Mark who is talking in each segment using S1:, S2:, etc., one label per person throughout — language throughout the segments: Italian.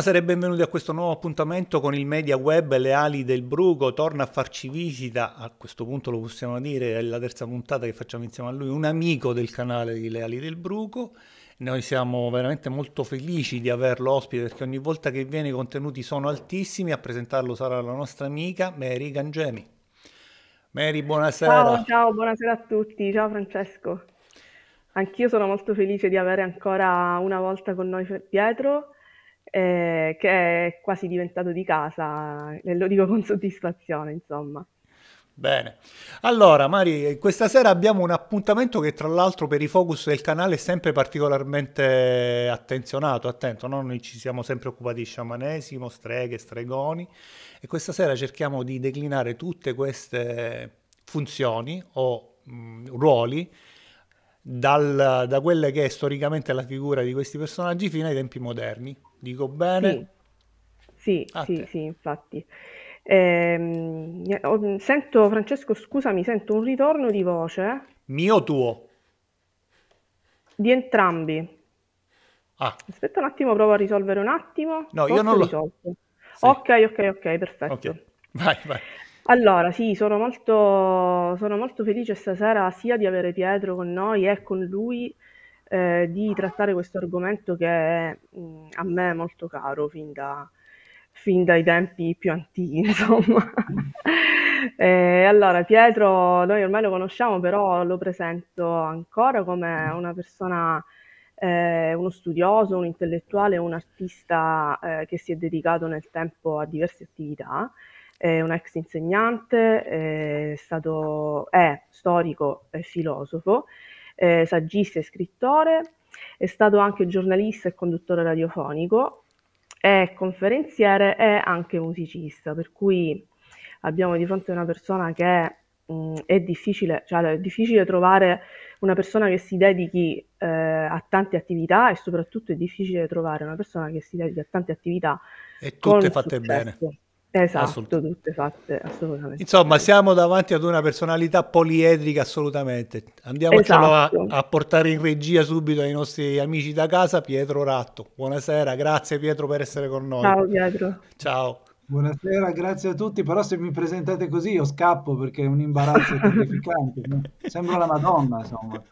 S1: Buonasera e benvenuti a questo nuovo appuntamento con il Media Web Le ali del Bruco. Torna a farci visita, a questo punto lo possiamo dire, è la terza puntata che facciamo insieme a lui, un amico del canale di Le ali del Bruco. Noi siamo veramente molto felici di averlo ospite perché ogni volta che viene i contenuti sono altissimi. A presentarlo sarà la nostra amica Mary Gangemi. Mary, buonasera. Ciao,
S2: ciao, buonasera a tutti. Ciao Francesco. Anch'io sono molto felice di avere ancora una volta con noi Pietro eh, che è quasi diventato di casa, e eh, lo dico con soddisfazione, insomma.
S1: Bene, allora Mari, questa sera abbiamo un appuntamento che tra l'altro per i focus del canale è sempre particolarmente attenzionato, attento, no? noi ci siamo sempre occupati di sciamanesimo, streghe, stregoni e questa sera cerchiamo di declinare tutte queste funzioni o mh, mm, ruoli dal, da quella che è storicamente la figura di questi personaggi fino ai tempi moderni. Dico bene?
S2: Sì, sì, sì, sì, infatti. Ehm, sento, Francesco, scusami, sento un ritorno di voce.
S1: Mio o tuo?
S2: Di entrambi. Ah. Aspetta un attimo, provo a risolvere un attimo. No, Forse io non lo... Risolto. Sì. Ok, ok, ok, perfetto. Okay. Vai, vai. Allora, sì, sono molto, sono molto felice stasera sia di avere Pietro con noi e con lui eh, di trattare questo argomento che è mh, mm, a me è molto caro fin, da, fin dai tempi più antichi, insomma. eh, allora, Pietro, noi ormai lo conosciamo, però lo presento ancora come una persona eh, uno studioso, un intellettuale, un artista eh, che si è dedicato nel tempo a diverse attività, è un ex insegnante, è stato, è storico e filosofo eh, saggista e scrittore, è stato anche giornalista e conduttore radiofonico, è conferenziere e anche musicista, per cui abbiamo di fronte una persona che mh, mm, è difficile, cioè è difficile trovare una persona che si dedichi eh, a tante attività e soprattutto è difficile trovare una persona che si dedichi a tante attività.
S1: E tutte fatte successo. bene. Esatto, Assolut- tutte fatte assolutamente. Insomma, siamo davanti ad una personalità poliedrica assolutamente. Andiamocelo esatto. a, a, portare in regia subito ai nostri amici da casa Pietro Ratto. Buonasera, grazie Pietro per essere con noi. Ciao
S3: Pietro. Ciao. Buonasera, grazie a tutti, però se mi presentate così io scappo perché è un imbarazzo terrificante, sembra la Madonna insomma.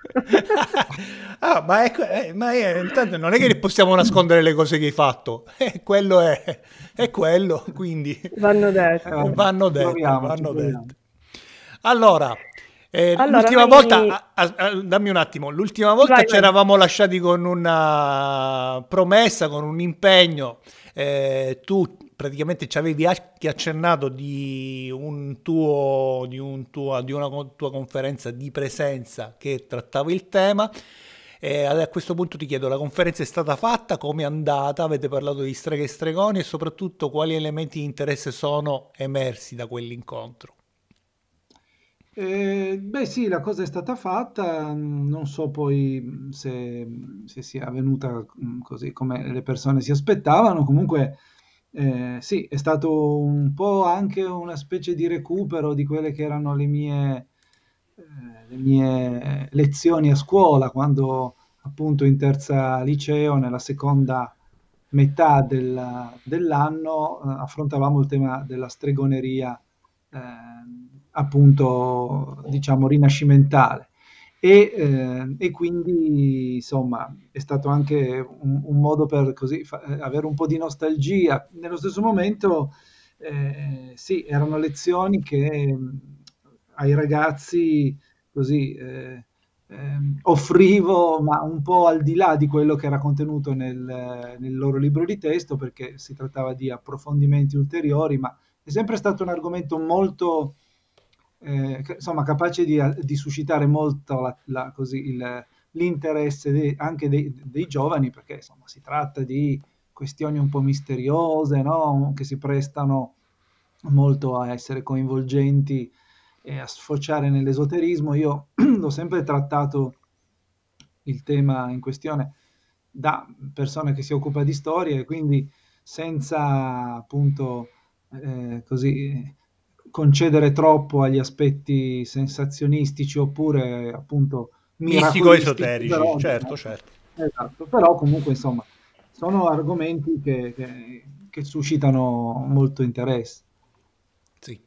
S1: ah, ma, ecco, eh, ma è, intanto non è che possiamo nascondere le cose che hai fatto, eh, quello è, è, quello, quindi vanno dette, eh, vanno dette, proviamo, vanno dette. Allora, eh, allora, l'ultima vai... volta, a, a, dammi un attimo, l'ultima volta vai, ci eravamo lasciati con una promessa, con un impegno, eh, tu praticamente ci avevi anche accennato di, un tuo, di, un tuo, di una tua conferenza di presenza che trattava il tema. E a questo punto ti chiedo, la conferenza è stata fatta, come è andata? Avete parlato di streghe e stregoni e soprattutto quali elementi di interesse sono emersi da quell'incontro?
S3: Eh, beh sì, la cosa è stata fatta, non so poi se, se sia avvenuta mm, così come le persone si aspettavano, comunque eh, sì, è stato un po' anche una specie di recupero di quelle che erano le mie, eh, le mie lezioni a scuola, quando appunto in terza liceo, nella seconda metà del, dell'anno, eh, affrontavamo il tema della stregoneria, ehm, appunto diciamo rinascimentale. E, eh, e, quindi insomma è stato anche un, un modo per così fa- eh, avere un po' di nostalgia. Nello stesso momento, eh, sì, erano lezioni che mm, ai ragazzi così eh, ehm, offrivo, ma un po' al di là di quello che era contenuto nel, nel loro libro di testo, perché si trattava di approfondimenti ulteriori, ma è sempre stato un argomento molto eh, insomma, capace di, eh, di suscitare molto la, la, così, il, l'interesse de, anche dei, dei, giovani, perché insomma, si tratta di questioni un po' misteriose, no? che si prestano molto a essere coinvolgenti e a sfociare nell'esoterismo. Io l'ho sempre trattato il tema in questione da persona che si occupa di storia e quindi senza appunto eh, così concedere troppo agli aspetti sensazionistici oppure appunto mistico esoterici, però, certo, no? certo. Esatto, però comunque insomma sono argomenti che, che, che suscitano molto interesse. Sì.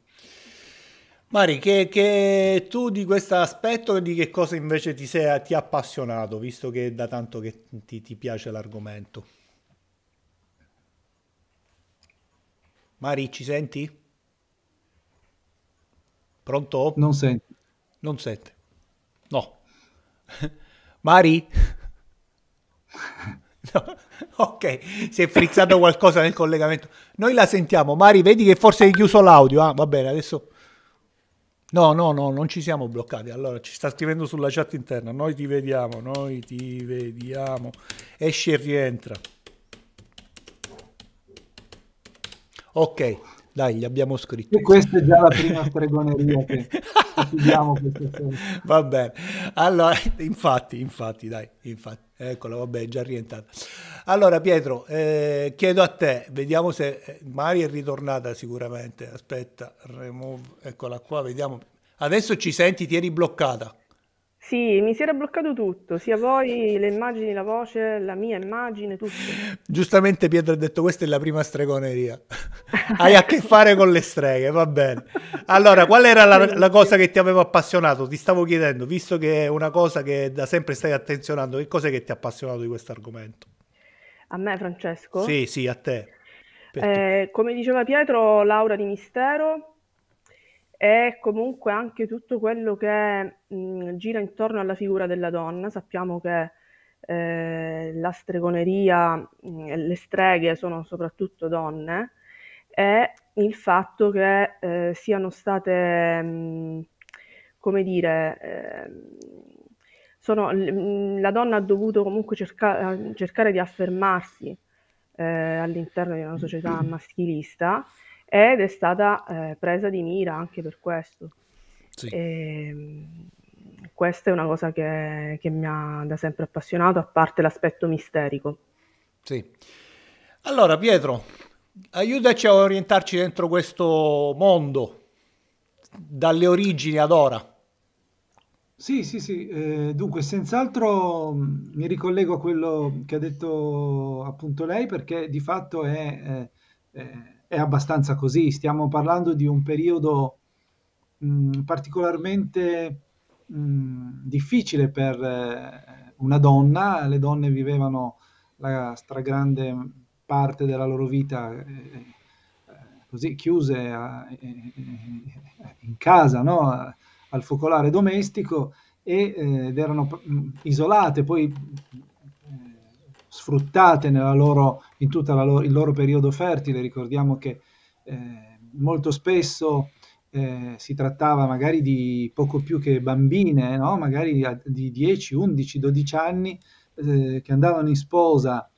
S1: Mari, che, che tu di questo aspetto di che cosa invece ti, sei, ti appassionato, visto che da tanto che ti, ti piace l'argomento? Mari, ci senti? Pronto? Non sente. Non sente. No. Mari? No. Ok, si è frizzato qualcosa nel collegamento. Noi la sentiamo. Mari, vedi che forse hai chiuso l'audio. Ah, va bene, adesso... No, no, no, non ci siamo bloccati. Allora, ci sta scrivendo sulla chat interna. Noi ti vediamo, noi ti vediamo. Esce e rientra. Ok, dai, gli abbiamo scritto. E questa è già la prima stregoneria che studiamo Va bene. Allora, infatti, infatti, dai, infatti. Eccola, vabbè, è già rientrata. Allora, Pietro, eh, chiedo a te, vediamo se... Eh, Mari è ritornata sicuramente. Aspetta, remove, eccola qua, vediamo. Adesso ci senti, tieni bloccata.
S2: Sì, mi si era bloccato tutto, sia voi, le immagini, la voce, la mia immagine, tutto.
S1: Giustamente Pietro ha detto questa è la prima stregoneria. Hai a che fare con le streghe, va bene. Allora, qual era la, la cosa che ti aveva appassionato? Ti stavo chiedendo, visto che è una cosa che da sempre stai attenzionando, che cos'è che ti ha appassionato di questo argomento?
S2: A me, Francesco? Sì,
S1: sì, a te. Eh,
S2: come diceva Pietro, Laura di Mistero, e comunque anche tutto quello che mh, gira intorno alla figura della donna. Sappiamo che eh, la stregoneria e le streghe sono soprattutto donne e il fatto che eh, siano state, mh, come dire, eh, sono, mh, la donna ha dovuto comunque cerca, cercare di affermarsi eh, all'interno di una società maschilista ed è stata eh, presa di mira anche per questo. Sì. E, ehm, questa è una cosa che, che, mi ha da sempre appassionato, a parte l'aspetto misterico.
S1: Sì. Allora, Pietro, aiutaci a orientarci dentro questo mondo, dalle origini ad ora.
S3: Sì, sì, sì. Eh, dunque, senz'altro mm, mi ricollego a quello che ha detto appunto lei, perché di fatto è... Eh, eh è abbastanza così. Stiamo parlando di un periodo mh, mm, particolarmente mh, mm, difficile per eh, una donna. Le donne vivevano la stragrande parte della loro vita eh, così chiuse a, eh, eh, in casa, no? al focolare domestico e, eh, ed erano mm, isolate, poi sfruttate nella loro in tutto lo- il loro periodo fertile. Ricordiamo che eh, molto spesso eh, si trattava magari di poco più che bambine, no? magari di 10, 11, 12 anni, eh, che andavano in, sposa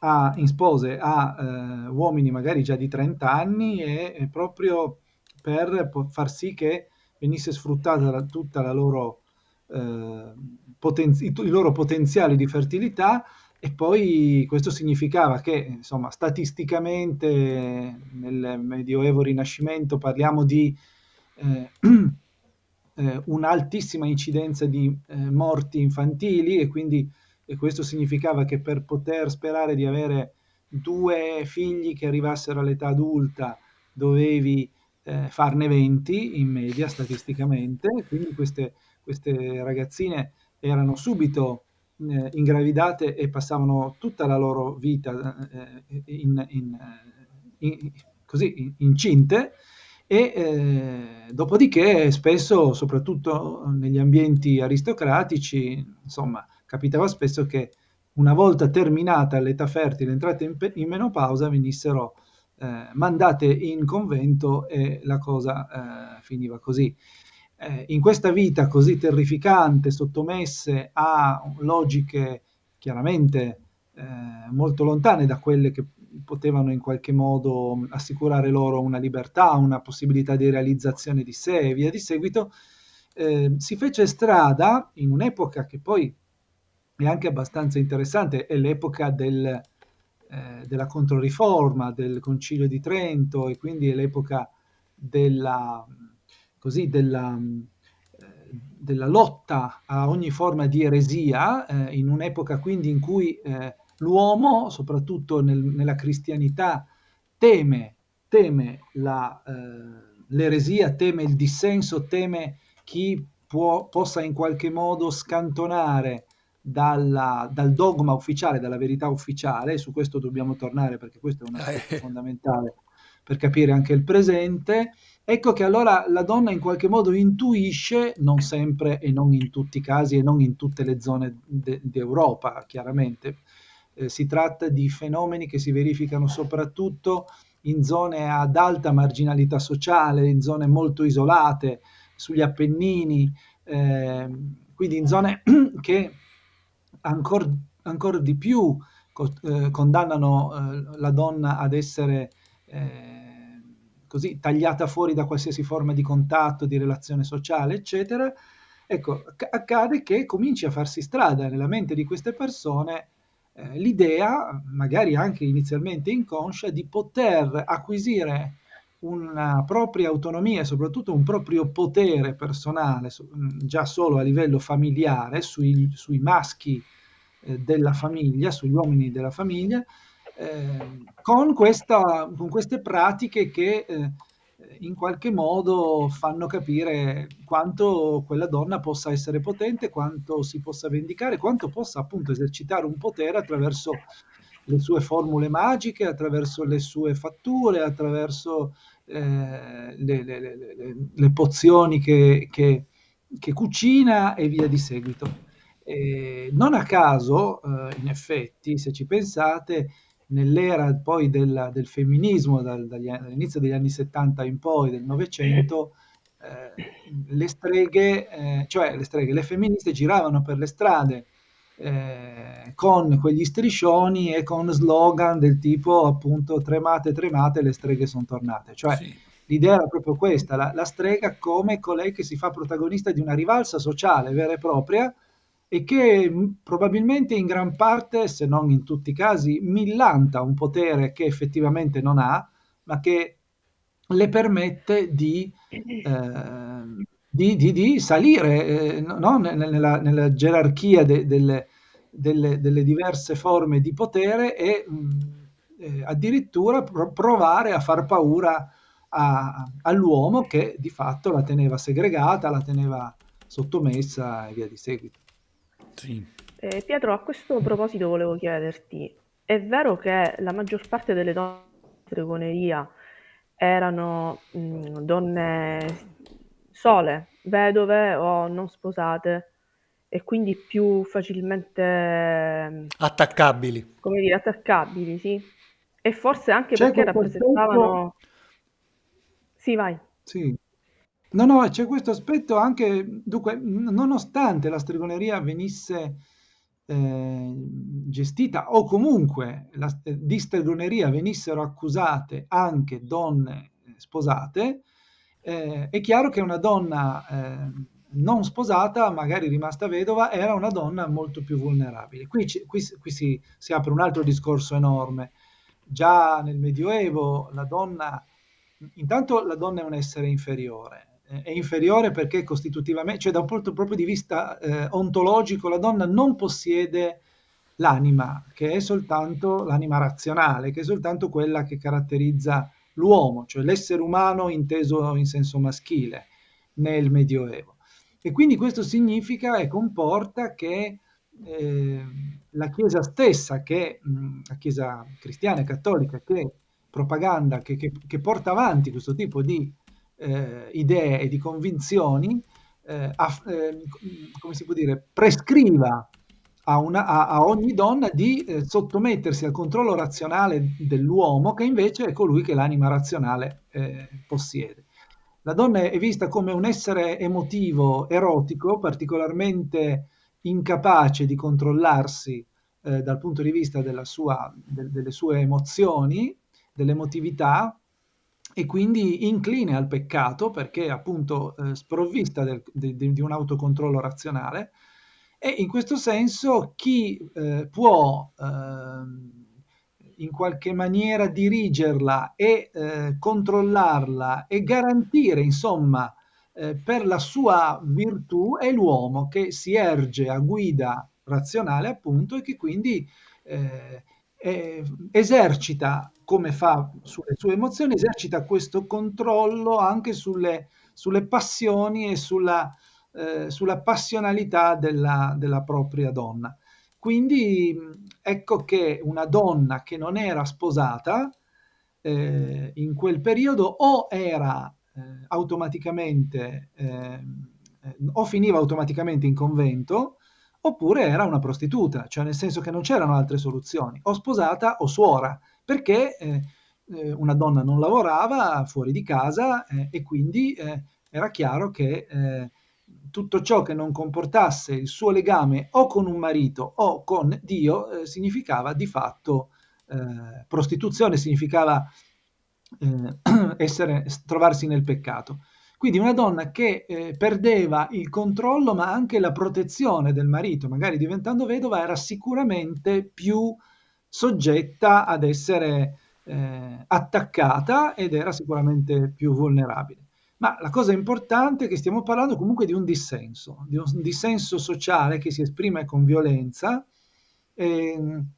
S3: a, in spose a eh, uomini magari già di 30 anni e, e proprio per far sì che venisse sfruttata la, tutta la loro... Eh, potenzi- i loro potenziali di fertilità e poi questo significava che, insomma, statisticamente nel Medioevo-Rinascimento parliamo di eh, eh, un'altissima incidenza di eh, morti infantili e quindi e questo significava che per poter sperare di avere due figli che arrivassero all'età adulta dovevi eh, farne 20 in media statisticamente, quindi queste, queste ragazzine erano subito eh, ingravidate e passavano tutta la loro vita eh, in, in, eh, in, così, incinte e eh, dopodiché spesso, soprattutto negli ambienti aristocratici, insomma, capitava spesso che una volta terminata l'età fertile, entrate in, in menopausa, venissero eh, mandate in convento e la cosa eh, finiva così eh, in questa vita così terrificante, sottomesse a logiche chiaramente eh, molto lontane da quelle che potevano in qualche modo mm, assicurare loro una libertà, una possibilità di realizzazione di sé e via di seguito, eh, si fece strada in un'epoca che poi è anche abbastanza interessante, è l'epoca del, eh, della Controriforma, del Concilio di Trento e quindi è l'epoca della così, della, eh, della, lotta a ogni forma di eresia, eh, in un'epoca quindi in cui eh, l'uomo, soprattutto nel, nella cristianità, teme, teme la, eh, l'eresia, teme il dissenso, teme chi può, possa in qualche modo scantonare dalla, dal dogma ufficiale, dalla verità ufficiale, e su questo dobbiamo tornare perché questo è un aspetto eh. fondamentale per capire anche il presente, Ecco che allora la donna in qualche modo intuisce, non sempre e non in tutti i casi e non in tutte le zone de- d'Europa, chiaramente, eh, si tratta di fenomeni che si verificano soprattutto in zone ad alta marginalità sociale, in zone molto isolate, sugli Appennini, eh, quindi in zone che ancora ancor di più co- eh, condannano eh, la donna ad essere eh, così tagliata fuori da qualsiasi forma di contatto, di relazione sociale, eccetera, ecco, accade che cominci a farsi strada nella mente di queste persone eh, l'idea, magari anche inizialmente inconscia, di poter acquisire una propria autonomia e soprattutto un proprio potere personale, mm, già solo a livello familiare, sui, sui maschi eh, della famiglia, sugli uomini della famiglia, eh, con, questa, con, queste pratiche che eh, in qualche modo fanno capire quanto quella donna possa essere potente, quanto si possa vendicare, quanto possa appunto esercitare un potere attraverso le sue formule magiche, attraverso le sue fatture, attraverso eh, le, le, le, le, pozioni che, che, che, cucina e via di seguito. E non a caso, eh, in effetti, se ci pensate, nell'era poi del, del femminismo, dal, dall'inizio degli anni 70 in poi, del Novecento, eh, le streghe, eh, cioè le streghe, le femministe giravano per le strade eh, con quegli striscioni e con slogan del tipo appunto tremate, tremate, le streghe sono tornate. Cioè sì. l'idea era proprio questa, la, la strega come colei che si fa protagonista di una rivalsa sociale vera e propria, e che mm, probabilmente in gran parte, se non in tutti i casi, millanta un potere che effettivamente non ha, ma che le permette di, eh, di, di, di salire eh, no? nella, nella, gerarchia de, delle, delle, delle, diverse forme di potere e mh, mm, eh, addirittura pro- provare a far paura a, all'uomo che di fatto la teneva segregata, la teneva sottomessa e via di seguito. Sì.
S2: Eh, Pietro, a questo proposito volevo chiederti, è vero che la maggior parte delle donne di stregoneria erano mh, mm, donne sole, vedove o non sposate e quindi più facilmente mm,
S1: attaccabili.
S2: Come dire, attaccabili, sì. E forse anche C'è cioè, perché rappresentavano... Tempo...
S3: Sì, vai. Sì. No, no, c'è questo aspetto anche, dunque, nonostante la stregoneria venisse eh, gestita o comunque la, di stregoneria venissero accusate anche donne eh, sposate, eh, è chiaro che una donna eh, non sposata, magari rimasta vedova, era una donna molto più vulnerabile. Qui, ci, qui, qui si, si apre un altro discorso enorme. Già nel Medioevo la donna, intanto la donna è un essere inferiore, eh, è inferiore perché costitutivamente, cioè da un punto proprio di vista eh, ontologico, la donna non possiede l'anima, che è soltanto l'anima razionale, che è soltanto quella che caratterizza l'uomo, cioè l'essere umano inteso in senso maschile nel Medioevo. E quindi questo significa e comporta che eh, la Chiesa stessa, che, mh, la Chiesa cristiana e cattolica, che propaganda, che, che, che porta avanti questo tipo di eh, idee e di convinzioni, eh, a, eh, come si può dire, prescriva a, una, a, a ogni donna di sottomettersi al controllo razionale dell'uomo, che invece è colui che l'anima razionale possiede. La donna è vista come un essere emotivo, erotico, particolarmente incapace di controllarsi eh, dal punto di vista sua, de, delle sue emozioni, dell'emotività, e quindi incline al peccato perché appunto eh, sprovvista del, de, di un autocontrollo razionale e in questo senso chi eh, può eh, in qualche maniera dirigerla e eh, controllarla e garantire insomma eh, per la sua virtù è l'uomo che si erge a guida razionale appunto e che quindi eh, eh, esercita, come fa sulle sue emozioni, esercita questo controllo anche sulle, sulle passioni e sulla, eh, sulla passionalità della, della, propria donna. Quindi ecco che una donna che non era sposata eh, mm. in quel periodo o era eh, automaticamente eh, eh, o finiva automaticamente in convento oppure era una prostituta, cioè nel senso che non c'erano altre soluzioni, o sposata o suora, perché eh, eh una donna non lavorava fuori di casa eh, e quindi eh, era chiaro che eh, tutto ciò che non comportasse il suo legame o con un marito o con Dio eh, significava di fatto prostituzione, significava essere, trovarsi nel peccato. Quindi una donna che eh, perdeva il controllo ma anche la protezione del marito, magari diventando vedova, era sicuramente più soggetta ad essere eh, attaccata ed era sicuramente più vulnerabile. Ma la cosa importante è che stiamo parlando comunque di un dissenso, di un dissenso sociale che si esprime con violenza. Ehm,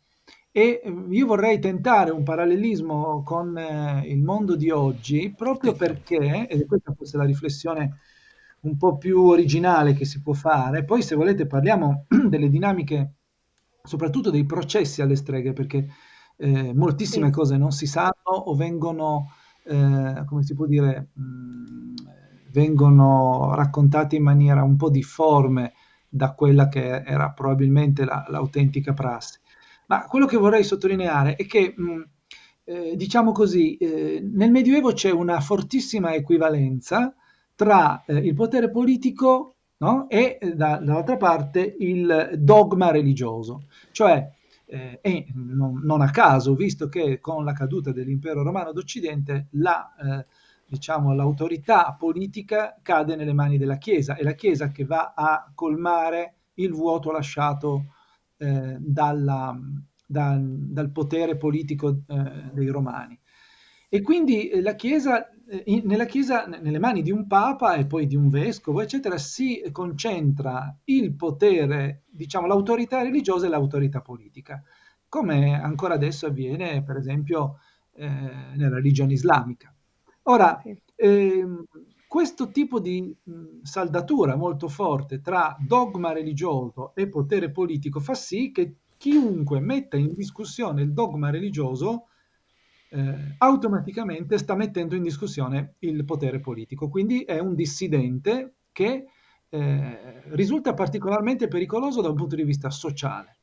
S3: e mm, io vorrei tentare un parallelismo con eh, il mondo di oggi proprio perché, ed è questa forse la riflessione un po' più originale che si può fare, poi se volete parliamo delle dinamiche, soprattutto dei processi alle streghe, perché eh, moltissime sì. cose non si sanno o vengono, eh, come si può dire, mh, mm, vengono raccontate in maniera un po' difforme da quella che era probabilmente la, l'autentica prassi. Ma quello che vorrei sottolineare è che, mh, mm, eh, diciamo così, eh, nel Medioevo c'è una fortissima equivalenza tra eh, il potere politico no? e, eh, da, dall'altra parte, il dogma religioso. Cioè, eh, e non, non, a caso, visto che con la caduta dell'impero romano d'Occidente la eh, diciamo, l'autorità politica cade nelle mani della Chiesa, è la Chiesa che va a colmare il vuoto lasciato eh, dalla, da, dal potere politico eh, dei romani. E quindi eh, la chiesa, eh, in, nella Chiesa, nelle mani di un Papa e poi di un Vescovo, eccetera, si concentra il potere, diciamo, l'autorità religiosa e l'autorità politica, come ancora adesso avviene, per esempio, eh, nella religione islamica. Ora, sì. Ehm, questo tipo di saldatura molto forte tra dogma religioso e potere politico fa sì che chiunque metta in discussione il dogma religioso eh, automaticamente sta mettendo in discussione il potere politico. Quindi è un dissidente che eh, risulta particolarmente pericoloso da un punto di vista sociale.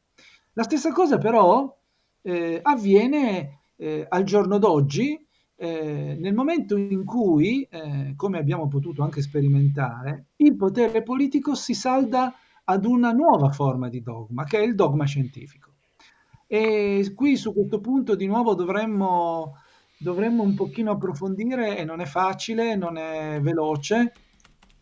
S3: La stessa cosa però eh, avviene eh, al giorno d'oggi eh, nel momento in cui, eh, come abbiamo potuto anche sperimentare, il potere politico si salda ad una nuova forma di dogma, che è il dogma scientifico. E qui su questo punto di nuovo dovremmo, dovremmo un pochino approfondire e non è facile, non è veloce,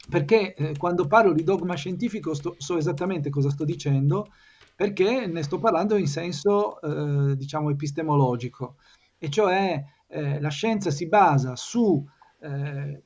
S3: perché eh, quando parlo di dogma scientifico sto, so esattamente cosa sto dicendo, perché ne sto parlando in senso, eh, diciamo, epistemologico, e cioè eh, la scienza si basa su eh,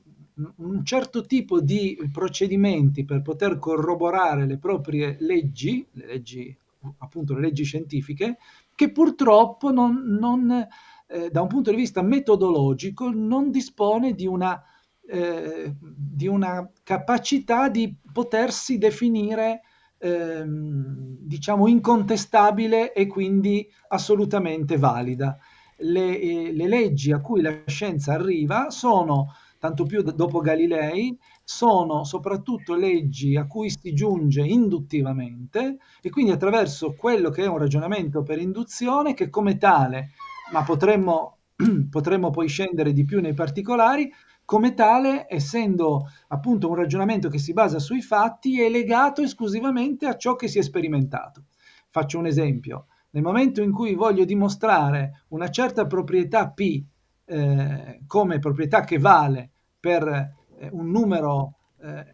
S3: un certo tipo di procedimenti per poter corroborare le proprie leggi, le leggi appunto le leggi scientifiche, che purtroppo non, non, eh, da un punto di vista metodologico non dispone di una, eh, di una capacità di potersi definire ehm, diciamo incontestabile e quindi assolutamente valida le, eh, le leggi a cui la scienza arriva sono, tanto più dopo Galilei, sono soprattutto leggi a cui si giunge induttivamente e quindi attraverso quello che è un ragionamento per induzione che come tale, ma potremmo, potremmo poi scendere di più nei particolari, come tale, essendo appunto un ragionamento che si basa sui fatti, è legato esclusivamente a ciò che si è sperimentato. Faccio un esempio. Nel momento in cui voglio dimostrare una certa proprietà P eh, come proprietà che vale per eh, un numero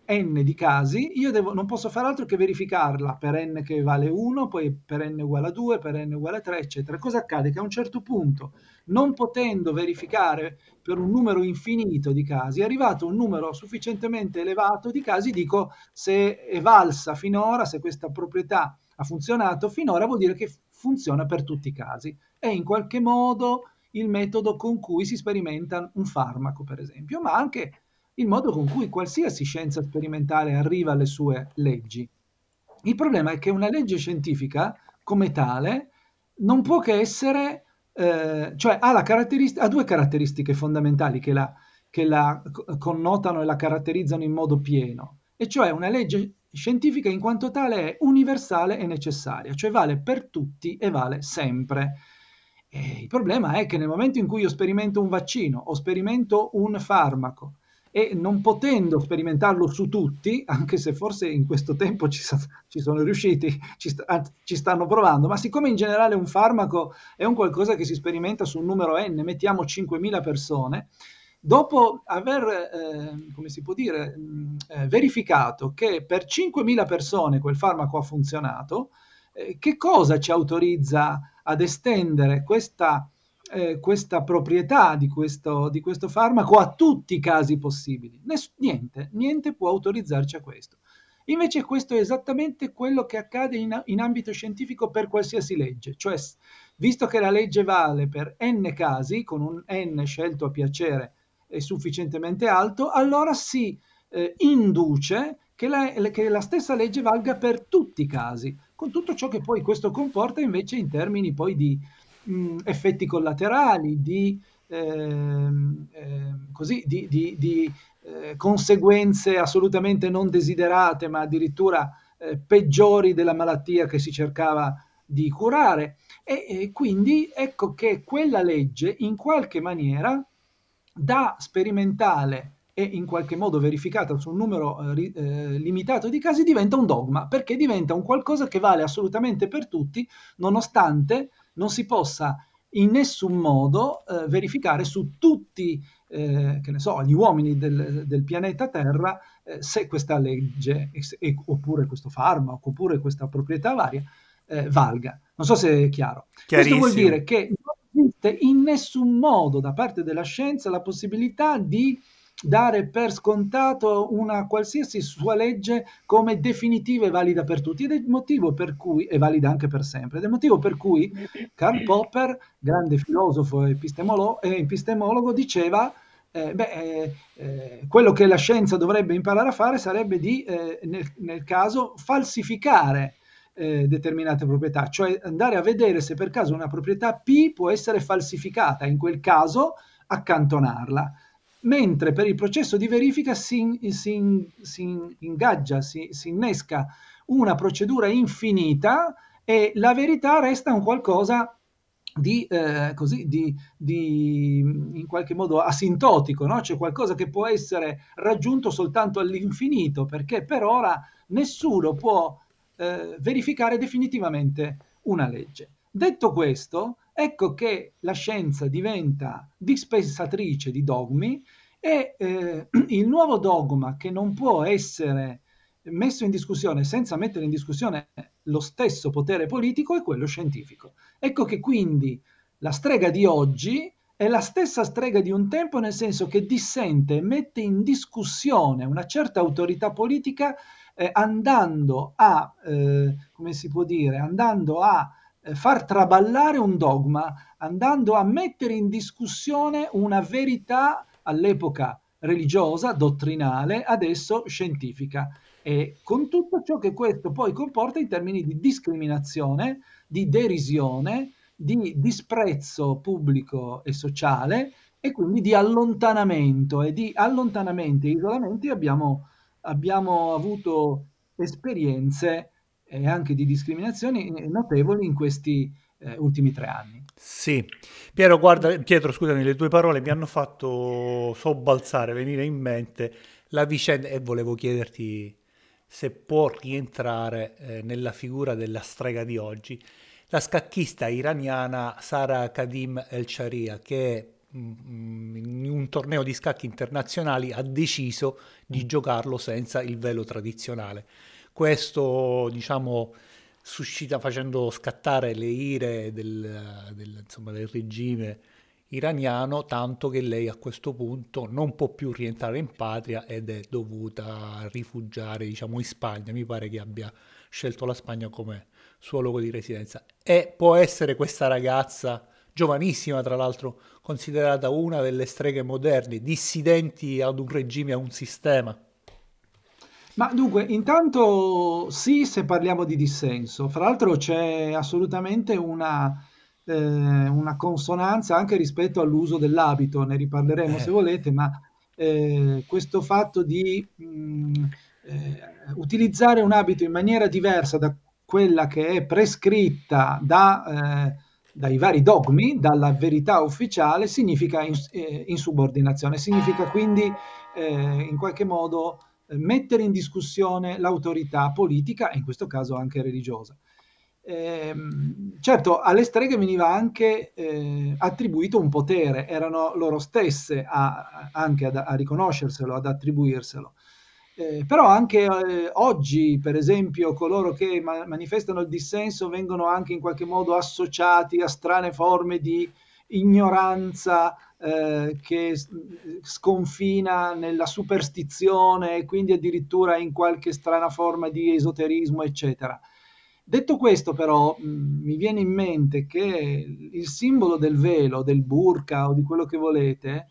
S3: eh, n di casi, io devo, non posso fare altro che verificarla per n che vale 1, poi per n uguale a 2, per n uguale a 3, eccetera. Cosa accade? Che a un certo punto, non potendo verificare per un numero infinito di casi, è arrivato un numero sufficientemente elevato di casi, dico se è valsa finora, se questa proprietà ha funzionato finora, vuol dire che funziona per tutti i casi. È in qualche modo il metodo con cui si sperimenta un farmaco, per esempio, ma anche il modo con cui qualsiasi scienza sperimentale arriva alle sue leggi. Il problema è che una legge scientifica come tale non può che essere, eh, cioè ha, ha, due caratteristiche fondamentali che la, che la connotano e la caratterizzano in modo pieno, e cioè una legge scientifica in quanto tale è universale e necessaria, cioè vale per tutti e vale sempre. E il problema è che nel momento in cui io sperimento un vaccino o sperimento un farmaco e non potendo sperimentarlo su tutti, anche se forse in questo tempo ci, ci sono riusciti, ci, st- ci stanno provando, ma siccome in generale un farmaco è un qualcosa che si sperimenta su un numero n, mettiamo 5.000 persone, Dopo aver, eh, come si può dire, mh, eh, verificato che per 5.000 persone quel farmaco ha funzionato, eh, che cosa ci autorizza ad estendere questa, eh, questa proprietà di questo, di questo, farmaco a tutti i casi possibili? Ness- niente, niente può autorizzarci a questo. Invece questo è esattamente quello che accade in, in, ambito scientifico per qualsiasi legge, cioè visto che la legge vale per n casi, con un n scelto a piacere è sufficientemente alto, allora si eh, induce che la, che la stessa legge valga per tutti i casi, con tutto ciò che poi questo comporta invece in termini poi di mh, mm, effetti collaterali, di Ehm, ehm, così, di, di, di eh, conseguenze assolutamente non desiderate, ma addirittura eh, peggiori della malattia che si cercava di curare. E, e quindi ecco che quella legge in qualche maniera da sperimentale e in qualche modo verificata su un numero eh, eh, limitato di casi diventa un dogma, perché diventa un qualcosa che vale assolutamente per tutti, nonostante non si possa in nessun modo eh, verificare su tutti eh, so, gli uomini del, del pianeta Terra eh, se questa legge e, oppure questo farmaco oppure questa proprietà varia eh, valga. Non so se è chiaro. Questo vuol dire che esiste in nessun modo da parte della scienza la possibilità di dare per scontato una qualsiasi sua legge come definitiva e valida per tutti ed è il motivo per cui è valida anche per sempre ed è il motivo per cui Karl Popper, grande filosofo e epistemolo- epistemologo, diceva eh, beh, eh, eh, quello che la scienza dovrebbe imparare a fare sarebbe di, eh, nel, nel caso, falsificare eh, determinate proprietà, cioè andare a vedere se per caso una proprietà P può essere falsificata, in quel caso accantonarla. Mentre per il processo di verifica si, si, si ingaggia, si, si innesca una procedura infinita e la verità resta un qualcosa di, eh, così, di, di, in qualche modo asintotico, no? cioè qualcosa che può essere raggiunto soltanto all'infinito, perché per ora nessuno può eh, verificare definitivamente una legge. Detto questo, ecco che la scienza diventa dispensatrice di dogmi e eh, il nuovo dogma che non può essere messo in discussione senza mettere in discussione lo stesso potere politico è quello scientifico. Ecco che quindi la strega di oggi è la stessa strega di un tempo nel senso che dissente e mette in discussione una certa autorità politica eh, andando a, eh, come si può dire, andando a eh, far traballare un dogma, andando a mettere in discussione una verità all'epoca religiosa, dottrinale, adesso scientifica. E con tutto ciò che questo poi comporta in termini di discriminazione, di derisione, di disprezzo pubblico e sociale e quindi di allontanamento e di allontanamenti e isolamenti abbiamo abbiamo avuto esperienze e eh, anche di discriminazioni notevoli in questi eh, ultimi tre anni. Sì, Piero, guarda, Pietro, scusami, le tue parole mi hanno
S1: fatto sobbalzare, venire in mente la vicenda e volevo chiederti se può rientrare eh, nella figura della strega di oggi la scacchista iraniana Sara Kadim El-Sharia, che in un torneo di scacchi internazionali ha deciso di mm. giocarlo senza il velo tradizionale. Questo, diciamo, suscita facendo scattare le ire del, del, insomma, del regime iraniano, tanto che lei a questo punto non può più rientrare in patria ed è dovuta rifugiare, diciamo, in Spagna. Mi pare che abbia scelto la Spagna come suo luogo di residenza. E può essere questa ragazza, giovanissima tra l'altro, considerata una delle streghe moderne, dissidenti ad un regime, a un sistema?
S3: Ma dunque, intanto sì, se parliamo di dissenso, fra l'altro c'è assolutamente una, eh, una consonanza anche rispetto all'uso dell'abito, ne riparleremo eh. se volete, ma eh, questo fatto di mh, mm, eh, utilizzare un abito in maniera diversa da quella che è prescritta da eh, dai vari dogmi, dalla verità ufficiale, significa eh, insubordinazione, in significa quindi eh, in qualche modo eh, mettere in discussione l'autorità politica e in questo caso anche religiosa. Eh, certo, alle streghe veniva anche eh, attribuito un potere, erano loro stesse a, anche ad, a riconoscerselo, ad attribuirselo. Eh, però anche eh, oggi, per esempio, coloro che ma- manifestano il dissenso vengono anche in qualche modo associati a strane forme di ignoranza eh, che sconfina nella superstizione e quindi addirittura in qualche strana forma di esoterismo, eccetera. Detto questo, però, mh, mi viene in mente che il simbolo del velo, del burka o di quello che volete,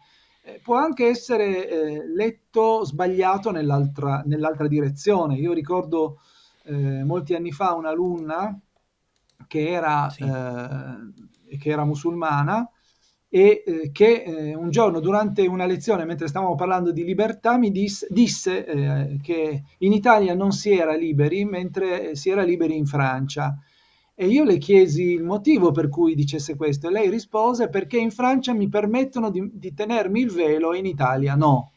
S3: eh, può anche essere eh, letto sbagliato nell'altra, nell'altra, direzione. Io ricordo eh, molti anni fa un'alunna che era, sì. Eh, che era musulmana e che un giorno durante una lezione, mentre stavamo parlando di libertà, mi dis- disse che in Italia non si era liberi, mentre si era liberi in Francia e io le chiesi il motivo per cui dicesse questo e lei rispose perché in Francia mi permettono di, di tenermi il velo e in Italia no.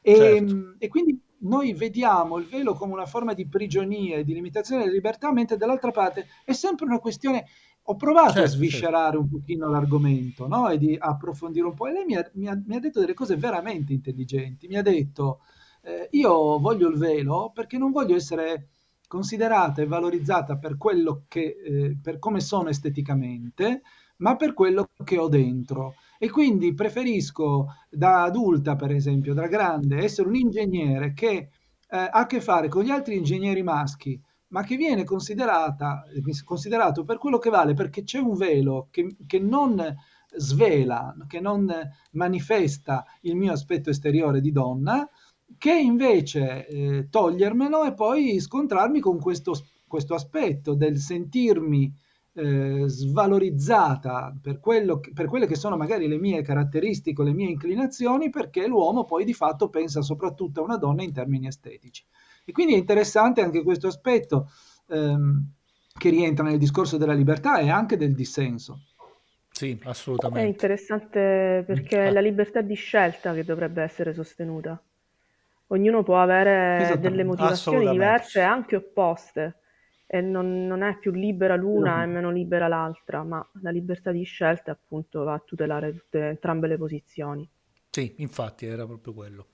S3: E, certo. e, quindi noi vediamo il velo come una forma di prigionia e di limitazione della libertà, mentre dall'altra parte è sempre una questione... Ho provato certo, a certo. sviscerare certo. un pochino l'argomento no? e di approfondire un po' e lei mi ha, mi, ha, mi ha detto delle cose veramente intelligenti. Mi ha detto, eh, io voglio il velo perché non voglio essere considerata e valorizzata per, quello che, eh, per come sono esteticamente, ma per quello che ho dentro. E quindi preferisco da adulta, per esempio, da grande, essere un ingegnere che eh, ha a che fare con gli altri ingegneri maschi, ma che viene considerato per quello che vale, perché c'è un velo che, che non svela, che non manifesta il mio aspetto esteriore di donna, che invece eh, togliermelo e poi scontrarmi con questo, questo aspetto del sentirmi eh, svalorizzata per, quello, per quelle che sono magari le mie caratteristiche, le mie inclinazioni, perché l'uomo poi di fatto pensa soprattutto a una donna in termini estetici. E quindi è interessante anche questo aspetto ehm, che rientra nel discorso della libertà e anche del dissenso. Sì, assolutamente. È
S2: interessante perché è ah. la libertà di scelta che dovrebbe essere sostenuta ognuno può avere delle motivazioni diverse, e anche opposte, e non, non è più libera l'una no. e meno libera l'altra, ma la libertà di scelta appunto va a tutelare tutte, entrambe le posizioni.
S1: Sì,
S3: infatti era proprio quello.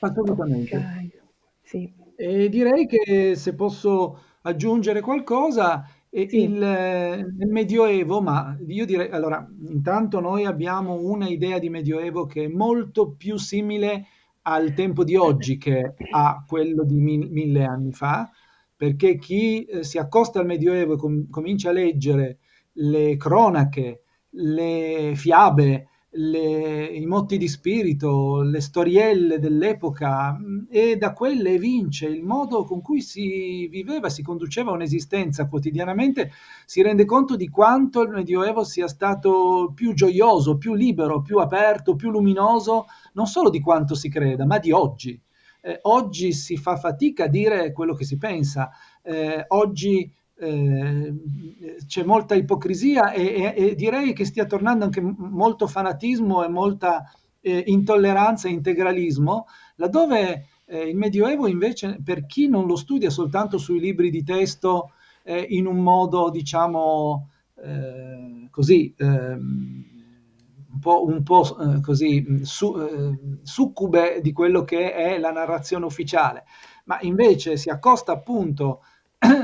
S3: Assolutamente. Okay. Sì. E direi che se posso aggiungere qualcosa, sì. Il, nel Medioevo, ma io direi, allora, intanto noi abbiamo una idea di Medioevo che è molto più simile al tempo di oggi che a quello di mi- mille anni fa, perché chi eh, si accosta al Medioevo e com- comincia a leggere le cronache, le fiabe, le, i motti di spirito, le storielle dell'epoca mm, e da quelle evince il modo con cui si viveva, si conduceva un'esistenza quotidianamente, si rende conto di quanto il Medioevo sia stato più gioioso, più libero, più aperto, più luminoso, non solo di quanto si creda, ma di oggi. Eh, oggi si fa fatica a dire quello che si pensa, eh, oggi eh, c'è molta ipocrisia e, e, e, direi che stia tornando anche molto fanatismo e molta eh, intolleranza e integralismo, laddove eh, il Medioevo invece per chi non lo studia soltanto sui libri di testo eh, in un modo diciamo eh, così ehm, un po', un po' così mm, su, succube di quello che è la narrazione ufficiale, ma invece si accosta appunto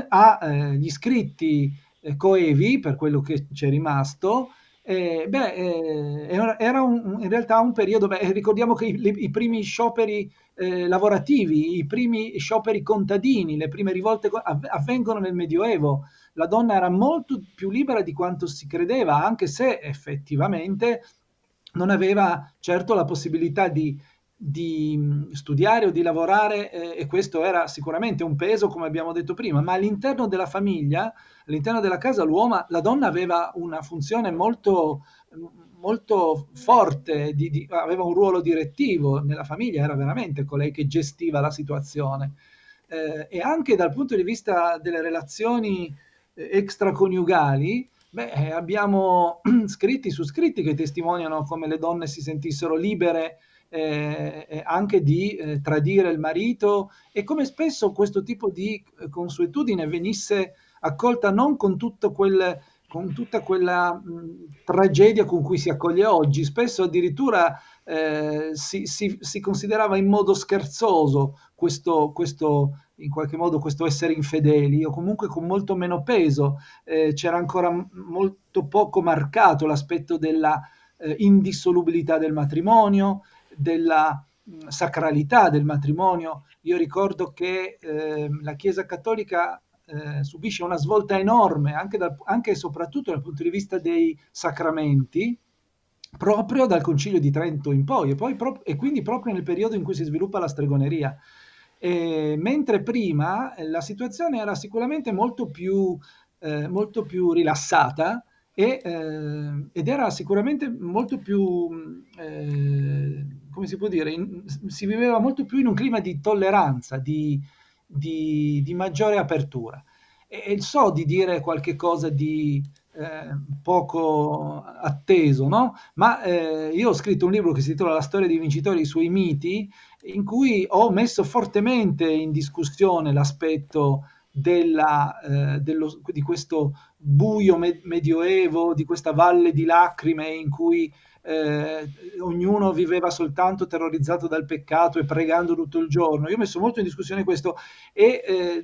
S3: agli eh, scritti eh, coevi, per quello che c'è rimasto, eh, beh, eh, era un, in realtà un periodo, beh, ricordiamo che i, i primi scioperi eh, lavorativi, i primi scioperi contadini, le prime rivolte avvengono nel Medioevo. La donna era molto più libera di quanto si credeva, anche se effettivamente non aveva certo la possibilità di di mm, studiare o di lavorare eh, e questo era sicuramente un peso come abbiamo detto prima, ma all'interno della famiglia, all'interno della casa l'uomo, la donna aveva una funzione molto, mm, molto forte, di, di, aveva un ruolo direttivo nella famiglia, era veramente colei che gestiva la situazione eh, e anche dal punto di vista delle relazioni eh, extraconiugali beh, eh, abbiamo scritti su scritti che testimoniano come le donne si sentissero libere eh, eh, anche di eh, tradire il marito e come spesso questo tipo di eh, consuetudine venisse accolta non con tutto quel con tutta quella mh, tragedia con cui si accoglie oggi. Spesso addirittura eh, si, si, si, considerava in modo scherzoso questo, questo, in qualche modo questo essere infedeli o comunque con molto meno peso. Eh, c'era ancora m- molto poco marcato l'aspetto della eh, indissolubilità del matrimonio, della sacralità del matrimonio. Io ricordo che eh, la Chiesa Cattolica eh, subisce una svolta enorme anche, dal, anche, e soprattutto dal punto di vista dei sacramenti proprio dal Concilio di Trento in poi e, poi pro- e quindi proprio nel periodo in cui si sviluppa la stregoneria. E, mentre prima eh, la situazione era sicuramente molto più, eh, molto più rilassata e, ehm, ed era sicuramente molto più eh, come si può dire, in, si viveva molto più in un clima di tolleranza, di, di, di maggiore apertura. E, e, so di dire qualche cosa di eh, poco atteso, no? ma eh, io ho scritto un libro che si intitola La storia dei vincitori e i suoi miti, in cui ho messo fortemente in discussione l'aspetto della, eh, dello, di questo buio me- medioevo, di questa valle di lacrime in cui eh, ognuno viveva soltanto terrorizzato dal peccato e pregando tutto il giorno. Io ho messo molto in discussione questo e eh,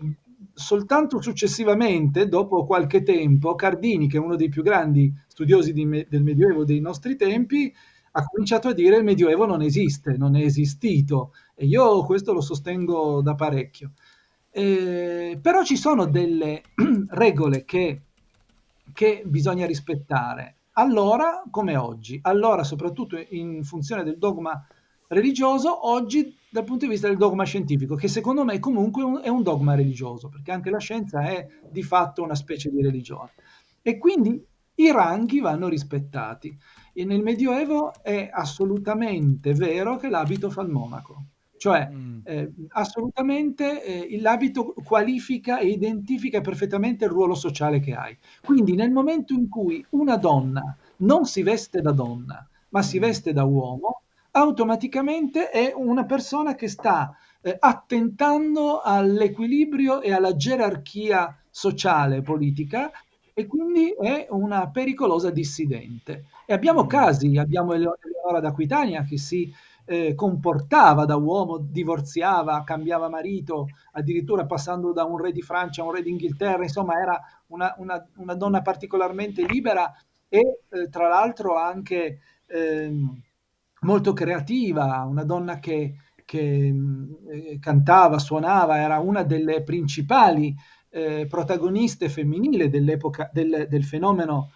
S3: soltanto successivamente, dopo qualche tempo, Cardini, che è uno dei più grandi studiosi me- del Medioevo dei nostri tempi, ha cominciato a dire che il Medioevo non esiste, non è esistito e io questo lo sostengo da parecchio. Eh, però ci sono delle regole che, che bisogna rispettare allora come oggi, allora soprattutto in funzione del dogma religioso, oggi dal punto di vista del dogma scientifico, che secondo me comunque è un dogma religioso, perché anche la scienza è di fatto una specie di religione. E quindi i ranghi vanno rispettati. E nel Medioevo è assolutamente vero che l'abito fa il monaco. Cioè, mm. eh, assolutamente eh, l'abito qualifica e identifica perfettamente il ruolo sociale che hai. Quindi nel momento in cui una donna non si veste da donna, ma si mm. veste da uomo, automaticamente è una persona che sta eh, attentando all'equilibrio e alla gerarchia sociale e politica e quindi è una pericolosa dissidente. E abbiamo mm. casi, abbiamo Eleonora d'Aquitania che si eh, comportava da uomo, divorziava, cambiava marito, addirittura passando da un re di Francia a un re d'Inghilterra, insomma era una, una, una donna particolarmente libera e eh, tra l'altro anche eh, molto creativa, una donna che, che mm, eh, cantava, suonava, era una delle principali eh, protagoniste femminili dell'epoca del, del fenomeno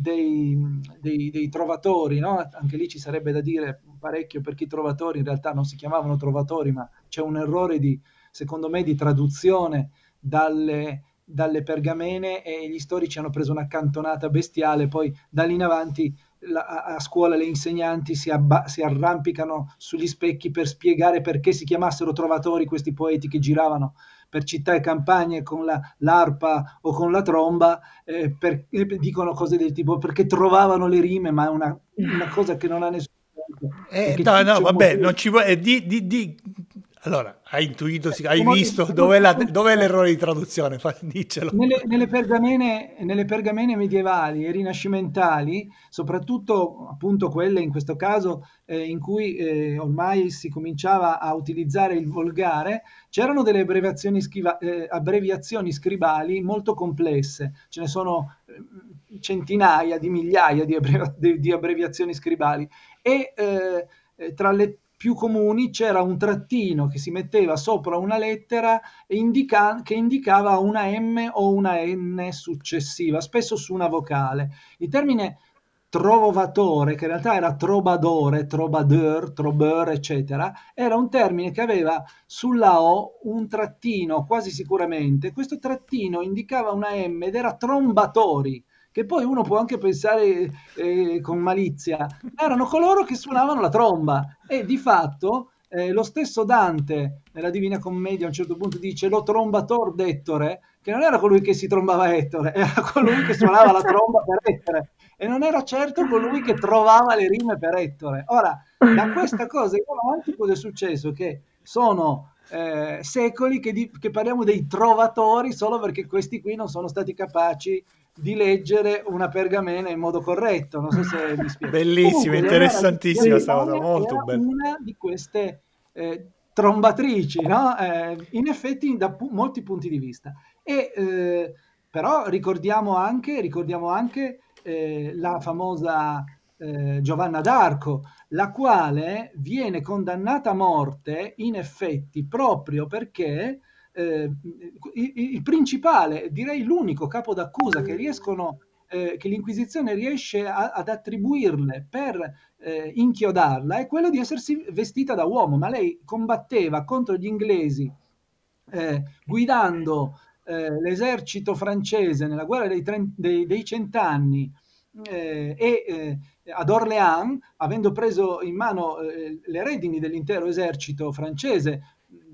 S3: dei, dei, dei trovatori, no? anche lì ci sarebbe da dire parecchio perché i trovatori in realtà non si chiamavano trovatori, ma c'è un errore di, secondo me, di traduzione dalle, dalle pergamene e gli storici hanno preso una cantonata bestiale, poi da lì in avanti la, a scuola le insegnanti si, abba, si, arrampicano sugli specchi per spiegare perché si chiamassero trovatori questi poeti che giravano per città e campagne con la, l'arpa o con la tromba, eh, per, eh, dicono cose del tipo perché trovavano le rime, ma è una, una cosa che non ha nessuno.
S1: Eh, no, no, vabbè, non
S3: ci vuole, eh, di, di, di
S1: allora, hai intuito, hai visto dov'è, la,
S3: dov'è, l'errore di traduzione, dicelo. Nelle, nelle, pergamene, nelle, pergamene, medievali e rinascimentali, soprattutto appunto quelle in questo caso eh, in cui eh, ormai si cominciava a utilizzare il volgare, c'erano delle abbreviazioni, schiva, eh, abbreviazioni scribali molto complesse, ce ne sono eh, centinaia di migliaia di, abbrevi, di abbreviazioni scribali e eh, tra le più comuni c'era un trattino che si metteva sopra una lettera e indica- che indicava una M o una N successiva, spesso su una vocale. Il termine trovatore, che in realtà era trobadore, trobadeur, trobeur, eccetera, era un termine che aveva sulla O un trattino, quasi sicuramente. Questo trattino indicava una M ed era trombatori che poi uno può anche pensare eh, con malizia, erano coloro che suonavano la tromba e di fatto eh, lo stesso Dante nella Divina Commedia a un certo punto dice lo trombator d'Ettore, che non era colui che si trombava Ettore, era colui che suonava la tromba per Ettore e non era certo colui che trovava le rime per Ettore. Ora, da questa cosa in avanti cosa è successo? Che sono eh, secoli che, di, che, parliamo dei trovatori solo perché questi qui non sono stati capaci di leggere una pergamena in modo corretto. Non so se mi spiego. Bellissima, interessantissima sta cosa, molto bella. Una di queste eh, trombatrici, no? eh, in effetti da pu- molti punti di vista. E, eh, però ricordiamo anche, ricordiamo anche eh, la famosa eh, Giovanna d'Arco, la quale viene condannata a morte in effetti proprio perché eh, il, principale, direi l'unico capo d'accusa che mm. riescono eh, che l'Inquisizione riesce a, ad attribuirle per eh, inchiodarla è quello di essersi vestita da uomo, ma lei combatteva contro gli inglesi eh, guidando eh, l'esercito francese nella guerra dei, trent, dei, dei cent'anni eh, e eh, ad Orléans, avendo preso in mano eh, le redini dell'intero esercito francese,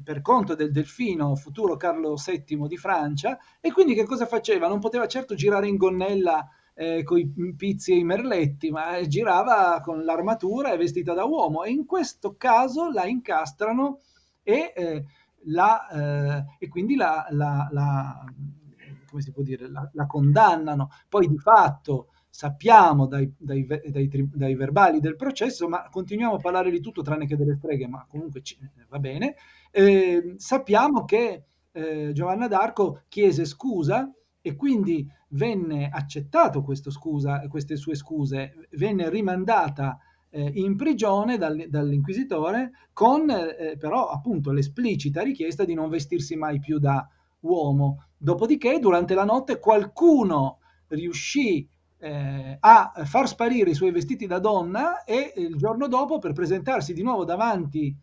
S3: per conto del delfino futuro Carlo VII di Francia e quindi che cosa faceva? Non poteva certo girare in gonnella eh, con i pizzi e i merletti, ma eh, girava con l'armatura e vestita da uomo e in questo caso la incastrano e, eh, la, eh, e quindi la, la, la, come si può dire, la, condannano. Poi di fatto sappiamo dai, dai, dai, dai, verbali del processo, ma continuiamo a parlare di tutto tranne che delle streghe, ma comunque ci, va bene, eh, sappiamo che eh, Giovanna d'Arco chiese scusa e quindi venne accettato scusa, queste sue scuse, venne rimandata eh, in prigione dal, dall'inquisitore con eh, però appunto l'esplicita richiesta di non vestirsi mai più da uomo. Dopodiché durante la notte qualcuno riuscì eh, a far sparire i suoi vestiti da donna e il giorno dopo per presentarsi di nuovo davanti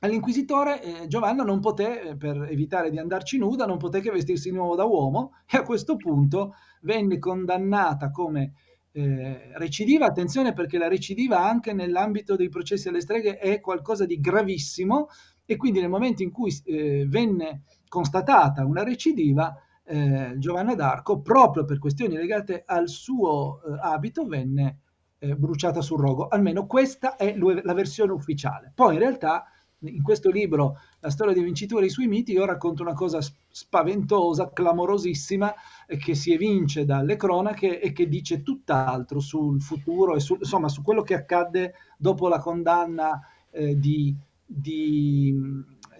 S3: All'inquisitore eh, Giovanna non poté, eh, per evitare di andarci nuda, non poté che vestirsi di nuovo da uomo e a questo punto venne condannata come eh, recidiva, attenzione perché la recidiva anche nell'ambito dei processi alle streghe è qualcosa di gravissimo e quindi nel momento in cui eh, venne constatata una recidiva, eh, Giovanna d'Arco, proprio per questioni legate al suo eh, abito, venne bruciata sul rogo. Almeno questa è la versione ufficiale. Poi in realtà in questo libro, La storia dei vincitori e i suoi miti, io racconto una cosa spaventosa, clamorosissima, eh, che si evince dalle cronache e che dice tutt'altro sul futuro e su, insomma, su quello che accadde dopo la condanna eh, di, di,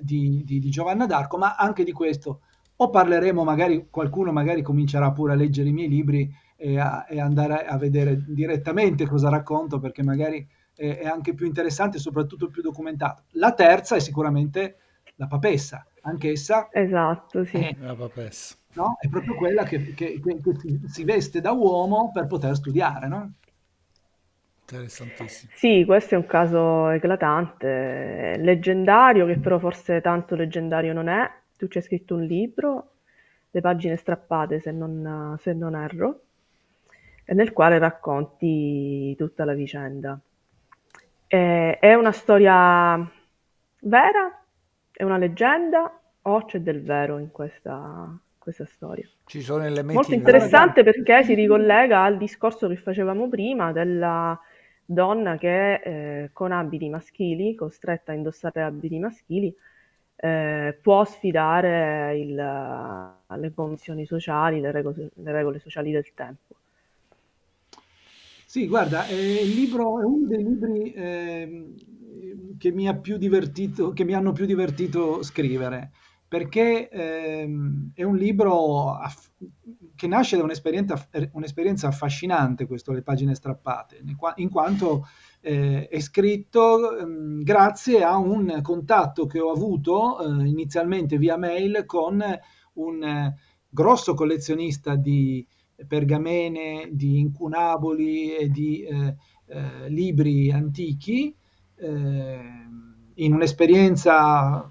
S3: di, di Giovanna d'Arco, ma anche di questo. O parleremo, magari qualcuno magari comincerà pure a leggere i miei libri e, a, e andare a vedere direttamente cosa racconto, perché magari è anche più interessante e soprattutto più documentato. La terza è sicuramente la papessa, anch'essa.
S2: Esatto,
S3: sì. È, eh, la papessa. No? È proprio quella che, che, che, si veste da uomo per poter studiare, no? Interessantissimo.
S2: Sì, questo è un caso eclatante, leggendario, che però forse tanto leggendario non è. Tu ci hai scritto un libro, le pagine strappate se non, se non erro, nel quale racconti tutta la vicenda. Eh, è una storia vera? È una leggenda? O c'è del vero in questa, questa storia? Ci
S1: sono
S3: elementi molto interessante vero. perché si ricollega
S2: al discorso che facevamo prima della donna che eh, con abiti maschili, costretta a indossare abiti maschili, eh, può sfidare il, le condizioni sociali, le regole, le regole sociali del tempo.
S3: Sì, guarda, eh, il libro è uno dei libri eh, che, mi ha più divertito, che mi hanno più divertito scrivere, perché ehm, è un libro aff- che nasce da un'esperienza, er, un'esperienza, affascinante, questo Le pagine strappate, in quanto eh, è scritto mh, ehm, grazie a un contatto che ho avuto eh, inizialmente via mail con un grosso collezionista di pergamene, di incunaboli e di eh, eh, libri antichi, eh, in un'esperienza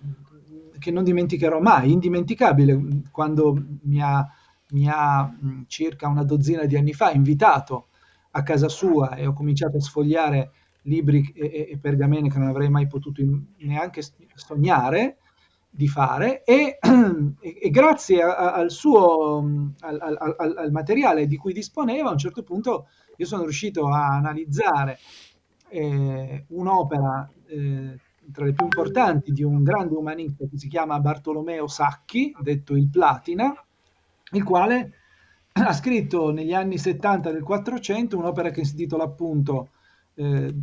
S3: che non dimenticherò mai, indimenticabile, quando mi ha, mi ha mm, circa una dozzina di anni fa invitato a casa sua e ho cominciato a sfogliare libri e, e pergamene che non avrei mai potuto neanche sognare, di fare e, e grazie a, a, al suo mm, al, al, al, materiale di cui disponeva a un certo punto io sono riuscito a analizzare eh, un'opera eh, tra le più importanti di un grande umanista che si chiama Bartolomeo Sacchi, detto il Platina, il quale ha scritto negli anni 70 del 400 un'opera che si intitola appunto eh,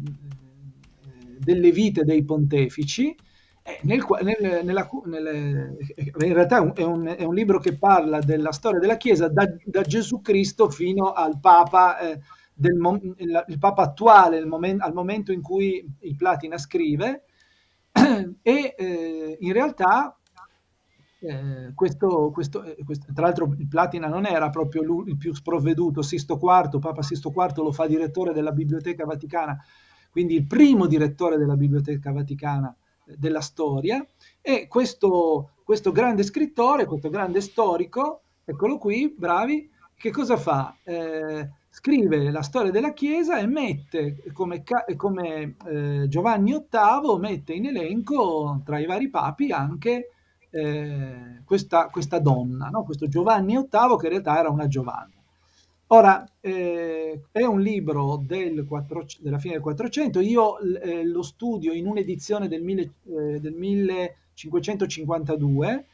S3: Delle vite dei pontefici, eh, nel, nel, nella, nel, eh, in realtà è un, è un, libro che parla della storia della Chiesa da, da Gesù Cristo fino al Papa, eh, del, il, il, Papa attuale, momen, al momento in cui il Platina scrive, e eh, in realtà eh, questo, questo, eh, questo, tra l'altro il Platina non era proprio lui, il più sprovveduto, Sisto IV, Papa Sisto IV lo fa direttore della Biblioteca Vaticana, quindi il primo direttore della Biblioteca Vaticana della storia e questo, questo grande scrittore, questo grande storico, eccolo qui, bravi, che cosa fa? Eh, scrive la storia della Chiesa e mette come, come eh, Giovanni VIII mette in elenco tra i vari papi anche eh, questa, questa, donna, no? questo Giovanni VIII che in realtà era una Giovanna. Ora, eh, è un libro del 4, della fine del 400, io eh, lo studio in un'edizione del, eh, del, 1552,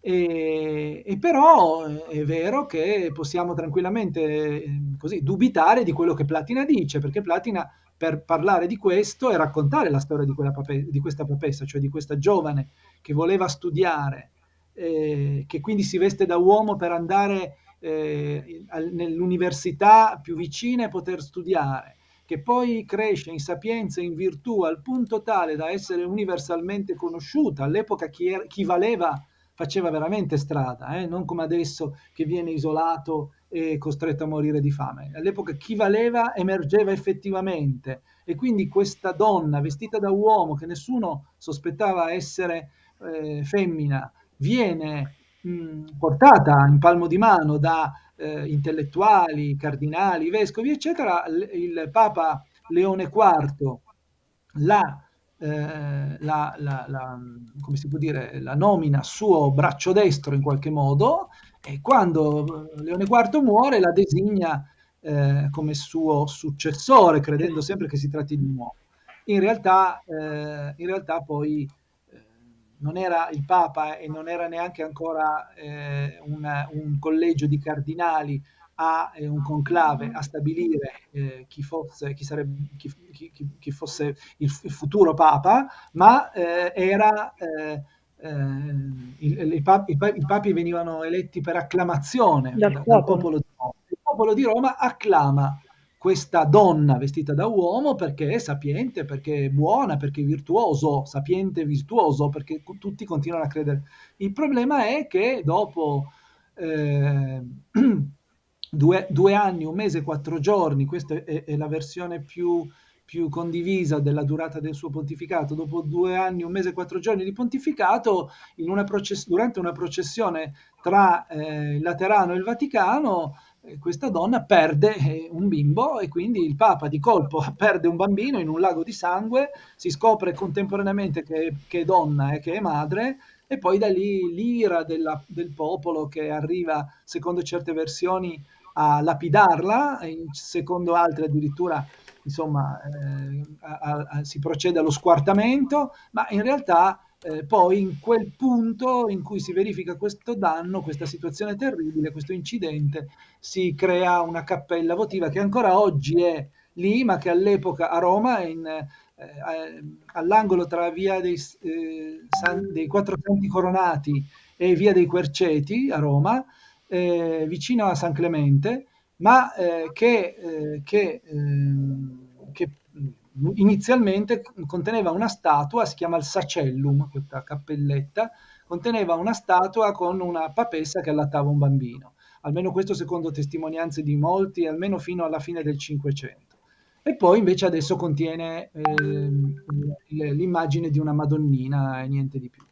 S3: e, e, però eh, è vero che possiamo tranquillamente eh, così, dubitare di quello che Platina dice, perché Platina per parlare di questo e raccontare la storia di, pape di questa papessa, cioè di questa giovane che voleva studiare, eh, che quindi si veste da uomo per andare eh, mm. nell'università più vicina e poter studiare, che poi cresce in sapienza e in virtù al punto tale da essere universalmente conosciuta. All'epoca chi, era, chi valeva faceva veramente strada, eh? non come adesso che viene isolato e costretto a morire di fame. All'epoca chi valeva emergeva effettivamente e quindi questa donna vestita da uomo che nessuno sospettava essere eh, femmina viene Mm. portata in palmo di mano da eh, intellettuali, cardinali, vescovi, eccetera, l- il Papa Leone IV la, eh, la, la, la, come si può dire, la nomina suo braccio destro in qualche modo e quando eh, Leone IV muore la designa eh, come suo successore, credendo sempre che si tratti di un uomo. In realtà, eh, in realtà poi non era il Papa e non era neanche ancora eh, un, un, collegio di cardinali a eh, un conclave a stabilire eh, chi, fosse, chi, sarebbe, chi, chi, fosse, il, il futuro Papa, ma eh, era... Eh, eh, il, il i, papi, venivano eletti per acclamazione dal, dal popolo di Roma. Il popolo di Roma acclama questa donna vestita da uomo perché è sapiente, perché è buona, perché è virtuoso, sapiente e virtuoso, perché tutti continuano a credere. Il problema è che dopo eh, due, due, anni, un mese e quattro giorni, questa è, è la versione più, più, condivisa della durata del suo pontificato, dopo due anni, un mese e quattro giorni di pontificato, una process- durante una processione tra eh, il Laterano e il Vaticano, eh, questa donna perde eh, un bimbo e quindi il Papa di colpo perde un bambino in un lago di sangue, si scopre contemporaneamente che, che è donna e che è madre e poi da lì l'ira della, del popolo che arriva, secondo certe versioni, a lapidarla, secondo altre addirittura insomma, eh, a, a, si procede allo squartamento, ma in realtà eh, poi in quel punto in cui si verifica questo danno, questa situazione terribile, questo incidente, si crea una cappella votiva che ancora oggi è lì, ma che all'epoca a Roma, in, eh, all'angolo tra via dei, eh, San, dei Quattro Santi Coronati e via dei Querceti a Roma, eh, vicino a San Clemente, ma eh, che, eh, che ehm, inizialmente conteneva una statua, si chiama il Sacellum, questa cappelletta, conteneva una statua con una papessa che allattava un bambino, almeno questo secondo testimonianze di molti, almeno fino alla fine del Cinquecento. E poi invece adesso contiene eh, l'immagine di una Madonnina e niente di più.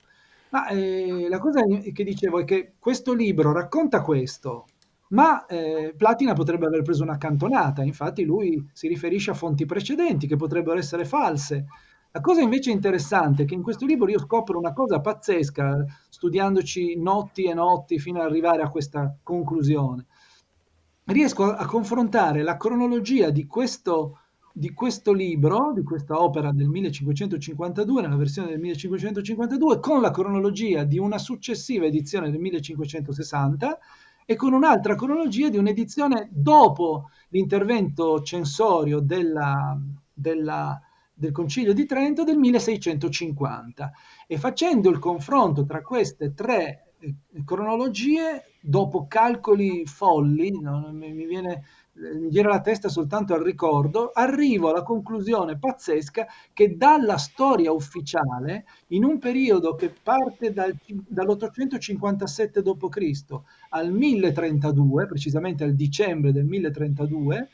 S3: Ma eh, la cosa che dicevo è che questo libro racconta questo, ma eh, Platina potrebbe aver preso una cantonata, infatti lui si riferisce a fonti precedenti che potrebbero essere false. La cosa invece interessante è che in questo libro io scopro una cosa pazzesca, studiandoci notti e notti fino ad arrivare a questa conclusione. Riesco a, a confrontare la cronologia di questo, di questo libro, di questa opera del 1552, nella versione del 1552, con la cronologia di una successiva edizione del 1560 e con un'altra cronologia di un'edizione dopo l'intervento censorio della, della, del Concilio di Trento del 1650 e facendo il confronto tra queste tre eh, cronologie dopo calcoli folli, no, mi viene mi eh, gira la testa soltanto al ricordo, arrivo alla conclusione pazzesca che dalla storia ufficiale, in un periodo che parte dal, dall'857 d.C. al 1032, precisamente al dicembre del 1032,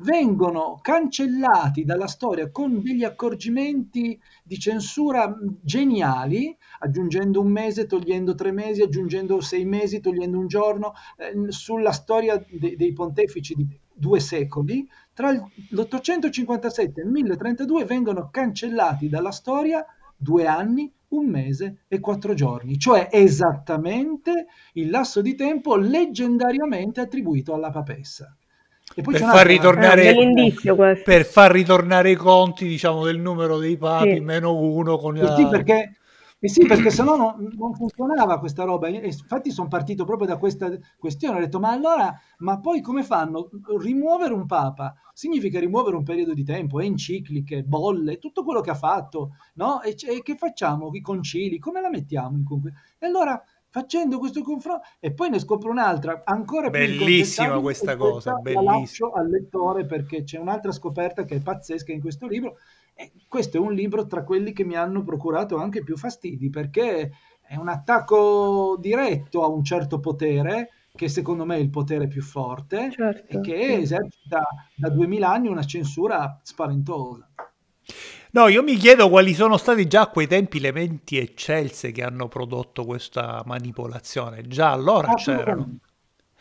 S3: vengono cancellati dalla storia con degli accorgimenti di censura geniali, aggiungendo un mese, togliendo tre mesi, aggiungendo sei mesi, togliendo un giorno, eh, sulla storia de- dei pontefici di due secoli. Tra l'857 e il 1032 vengono cancellati dalla storia due anni, un mese e quattro giorni, cioè esattamente il lasso di tempo leggendariamente attribuito alla papessa. Per far, ritornare, eh,
S1: per far ritornare i conti diciamo, del numero dei papi sì. meno uno con la... sì, perché
S3: e sì, perché se no non funzionava questa roba. E infatti sono partito proprio da questa questione. Ho detto, ma allora, ma poi come fanno? Rimuovere un papa significa rimuovere un periodo di tempo, encicliche, bolle, tutto quello che ha fatto, no? E, e che facciamo? I concili, come la mettiamo? In e allora facendo questo confronto e poi ne scopro un'altra ancora bellissima questa cosa questa bellissima. la al lettore perché c'è un'altra scoperta che è pazzesca in questo libro e questo è un libro tra quelli che mi hanno procurato anche più fastidi perché è un attacco diretto a un certo potere che secondo me è il potere più forte certo. e che esercita da 2000 anni una censura spaventosa No,
S1: io mi chiedo quali sono stati già a quei tempi le menti eccelse che hanno prodotto questa manipolazione. Già allora c'erano.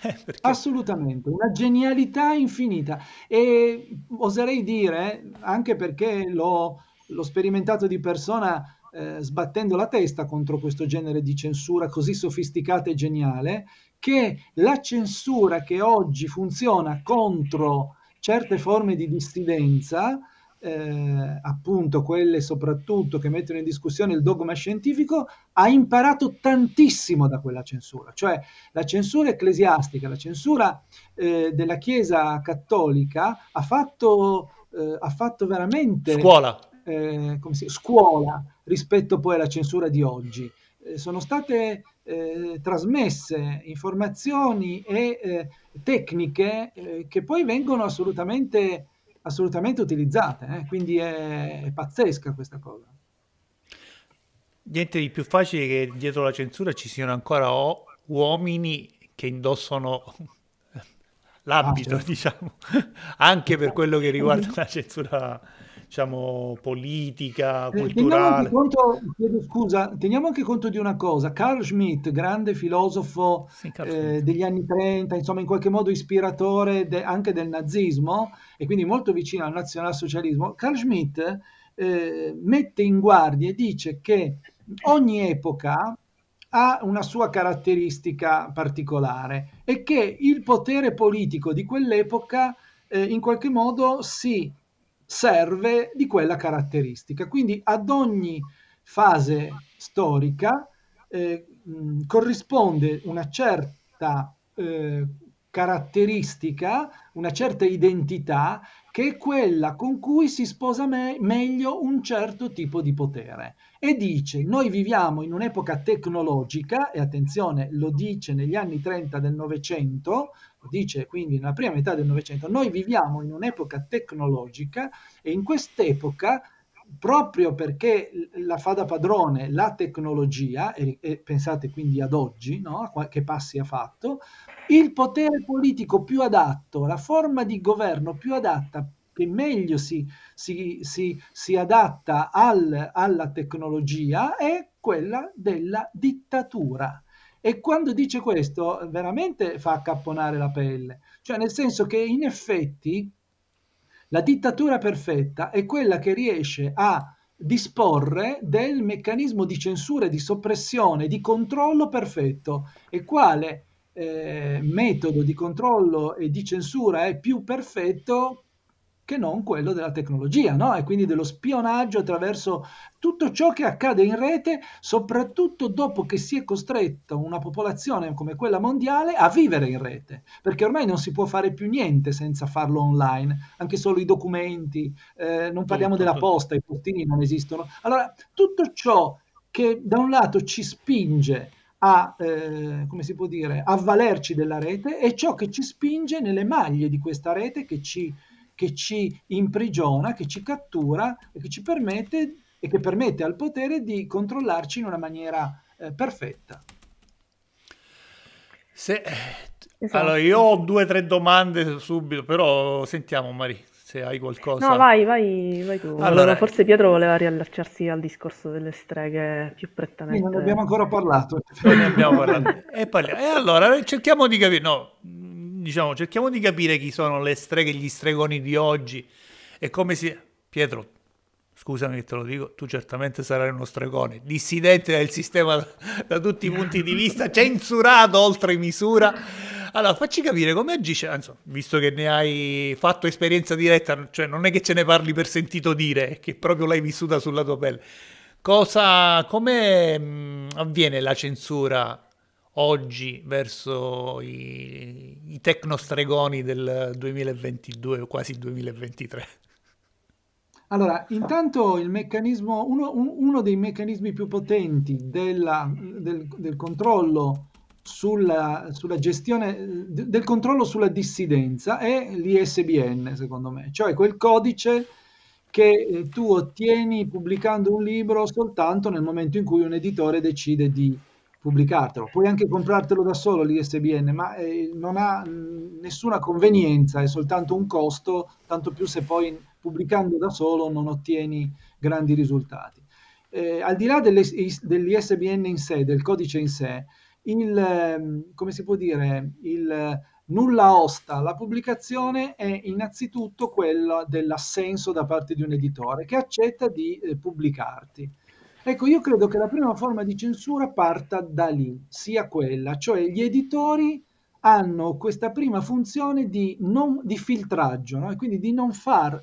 S3: Eh, Assolutamente, una genialità infinita e oserei dire, anche perché l'ho, l'ho sperimentato di persona eh, sbattendo la testa contro questo genere di censura così sofisticata e geniale, che la censura che oggi funziona contro certe forme di dissidenza eh, appunto quelle soprattutto che mettono in discussione il dogma scientifico, ha imparato tantissimo da quella censura, cioè la censura ecclesiastica, la censura eh, della Chiesa cattolica ha fatto, eh, ha fatto veramente scuola. Eh, si, scuola. rispetto poi alla censura di oggi. Eh, sono state eh, trasmesse informazioni e tecniche che poi vengono assolutamente assolutamente utilizzate, eh? quindi è, è pazzesca questa cosa.
S1: Niente di più facile che dietro la censura ci siano ancora uomini che indossano l'abito, ah, certo. diciamo, anche per quello che riguarda la censura diciamo, politica, eh, culturale. Teniamo
S3: conto, scusa, teniamo anche conto di una cosa. Carl Schmitt, grande filosofo sì, eh, degli anni 30, insomma in qualche modo ispiratore de, anche del nazismo e quindi molto vicino al nazionalsocialismo, Carl Schmitt eh, mette in guardia e dice che ogni epoca ha una sua caratteristica particolare e che il potere politico di quell'epoca eh, in qualche modo si serve di quella caratteristica. Quindi ad ogni fase storica eh, mh, corrisponde una certa eh, caratteristica, una certa identità che è quella con cui si sposa me- meglio un certo tipo di potere. E dice, noi viviamo in un'epoca tecnologica, e attenzione, lo dice negli anni 30 del Novecento, lo dice quindi nella prima metà del Novecento, noi viviamo in un'epoca tecnologica e in quest'epoca proprio perché la fa da padrone la tecnologia, e, e pensate quindi ad oggi, no? che passi ha fatto, il potere politico più adatto, la forma di governo più adatta, che meglio si, si, si, si adatta al, alla tecnologia, è quella della dittatura. E quando dice questo, veramente fa accapponare la pelle. Cioè, nel senso che in effetti la dittatura perfetta è quella che riesce a disporre del meccanismo di censura, di soppressione, di controllo perfetto e quale eh, metodo di controllo e di censura è più perfetto che non quello della tecnologia, no? e quindi dello spionaggio attraverso tutto ciò che accade in rete, soprattutto dopo che si è costretta una popolazione come quella mondiale a vivere in rete, perché ormai non si può fare più niente senza farlo online, anche solo i documenti, eh, non parliamo della posta, i postini non esistono. Allora, tutto ciò che da un lato ci spinge a, eh, come si può dire, avvalerci della rete è ciò che ci spinge nelle maglie di questa rete che ci che ci imprigiona, che ci cattura e che ci permette e che permette al potere di controllarci in una maniera eh, perfetta. Se... Esatto. Allora, io ho due
S1: o tre domande subito, però sentiamo Mari se hai qualcosa. No, vai,
S2: vai, vai tu. Allora, allora forse Pietro voleva riallacciarsi al discorso delle streghe più prettamente. Sì, non abbiamo
S3: ancora parlato. Non
S1: ne abbiamo parlato. e, parliamo. e allora cerchiamo di capire, no, diciamo, cerchiamo di capire chi sono le streghe, gli stregoni di oggi e come si... Pietro, scusami che te lo dico, tu certamente sarai uno stregone, dissidente del sistema da, tutti i punti di vista, censurato oltre misura. Allora, facci capire come agisce, insomma, visto che ne hai fatto esperienza diretta, cioè non è che ce ne parli per sentito dire, è che proprio l'hai vissuta sulla tua pelle. Cosa, come mm, avviene la censura oggi verso i, i tecnostregoni del 2022 quasi 2023?
S3: Allora, intanto uno, uno, dei meccanismi più potenti della, del, del, controllo sulla, sulla, gestione, del controllo sulla dissidenza è l'ISBN, secondo me, cioè quel codice che eh, tu ottieni pubblicando un libro soltanto nel momento in cui un editore decide di pubblicartelo. Puoi anche comprartelo da solo l'ISBN, ma eh, non ha mm, nessuna convenienza, è soltanto un costo, tanto più se poi pubblicando da solo non ottieni grandi risultati. Eh, al di là delle, dell'ISBN in sé, del codice in sé, il, ehm, come si può dire, il nulla osta la pubblicazione è innanzitutto quello dell'assenso da parte di un editore che accetta di eh, pubblicarti. Ecco, io credo che la prima forma di censura parta da lì, sia quella, cioè gli editori hanno questa prima funzione di, non, di filtraggio, no? e quindi di non far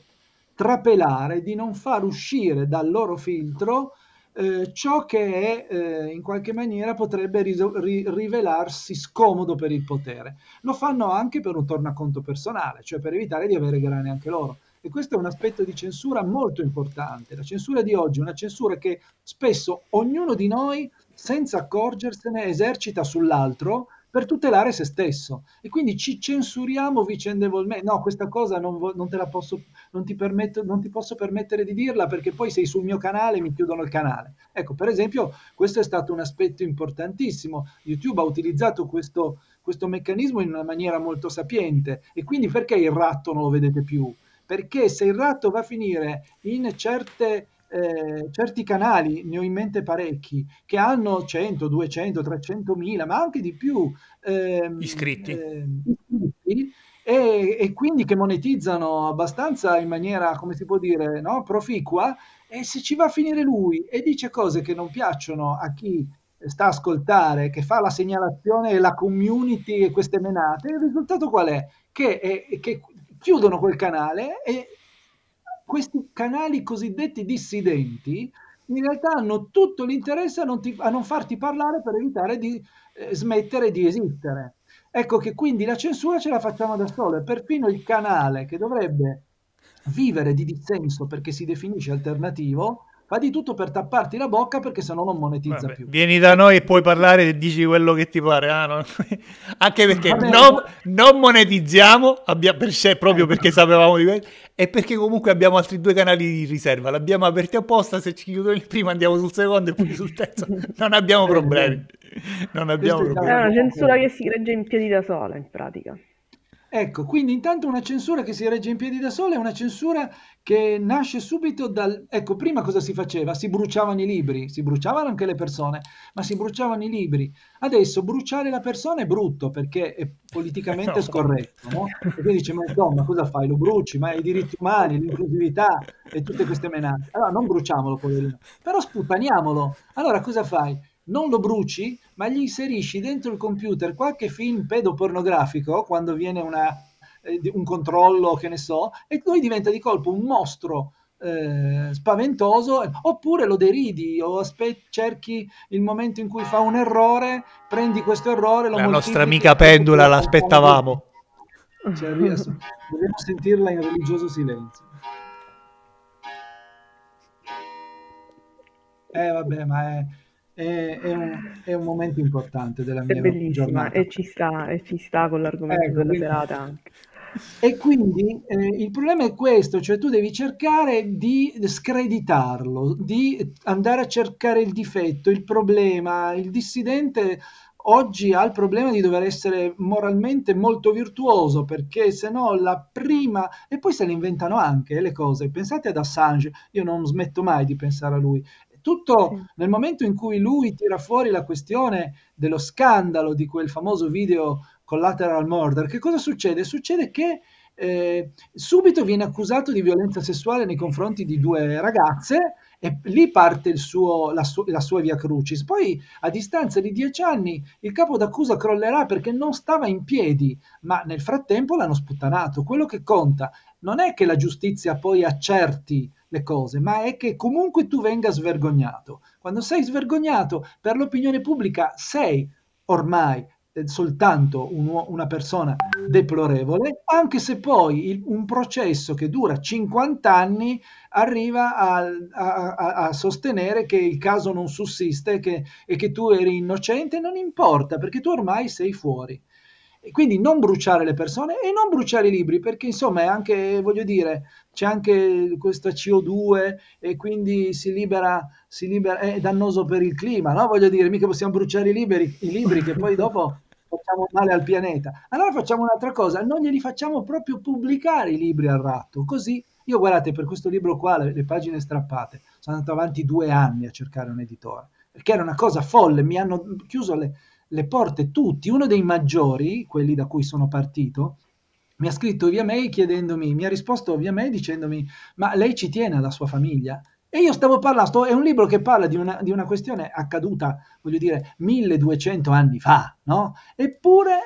S3: trapelare, di non far uscire dal loro filtro eh, ciò che è, eh, in qualche maniera potrebbe riso- ri- rivelarsi scomodo per il potere. Lo fanno anche per un tornaconto personale, cioè per evitare di avere grane anche loro. E questo è un aspetto di censura molto importante. La censura di oggi è una censura che spesso ognuno di noi, senza accorgersene, esercita sull'altro per tutelare se stesso. E quindi ci censuriamo vicendevolmente. No, questa cosa non, non te la posso, non ti, permetto, non ti posso permettere di dirla perché poi sei sul mio canale e mi chiudono il canale. Ecco, per esempio, questo è stato un aspetto importantissimo. YouTube ha utilizzato questo, questo meccanismo in una maniera molto sapiente e quindi perché il ratto non lo vedete più? perché se il ratto va a finire in certe, eh, certi canali, ne ho in mente parecchi, che hanno 100, 200, 300 mila, ma anche di più ehm, iscritti. Eh, iscritti e, e, quindi che monetizzano abbastanza in maniera, come si può dire, no? proficua, e se ci va a finire lui e dice cose che non piacciono a chi sta a ascoltare, che fa la segnalazione e la community e queste menate, il risultato qual è? Che, è, che chiudono quel canale e questi canali cosiddetti dissidenti in realtà hanno tutto l'interesse a non, ti, a non farti parlare per evitare di eh, smettere di esistere. Ecco che quindi la censura ce la facciamo da solo e perfino il canale che dovrebbe vivere di dissenso perché si definisce alternativo fa di tutto per tapparti la bocca perché sennò non monetizza Vabbè, più.
S1: Vieni da noi e puoi parlare e dici quello che ti pare. Ah, no. Anche perché non, non, monetizziamo abbia, per sé, proprio eh. perché sapevamo di questo e perché comunque abbiamo altri due canali di riserva. L'abbiamo aperto apposta, se ci chiudono il primo andiamo sul secondo e poi sul terzo. Non abbiamo eh, problemi. Eh. Non abbiamo problemi. È una
S2: censura che si regge in piedi da sola in pratica.
S3: Ecco, quindi intanto una censura che si regge in piedi da sola è una censura che nasce subito dal... Ecco, prima cosa si faceva? Si bruciavano i libri, si bruciavano anche le persone, ma si bruciavano i libri. Adesso bruciare la persona è brutto perché è politicamente eh, no. scorretto, no? E quindi dice, ma insomma, cosa fai? Lo bruci, ma i diritti umani, l'inclusività e tutte queste menate. Allora non bruciamolo, poverino, però sputaniamolo. Allora cosa fai? Non lo bruci, ma gli inserisci dentro il computer qualche film pedopornografico quando viene una, eh, un controllo, che ne so, e lui diventa di colpo un mostro. Eh, spaventoso, oppure lo deridi o aspe- cerchi il momento in cui fa un errore, prendi questo errore. Lo la nostra amica pendula l'aspettavamo. Cioè, dobbiamo sentirla in religioso silenzio. Eh vabbè, ma è, è, è, un, è, un, momento importante della mia è bellissima, giornata. E ci sta,
S2: e ci sta con
S3: l'argomento ecco, della serata anche. E quindi eh, il problema è questo, cioè tu devi cercare di screditarlo, di andare a cercare il difetto, il problema. Il dissidente oggi ha il problema di dover essere moralmente molto virtuoso perché se no la prima e poi se le inventano anche le cose pensate ad Assange io non smetto mai di pensare a lui tutto sì. nel momento in cui lui tira fuori la questione dello scandalo di quel famoso video collateral murder, che cosa succede? Succede che eh, subito viene accusato di violenza sessuale nei confronti di due ragazze e lì parte suo, la, su- la, sua via crucis. Poi a distanza di dieci anni il capo d'accusa crollerà perché non stava in piedi, ma nel frattempo l'hanno sputtanato. Quello che conta non è che la giustizia poi accerti le cose, ma è che comunque tu venga svergognato. Quando sei svergognato per l'opinione pubblica sei ormai eh, soltanto un, una persona deplorevole, anche se poi il, un processo che dura 50 anni arriva a, a, a sostenere che il caso non sussiste che, e che tu eri innocente, non importa perché tu ormai sei fuori quindi non bruciare le persone e non bruciare i libri, perché insomma è anche, voglio dire, c'è anche questa CO2 e quindi si libera, si libera è dannoso per il clima, no? Voglio dire, mica possiamo bruciare i, liberi, i libri che poi dopo facciamo male al pianeta. Allora facciamo un'altra cosa, non glieli facciamo proprio pubblicare i libri al ratto, così io guardate per questo libro qua, le, le pagine strappate, sono andato avanti due anni a cercare un editore, perché era una cosa folle, mi hanno chiuso le le porte tutti. Uno dei maggiori, quelli da cui sono partito, mi ha scritto via mail chiedendomi, mi ha risposto via mail dicendomi, ma lei ci tiene alla sua famiglia? E io stavo parlando, è un libro che parla di una, di una questione accaduta, voglio dire, 1200 anni fa, no? Eppure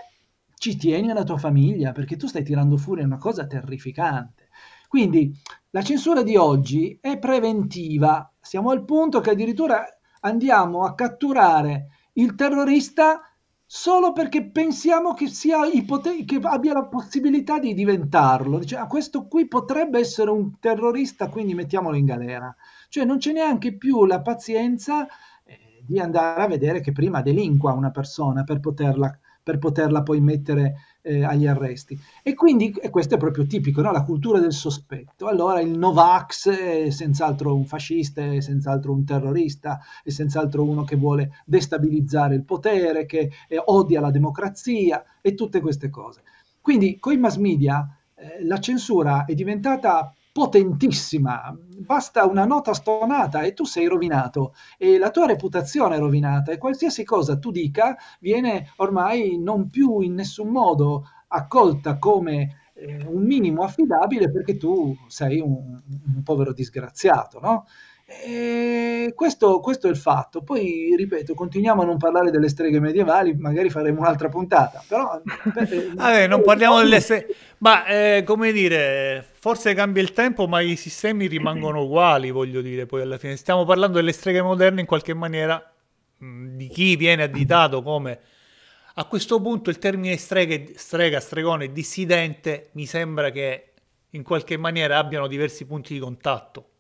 S3: ci tieni alla tua famiglia perché tu stai tirando fuori una cosa terrificante. Quindi la censura di oggi è preventiva, siamo al punto che addirittura andiamo a catturare il terrorista solo perché pensiamo che, ipote- che abbia la possibilità di diventarlo. Dice, ah, questo qui potrebbe essere un terrorista, quindi mettiamolo in galera. Cioè non c'è neanche più la pazienza eh, di andare a vedere che prima delinqua una persona per poterla, per poterla poi mettere eh, agli arresti. E quindi e questo è proprio tipico, no? la cultura del sospetto. Allora il Novax è senz'altro un fascista, è senz'altro un terrorista, è senz'altro uno che vuole destabilizzare il potere, che eh, odia la democrazia e tutte queste cose. Quindi con i mass media eh, la censura è diventata potentissima, basta una nota stonata e tu sei rovinato e la tua reputazione è rovinata e qualsiasi cosa tu dica viene ormai non più in nessun modo accolta come eh, un minimo affidabile perché tu sei un, un povero disgraziato, no? Questo, questo, è il fatto. Poi, ripeto, continuiamo a non parlare delle streghe medievali, magari faremo un'altra puntata. Però, eh, Vabbè, non parliamo delle streghe,
S1: ma eh, come dire, Forse cambia il tempo, ma i sistemi rimangono uguali, voglio dire, poi alla fine. Stiamo parlando delle streghe moderne in qualche maniera di chi viene additato come a questo punto il termine streghe, strega, stregone, dissidente mi sembra che in qualche maniera abbiano diversi punti di contatto.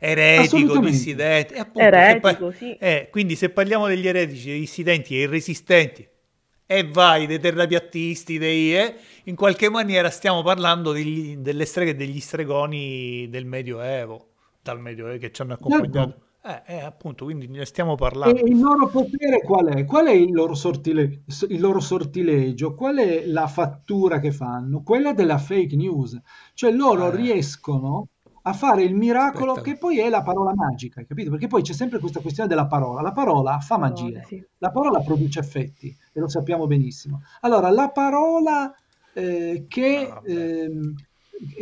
S1: Eretico, dissidente. E appunto, Eretico, se par- sì. eh, quindi se parliamo degli eretici, dei dissidenti e irresistenti, e vai dei terrapiattisti, dei, eh, in qualche maniera stiamo parlando degli, delle streghe degli stregoni del Medioevo, dal Medioevo che ci hanno certo. accompagnato. Certo. Eh, eh, appunto, quindi ne stiamo parlando. E il
S3: loro potere qual è? Qual è il loro, sortile- il loro sortilegio? Qual è la fattura che fanno? Quella della fake news. Cioè loro eh. riescono a fare il miracolo Aspetta. che poi è la parola magica, capito? Perché poi c'è sempre questa questione della parola. La parola fa magia, sì. la parola produce effetti e lo sappiamo benissimo. Allora, la parola eh, che, ah, eh,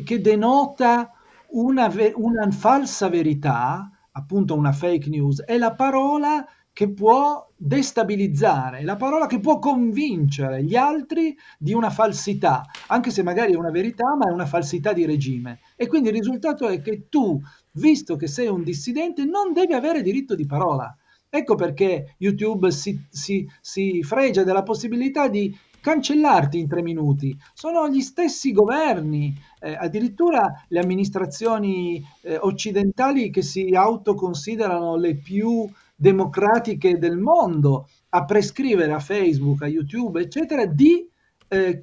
S3: che, denota una, ve- una falsa verità, appunto una fake news, è la parola che può destabilizzare, la parola che può convincere gli altri di una falsità, anche se magari è una verità, ma è una falsità di regime. E quindi il risultato è che tu, visto che sei un dissidente, non devi avere diritto di parola. Ecco perché YouTube si, si, si fregia della possibilità di cancellarti in tre minuti. Sono gli stessi governi, eh, addirittura le amministrazioni eh, occidentali che si autoconsiderano le più democratiche del mondo a prescrivere a Facebook, a YouTube, eccetera, di eh,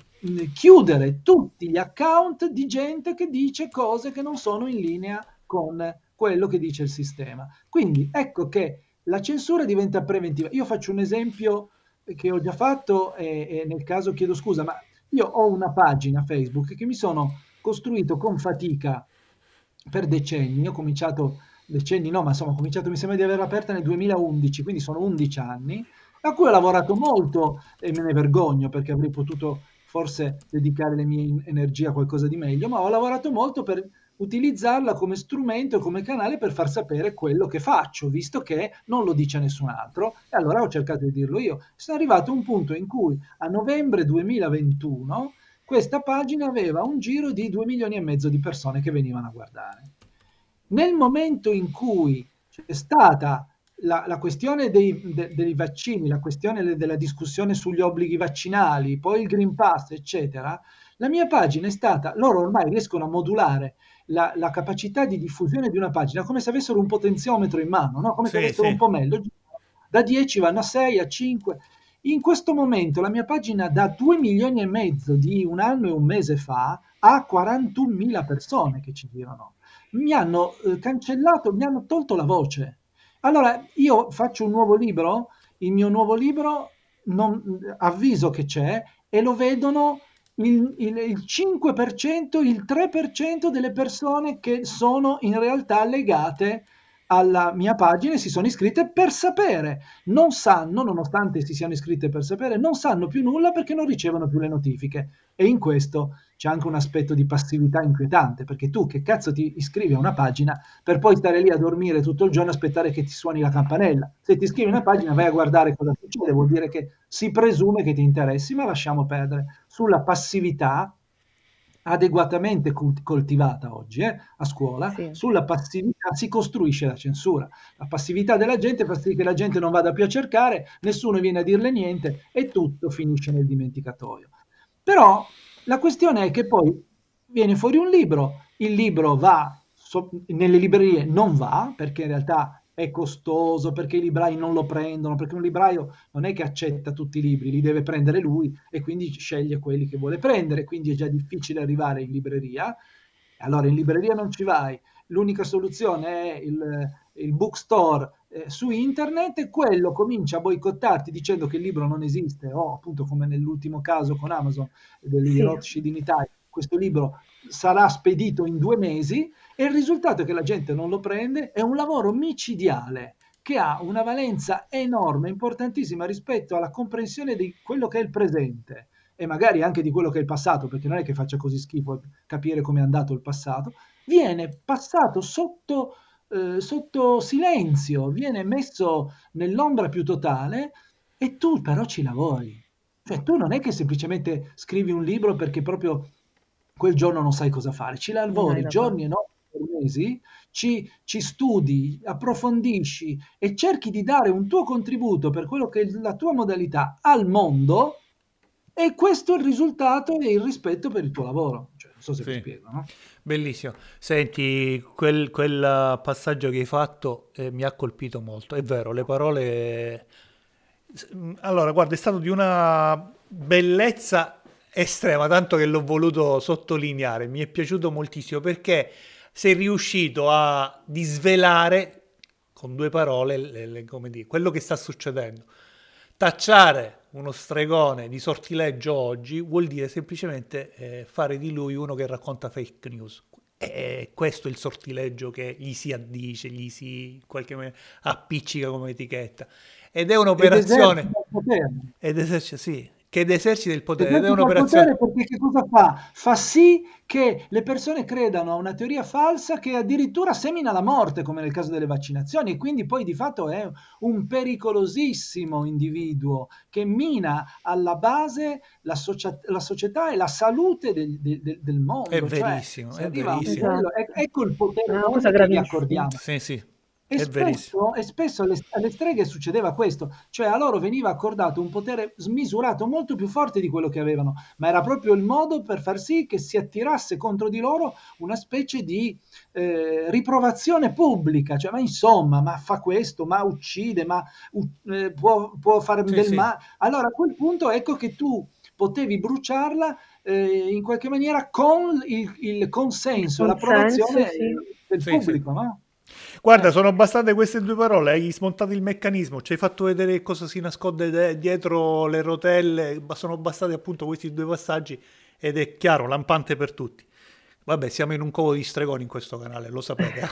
S3: chiudere tutti gli account di gente che dice cose che non sono in linea con quello che dice il sistema. Quindi ecco che la censura diventa preventiva. Io faccio un esempio che ho già fatto e, e nel caso chiedo scusa, ma io ho una pagina Facebook che mi sono costruito con fatica per decenni. Ho cominciato decenni no, ma insomma ho cominciato, mi sembra di averla aperta nel 2011, quindi sono 11 anni, a cui ho lavorato molto e me ne vergogno perché avrei potuto forse dedicare le mie energie a qualcosa di meglio, ma ho lavorato molto per utilizzarla come strumento come canale per far sapere quello che faccio, visto che non lo dice nessun altro, e allora ho cercato di dirlo io. Sono arrivato a un punto in cui a novembre 2021 questa pagina aveva un giro di 2 milioni e mezzo di persone che venivano a guardare nel momento in cui c'è stata la, la questione dei, de, dei, vaccini, la questione della discussione sugli obblighi vaccinali, poi il Green Pass, eccetera, la mia pagina è stata, loro ormai riescono a modulare la, la capacità di diffusione di una pagina come se avessero un potenziometro in mano, no? come se sì, avessero sì. un pomello, da 10 vanno a 6, a 5. In questo momento la mia pagina da 2 milioni e mezzo di un anno e un mese fa a 41 mila persone che ci girano mi hanno eh, cancellato, mi hanno tolto la voce. Allora io faccio un nuovo libro, il mio nuovo libro non, mm, avviso che c'è e lo vedono il, il, il 5%, il 3% delle persone che sono in realtà legate a alla mia pagina e si sono iscritte per sapere. Non sanno, nonostante si siano iscritte per sapere, non sanno più nulla perché non ricevono più le notifiche. E in questo c'è anche un aspetto di passività inquietante, perché tu che cazzo ti iscrivi a una pagina per poi stare lì a dormire tutto il giorno e aspettare che ti suoni la campanella. Se ti iscrivi a una pagina vai a guardare cosa succede, vuol dire che si presume che ti interessi, ma lasciamo perdere. Sulla passività adeguatamente cult- coltivata oggi eh, a scuola, sì. sulla passività si costruisce la censura. La passività della gente fa sì che la gente non vada più a cercare, nessuno viene a dirle niente e tutto finisce nel dimenticatoio. Però la questione è che poi viene fuori un libro, il libro va so- nelle librerie, non va perché in realtà è costoso, perché i librai non lo prendono, perché un libraio non è che accetta tutti i libri, li deve prendere lui e quindi sceglie quelli che vuole prendere, quindi è già difficile arrivare in libreria. Allora in libreria non ci vai, l'unica soluzione è il, il bookstore eh, su internet e quello comincia a boicottarti dicendo che il libro non esiste o oh, appunto come nell'ultimo caso con Amazon degli sì. Rothschild in Italia questo libro sarà spedito in due mesi e il risultato è che la gente non lo prende, è un lavoro micidiale che ha una valenza enorme, importantissima rispetto alla comprensione di quello che è il presente e magari anche di quello che è il passato, perché non è che faccia così schifo capire come è andato il passato, viene passato sotto, eh, sotto silenzio, viene messo nell'ombra più totale e tu però ci lavori. Cioè tu non è che semplicemente scrivi un libro perché proprio quel giorno non sai cosa fare, ci lavori giorni e notti mesi, ci, ci, studi, approfondisci e cerchi di dare un tuo contributo per quello che è la tua modalità al mondo, e questo è il risultato e il rispetto per il tuo lavoro. Cioè, non so se
S1: sì. mi spiego. No? Bellissimo. Senti, quel, quel, uh, passaggio che hai fatto eh, mi ha colpito molto. È vero, le parole... Allora, guarda, è stato di una bellezza estrema, tanto che l'ho voluto sottolineare. Mi è piaciuto moltissimo perché sei riuscito a disvelare con due parole le, le, dire, quello che sta succedendo. Tacciare uno stregone di sortileggio oggi vuol dire semplicemente eh, fare di lui uno che racconta fake news. E questo è il sortileggio che gli si addice, gli si qualche maniera appiccica come etichetta. Ed è un'operazione. Ed esercita, sì, che esercita il potere ed è un'operazione.
S3: Potere perché cosa fa? Fa sì che le persone credano a una teoria falsa che addirittura semina la morte, come nel caso delle vaccinazioni, e quindi poi di fatto è un pericolosissimo individuo che mina alla base la, socia- la società e la salute del, del, del mondo. È cioè, verissimo, è verissimo. ecco il potere una cosa che accordiamo. Sì, sì.
S1: E spesso,
S3: e spesso alle, alle, streghe succedeva questo, cioè a loro veniva accordato un potere smisurato molto più forte di quello che avevano, ma era proprio il modo per far sì che si attirasse contro di loro una specie di eh, riprovazione pubblica, cioè ma insomma, ma fa questo, ma uccide, ma uh, può, può, fare sì, del sì. male. Allora a quel punto ecco che tu potevi bruciarla eh, in qualche maniera con il, il consenso, il l'approvazione senso, sì. del pubblico, no?
S1: Guarda, sono bastate queste due parole, hai smontato il meccanismo, ci hai fatto vedere cosa si nasconde de- dietro le rotelle, sono bastati appunto questi due passaggi ed è chiaro, lampante per tutti. Vabbè, siamo in un covo di stregoni in questo canale, lo sapete.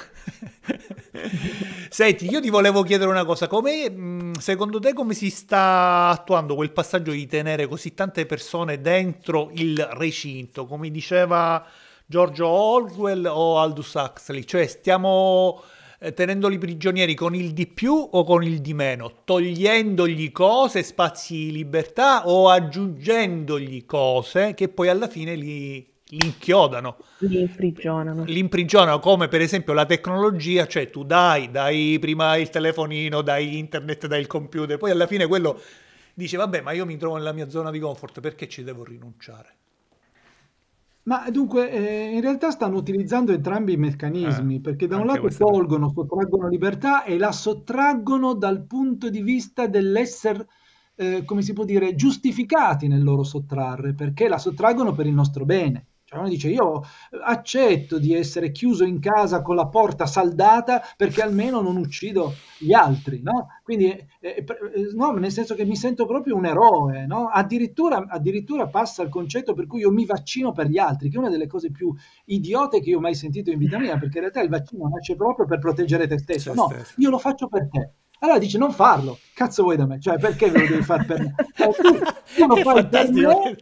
S1: Senti, io ti volevo chiedere una cosa, come, secondo te come si sta attuando quel passaggio di tenere così tante persone dentro il recinto? Come diceva Giorgio Orwell o Aldous Huxley? Cioè stiamo eh, tenendoli prigionieri con il di più o con il di meno, togliendogli cose, spazi di libertà o aggiungendogli cose che poi alla fine li, li inchiodano. Li imprigionano. Li imprigionano, come per esempio la tecnologia, cioè tu dai, dai prima il telefonino, dai internet, dai il computer, poi alla fine quello dice vabbè ma io mi trovo nella mia zona di comfort, perché ci devo rinunciare?
S3: Ma dunque, eh, in realtà stanno utilizzando entrambi i meccanismi, eh, perché da un lato tolgono, è... sottraggono libertà e la sottraggono dal punto di vista dell'essere, eh, come si può dire, giustificati nel loro sottrarre, perché la sottraggono per il nostro bene. Cioè uno dice io accetto di essere chiuso in casa con la porta saldata perché almeno non uccido gli altri, no? Quindi eh, eh, eh, no, nel senso che mi sento proprio un eroe, no? addirittura, addirittura, passa il concetto per cui io mi vaccino per gli altri, che è una delle cose più idiote che io ho mai sentito in vita mia, perché in realtà il vaccino nasce proprio per proteggere te stesso. No, io lo faccio per te. Allora dice non farlo, cazzo vuoi da me? Cioè perché ve lo devi fare per me? Eh, tu, tu lo fai per me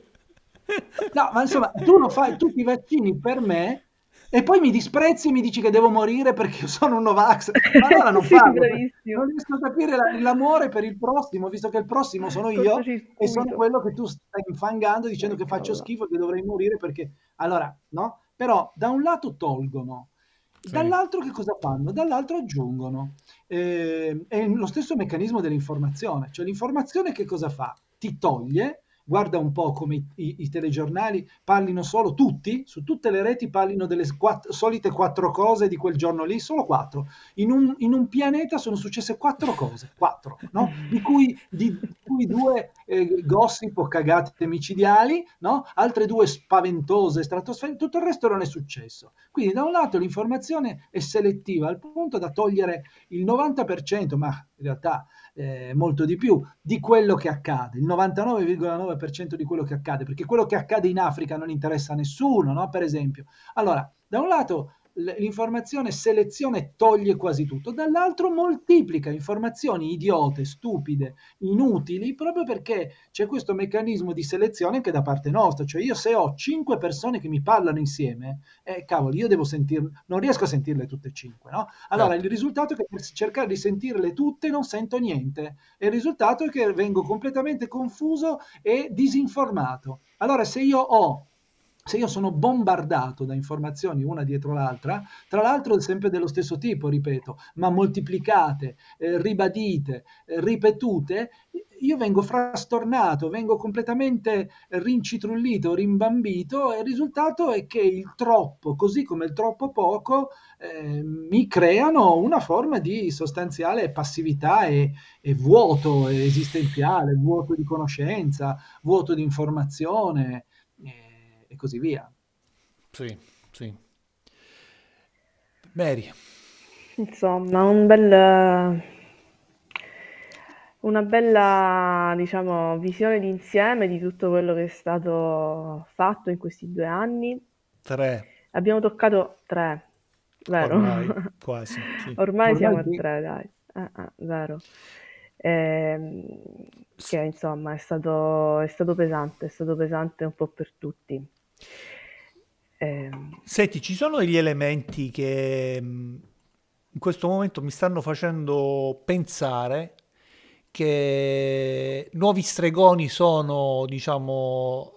S3: No, ma insomma, tu lo fai tutti i vaccini per me e poi mi disprezzi e mi dici che devo morire perché io sono un Novax. Ma allora non sì, parlo. Cioè, non riesco a capire la, l'amore per il prossimo, visto che il prossimo sono io e sono quello che tu stai infangando dicendo che faccio schifo e che dovrei morire perché... Allora, no? Però da un lato tolgono, sì. dall'altro che cosa fanno? Dall'altro aggiungono. Eh, è lo stesso meccanismo dell'informazione. Cioè l'informazione che cosa fa? Ti toglie guarda un po' come i, i, i telegiornali parlino solo, tutti, su tutte le reti parlino delle quatt- solite quattro cose di quel giorno lì, solo quattro. In un, in un pianeta sono successe quattro cose, quattro, no? di, cui, di, di cui, due eh, gossip o cagate micidiali, no? altre due spaventose, stratosferiche, tutto il resto non è successo. Quindi da un lato l'informazione è selettiva al punto da togliere il 90%, ma in realtà eh, molto di più di quello che accade, il 99,9% di quello che accade, perché quello che accade in Africa non interessa a nessuno, no? per esempio. Allora, da un lato l'informazione seleziona e toglie quasi tutto, dall'altro moltiplica informazioni idiote, stupide, inutili, proprio perché c'è questo meccanismo di selezione anche da parte nostra, cioè io se ho cinque persone che mi parlano insieme, eh, cavolo, io devo sentirle, non riesco a sentirle tutte e cinque, no? Allora certo. il risultato è che per cercare di sentirle tutte non sento niente, e il risultato è che vengo completamente confuso e disinformato. Allora se io ho se io sono bombardato da informazioni una dietro l'altra, tra l'altro sempre dello stesso tipo, ripeto, ma moltiplicate, eh, ribadite, eh, ripetute, io vengo frastornato, vengo completamente rincitrullito, rimbambito e il risultato è che il troppo, così come il troppo poco, eh, mi creano una forma di sostanziale passività e, e vuoto esistenziale, vuoto di conoscenza, vuoto di informazione e così via. Sì, sì. Mary.
S2: Insomma, un bel, una bella, diciamo, visione d'insieme di tutto quello che è stato fatto in questi due anni. Tre. Abbiamo toccato tre, vero? Ormai, quasi. Sì. Ormai, Ormai, siamo sì. a tre, dai. Ah, ah, vero. Eh, che insomma è stato, è stato pesante, è stato pesante un po' per tutti. Ehm.
S1: Senti, ci sono degli elementi che mm, in questo momento mi stanno facendo pensare che nuovi stregoni sono, diciamo,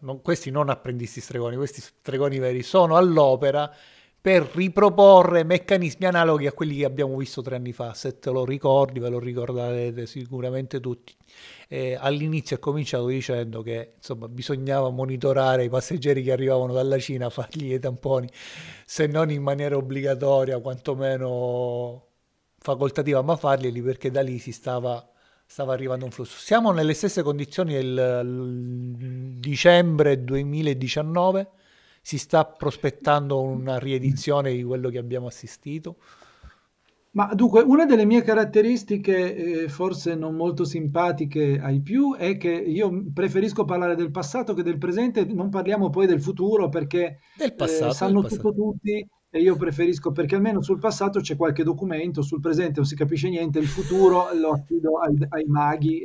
S1: non, questi non apprendisti stregoni, questi stregoni veri sono all'opera per riproporre meccanismi analoghi a quelli che abbiamo visto tre anni fa. Se te lo ricordi, ve lo ricorderete sicuramente tutti. Eh, all'inizio è cominciato dicendo che insomma, bisognava monitorare i passeggeri che arrivavano dalla Cina, fargli i tamponi, se non in maniera obbligatoria, quantomeno facoltativa, ma farglieli perché da lì si stava, stava arrivando un flusso. Siamo nelle stesse condizioni del mm, dicembre 2019 si sta
S3: prospettando una riedizione di quello che abbiamo assistito? Ma dunque, una delle mie caratteristiche eh, forse non molto simpatiche ai più è che io preferisco parlare del passato che del presente, non parliamo poi del futuro perché del eh, passato, eh, sanno del tutto tutti e io preferisco perché almeno sul passato c'è qualche documento, sul presente non si capisce niente, il futuro lo affido ai, ai maghi.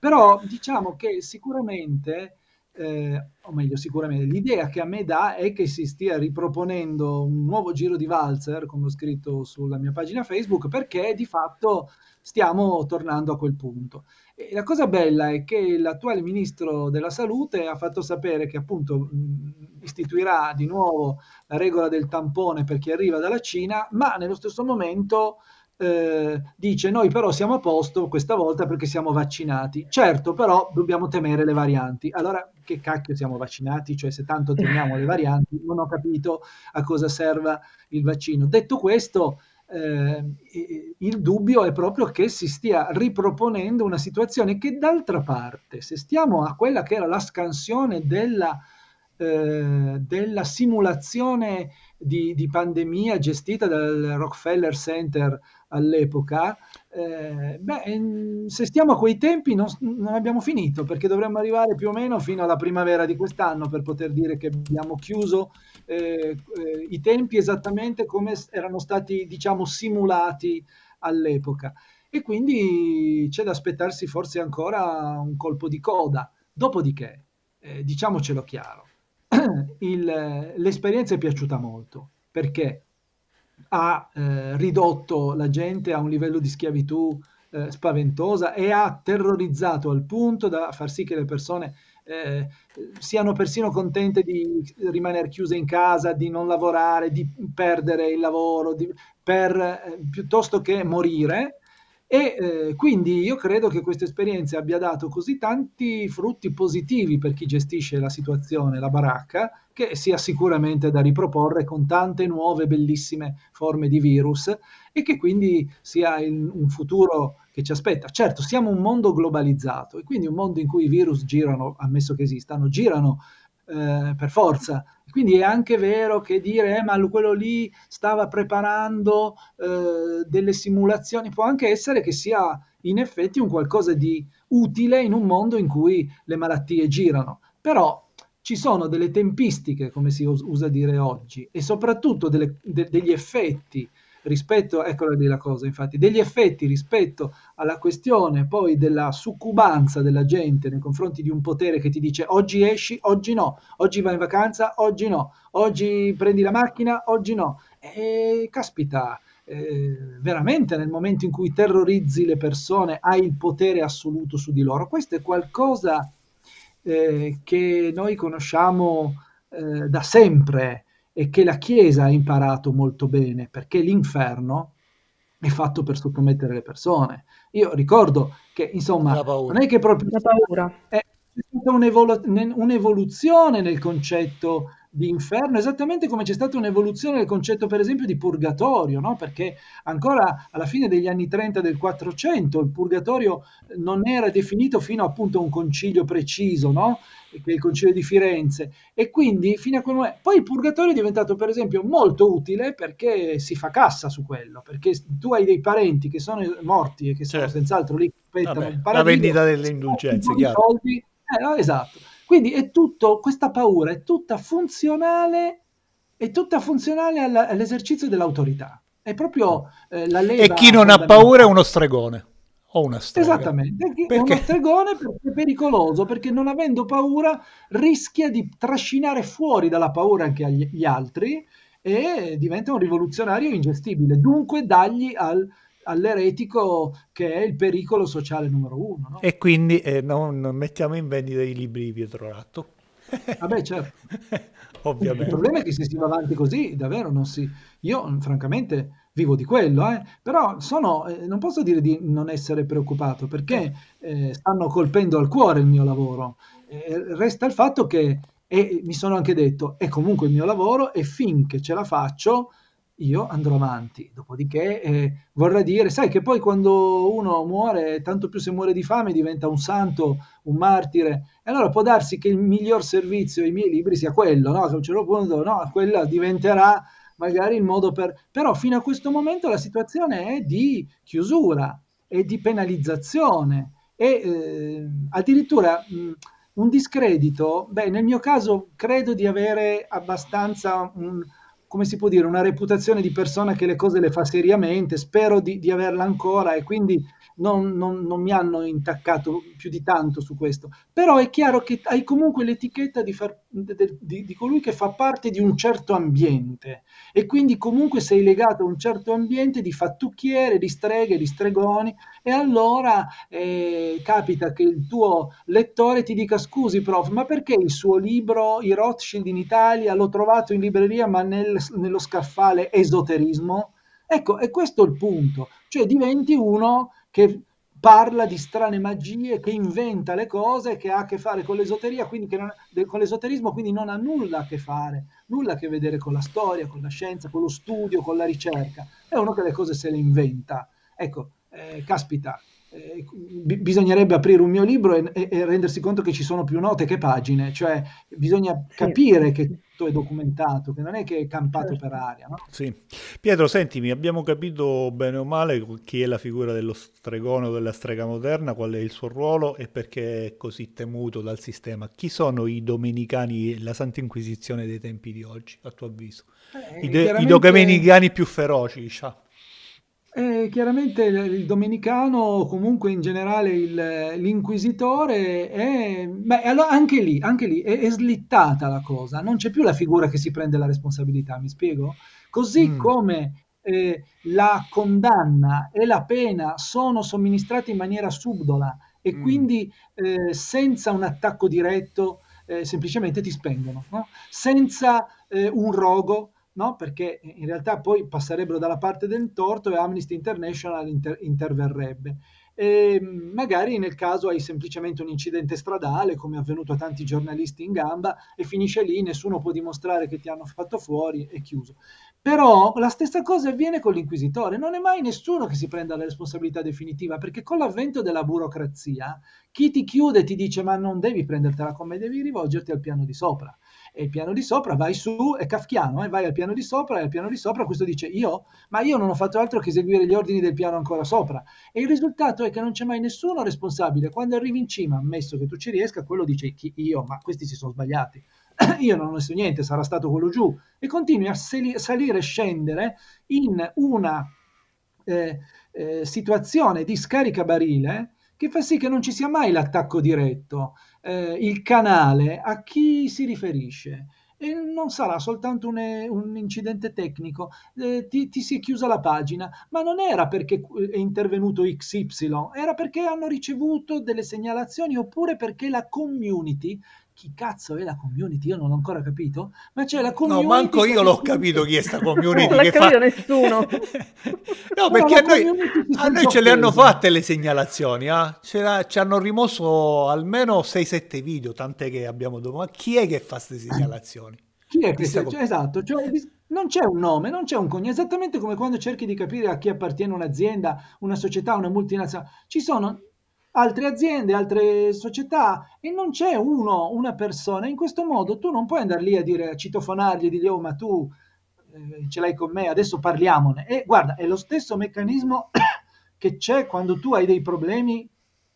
S3: Però diciamo che sicuramente eh, o meglio sicuramente, l'idea che a me dà è che si stia riproponendo un nuovo giro di valzer, come ho scritto sulla mia pagina Facebook, perché di fatto stiamo tornando a quel punto. E la cosa bella è che l'attuale ministro della salute ha fatto sapere che appunto mm, istituirà di nuovo la regola del tampone per chi arriva dalla Cina, ma nello stesso momento... Eh, dice noi però siamo a posto questa volta perché siamo vaccinati. Certo, però dobbiamo temere le varianti. Allora, che cacchio siamo vaccinati? Cioè, se tanto temiamo le varianti, non ho capito a cosa serva il vaccino. Detto questo, eh, il dubbio è proprio che si stia riproponendo una situazione che d'altra parte, se stiamo a quella che era la scansione della eh, della simulazione di, di, pandemia gestita dal Rockefeller Center all'epoca, eh, beh, ehm, se stiamo a quei tempi non, non, abbiamo finito perché dovremmo arrivare più o meno fino alla primavera di quest'anno per poter dire che abbiamo chiuso eh, eh i tempi esattamente come erano stati diciamo simulati all'epoca e quindi c'è da aspettarsi forse ancora un colpo di coda. Dopodiché, eh, diciamocelo chiaro, il, eh, l'esperienza è piaciuta molto perché ha eh, ridotto la gente a un livello di schiavitù eh, spaventosa e ha terrorizzato al punto da far sì che le persone eh, siano persino contente di rimanere chiuse in casa, di non lavorare, di perdere il lavoro, di, per, eh, piuttosto che morire e eh, quindi io credo che questa esperienza abbia dato così tanti frutti positivi per chi gestisce la situazione, la baracca, che sia sicuramente da riproporre con tante nuove bellissime forme di virus e che quindi sia in, un futuro che ci aspetta. Certo, siamo un mondo globalizzato e quindi un mondo in cui i virus girano, ammesso che esistano, girano eh, per forza. Quindi è anche vero che dire eh, ma quello lì stava preparando eh, delle simulazioni può anche essere che sia in effetti un qualcosa di utile in un mondo in cui le malattie girano. Però ci sono delle tempistiche, come si usa dire oggi, e soprattutto delle, de, degli effetti rispetto, eccola lì la cosa infatti, degli effetti rispetto alla questione poi della succubanza della gente nei confronti di un potere che ti dice oggi esci, oggi no, oggi vai in vacanza, oggi no, oggi prendi la macchina, oggi no. E caspita, eh, veramente nel momento in cui terrorizzi le persone hai il potere assoluto su di loro. Questo è qualcosa eh, che noi conosciamo eh, da sempre e che la Chiesa ha imparato molto bene, perché l'inferno è fatto per sottomettere le persone. Io ricordo che, insomma, la paura. non è che proprio... La paura. È stata un'evoluzione nel concetto di inferno, esattamente come c'è stata un'evoluzione nel concetto, per esempio, di purgatorio, no? perché ancora alla fine degli anni 30 del 400 il purgatorio non era definito fino appunto a un concilio preciso, no? il Concilio di Firenze e quindi fino a quel momento poi il purgatorio è diventato per esempio molto utile perché si fa cassa su quello perché tu hai dei parenti che sono morti e che sono certo. senz'altro lì aspettano Vabbè, il paradiso la vendita delle indulgenze chiaro soldi, eh, no, esatto quindi è tutto questa paura è tutta funzionale è tutta funzionale all'esercizio dell'autorità è proprio eh, la legge. e chi non ha paura è uno
S1: stregone o una
S3: strega. Esattamente, perché? uno stregone è pericoloso perché non avendo paura rischia di trascinare fuori dalla paura anche agli, altri e diventa un rivoluzionario ingestibile. Dunque dagli al, all'eretico che è il pericolo sociale numero uno.
S1: No? E quindi eh, non mettiamo in vendita i libri di Pietro Ratto.
S3: Vabbè, ah, certo. Ovviamente. Il problema è che se si va avanti così, davvero non si... Io, francamente vivo di quello, eh? però sono, eh, non posso dire di non essere preoccupato perché eh, stanno colpendo al cuore il mio lavoro. Eh, resta il fatto che e mi sono anche detto è comunque il mio lavoro e finché ce la faccio io andrò avanti. Dopodiché eh, vorrei dire, sai che poi quando uno muore, tanto più se muore di fame, diventa un santo, un martire, e allora può darsi che il miglior servizio ai miei libri sia quello, no? Se un certo punto, no, quella diventerà magari il modo per... Però fino a questo momento la situazione è di chiusura e di penalizzazione e eh, addirittura mh, un discredito, beh nel mio caso credo di avere abbastanza un, come si può dire, una reputazione di persona che le cose le fa seriamente, spero di, di averla ancora e quindi non, non, non, mi hanno intaccato più di tanto su questo. Però è chiaro che hai comunque l'etichetta di, far, de, di, di colui che fa parte di un certo ambiente e quindi comunque sei legato a un certo ambiente di fattucchiere, di streghe, di stregoni e allora eh, capita che il tuo lettore ti dica scusi prof, ma perché il suo libro I Rothschild in Italia l'ho trovato in libreria ma nel, nello scaffale esoterismo? Ecco, e questo è il punto, cioè diventi uno che parla di strane magie, che inventa le cose, che ha a che fare con l'esoteria, quindi che non, con l'esoterismo, quindi non ha nulla a che fare, nulla a che vedere con la storia, con la scienza, con lo studio, con la ricerca. È uno che le cose se le inventa. Ecco, eh, caspita, eh, bisognerebbe aprire un mio libro e, e, e, rendersi conto che ci sono più note che pagine, cioè bisogna sì. capire che tutto è documentato, che non è che è campato sì. Certo. per aria. No?
S1: Sì. Pietro, sentimi, abbiamo capito bene o male chi è la figura dello stregone o della strega moderna, qual è il suo ruolo e perché è così temuto dal sistema. Chi sono i domenicani, la Santa Inquisizione dei tempi di oggi, a tuo avviso? Eh, I, de- chiaramente... I domenicani più feroci, diciamo.
S3: Eh, chiaramente il, domenicano, comunque in generale l'inquisitore, è... Beh, allo- anche lì, anche lì è, è slittata la cosa, non c'è più la figura che si prende la responsabilità, mi spiego? Così Mm, come eh, la condanna e la pena sono somministrate in maniera subdola e mm. quindi eh, senza un attacco diretto, eh, semplicemente ti spengono, no? Senza eh, un rogo, no? perché in realtà poi passerebbero dalla parte del torto e Amnesty International inter- interverrebbe. E ehm, magari nel caso hai semplicemente un incidente stradale, come è avvenuto a tanti giornalisti in gamba, e finisce lì, nessuno può dimostrare che ti hanno fatto fuori e chiuso. Però la stessa cosa avviene con l'inquisitore, non è mai nessuno che si prenda la responsabilità definitiva, perché con l'avvento della burocrazia, chi ti chiude ti dice ma non devi prendertela con me, devi rivolgerti al piano di sopra e il piano di sopra, vai su, è kafkiano, eh? vai al piano di sopra e al piano di sopra questo dice io, ma io non ho fatto altro che eseguire gli ordini del piano ancora sopra. E il risultato è che non c'è mai nessuno responsabile. Quando arrivi in cima, ammesso che tu ci riesca, quello dice io, ma questi si sono sbagliati io non ho messo niente, sarà stato quello giù, e continui a sali- salire e scendere in una eh, eh, situazione di scarica barile che fa sì che non ci sia mai l'attacco diretto eh, il canale a chi si riferisce. E non sarà soltanto un, un incidente tecnico, eh, ti, ti, si è chiusa la pagina, ma non era perché è intervenuto XY, era perché hanno ricevuto delle segnalazioni oppure perché la community chi cazzo è la community? Io non ho ancora capito, ma c'è la community. No, manco io l'ho capito
S1: chi è sta community. non l'ha capito fa...
S3: nessuno. no, perché a noi,
S1: a noi, ce le hanno fatte le segnalazioni, eh? ci hanno rimosso almeno 6-7 video, tant'è che abbiamo dovuto. Ma chi è che fa queste segnalazioni? Chi è che cioè,
S3: Esatto, cioè, non c'è un nome, non c'è un cognome, esattamente come quando cerchi di capire a chi appartiene un'azienda, una società, una multinazionale. Ci sono altre aziende, altre società e non c'è uno, una persona. In questo modo tu non puoi andare lì a dire, a citofonargli e dirgli oh ma tu eh, ce l'hai con me, adesso parliamone. E guarda, è lo stesso meccanismo che c'è quando tu hai dei problemi,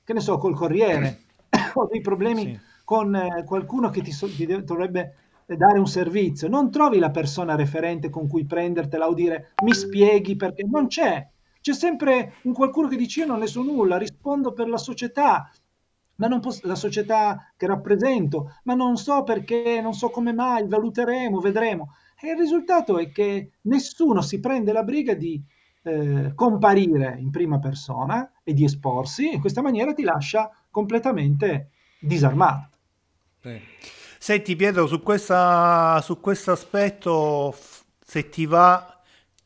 S3: che ne so, col corriere o dei problemi sì. con eh, qualcuno che ti, so- ti dovrebbe dare un servizio, non trovi la persona referente con cui prendertela o dire mi spieghi perché non c'è, c'è sempre un qualcuno che dice io non ne so nulla, rispondo per la società, ma non posso, la società che rappresento, ma non so perché, non so come mai, valuteremo, vedremo. E il risultato è che nessuno si prende la briga di eh, comparire in prima persona e di esporsi, e in questa maniera ti lascia completamente disarmato. Senti Pietro, su, questa, su questo aspetto,
S1: se ti va,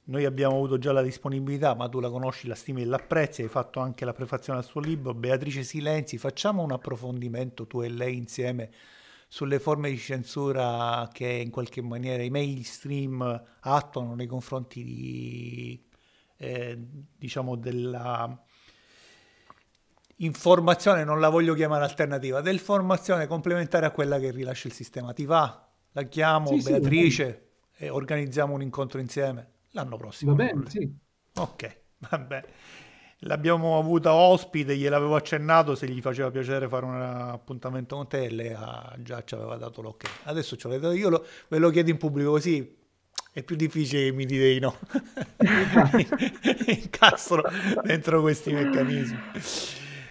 S1: noi abbiamo avuto già la disponibilità, ma tu la conosci, la stimi e l'apprezzi, hai fatto anche la prefazione al suo libro, Beatrice Silenzi, facciamo un approfondimento tu e lei insieme sulle forme di censura che in qualche maniera i mainstream attuano nei confronti di, eh, diciamo della informazione, non la voglio chiamare alternativa, del formazione complementare a quella che rilascia il sistema. Ti va? La chiamo sì, Beatrice sì, e organizziamo un incontro insieme. L'anno prossimo. Va bene, sì. Ok, va bene. L'abbiamo avuta ospite, gliel'avevo accennato se gli faceva piacere fare un appuntamento con te, lei ah, già ci aveva dato l'ok. Adesso ce l'ho dato io, lo, ve lo chiedo in pubblico così è più difficile che mi dite di no. Incastro dentro questi meccanismi.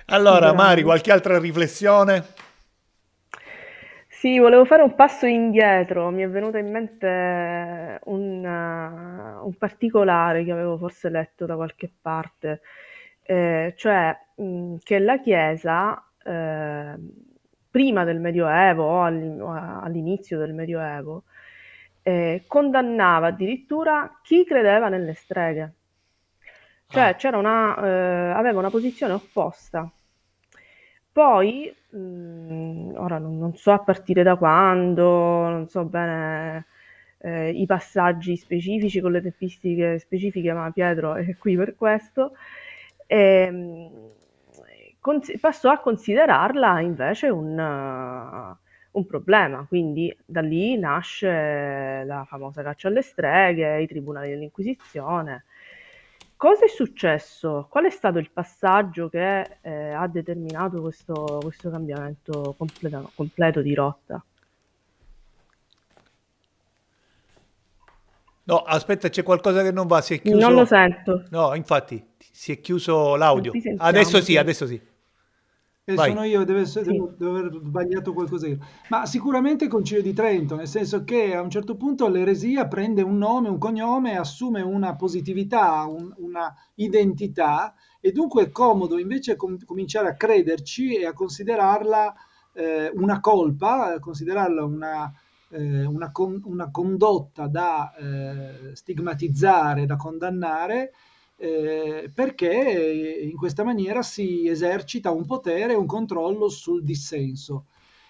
S1: Allora, Mari, qualche altra riflessione?
S2: Sì, volevo fare un passo indietro, mi è venuto in mente un, eh, un particolare che avevo forse letto da qualche parte, eh, cioè mh, mm, che la Chiesa eh, prima del Medioevo o all'inizio del Medioevo eh, condannava addirittura chi credeva nelle streghe. Cioè Ah, c'era una, eh, aveva una posizione opposta. Poi Mhmm, ora non non so a partire da quando, non so bene, ehm, i passaggi specifici con le tempistiche specifiche, ma Pietro è qui per questo. Ehm, cons passò a considerarla invece un un problema, quindi da lì nasce la famosa caccia alle streghe, i tribunali dell'inquisizione. Cosa è successo? Qual è stato il passaggio che eh, ha determinato questo, questo cambiamento completo, completo di rotta?
S1: No, aspetta, c'è qualcosa che non va, si è chiuso. Non lo sento. No, infatti, si è chiuso l'audio. Adesso sì, adesso sì.
S3: Eh, sono io, deve, sì. devo, aver sbagliato qualcosa io. Ma sicuramente il Concilio di Trento, nel senso che a un certo punto l'eresia prende un nome, un cognome, assume una positività, un, una identità e dunque è comodo invece com- cominciare a crederci e a considerarla eh, una colpa, a considerarla una, eh, una, con- una condotta da eh, stigmatizzare, da condannare eh, perché in questa maniera si esercita un potere, un controllo sul dissenso.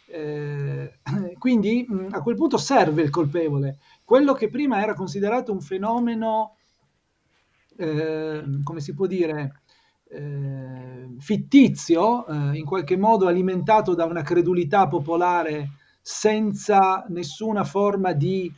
S3: Eh, quindi mm, a quel punto serve il colpevole. Quello che prima era considerato un fenomeno, eh, come si può dire, eh, fittizio, eh, in qualche modo alimentato da una credulità popolare senza nessuna forma di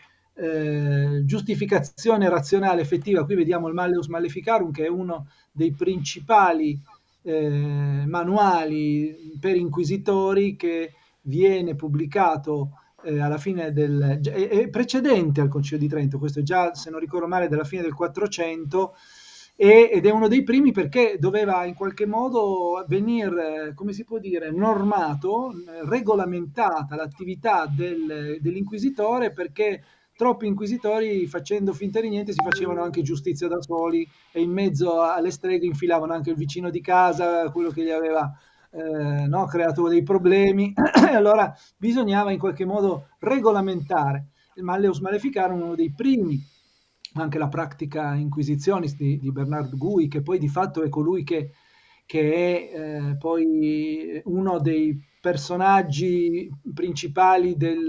S3: eh, giustificazione razionale effettiva, qui vediamo il Malleus Maleficarum che è uno dei principali eh, manuali per inquisitori che viene pubblicato eh, alla fine del... È, è, precedente al Concilio di Trento, questo è già, se non ricordo male, della fine del 400 ed è uno dei primi perché doveva in qualche modo venire, eh, come si può dire, normato, regolamentata l'attività del, dell'inquisitore perché troppi inquisitori facendo finta di niente si facevano anche giustizia da soli e in mezzo alle streghe infilavano anche il vicino di casa, quello che gli aveva eh, no, creato dei problemi. allora bisognava in qualche modo regolamentare. Il Malleus Maleficarum, uno dei primi, anche la pratica inquisitionis di, di Bernard Gui, che poi di fatto è colui che, che è eh, poi uno dei personaggi principali del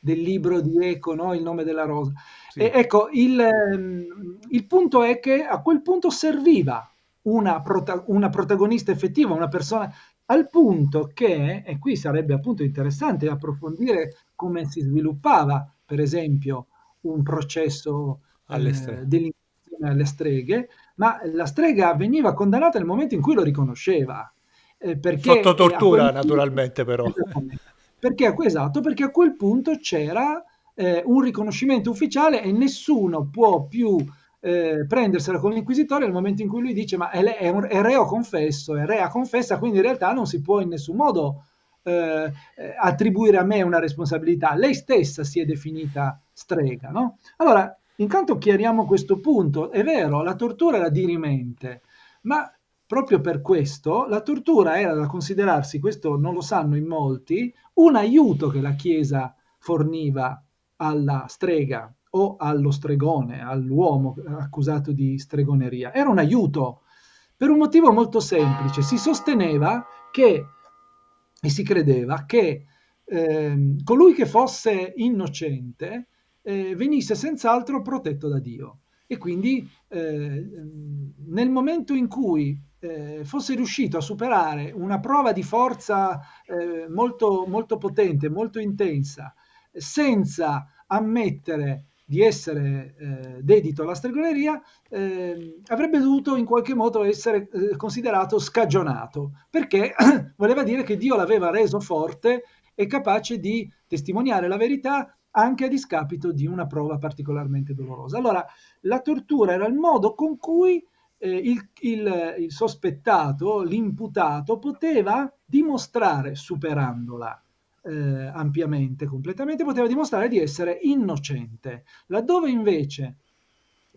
S3: del libro di Eco, no? Il nome della rosa. Sì. E, ecco, il, ehm, il, punto è che a quel punto serviva una, prota- una protagonista effettiva, una persona al punto che, e qui sarebbe appunto interessante approfondire come si sviluppava, per esempio, un processo eh, alle alle streghe, ma la strega veniva condannata nel momento in cui lo riconosceva. Eh, perché, Sotto tortura, naturalmente, punto, però. Perché, esatto, perché a quel punto c'era eh, un riconoscimento ufficiale e nessuno può più eh, prendersela con l'inquisitore nel momento in cui lui dice ma è, è, un, è reo confesso, è rea confessa, quindi in realtà non si può in nessun modo eh, eh, attribuire a me una responsabilità. Lei stessa si è definita strega, no? Allora, intanto chiariamo questo punto. È vero, la tortura era dirimente, ma Proprio per questo la tortura era da considerarsi, questo non lo sanno in molti, un aiuto che la Chiesa forniva alla strega o allo stregone, all'uomo accusato di stregoneria. Era un aiuto per un motivo molto semplice. Si sosteneva che, e si credeva che eh, colui che fosse innocente eh, venisse senz'altro protetto da Dio. E quindi eh, nel momento in cui eh, fosse riuscito a superare una prova di forza eh, molto, molto potente, molto intensa, senza ammettere di essere eh, dedito alla stregoneria, eh, avrebbe dovuto in qualche modo essere eh, considerato scagionato, perché voleva dire che Dio l'aveva reso forte e capace di testimoniare la verità anche a discapito di una prova particolarmente dolorosa. Allora, la tortura era il modo con cui eh, il, il, il sospettato, l'imputato, poteva dimostrare, superandola, eh, ampiamente, completamente, poteva dimostrare di essere innocente, laddove invece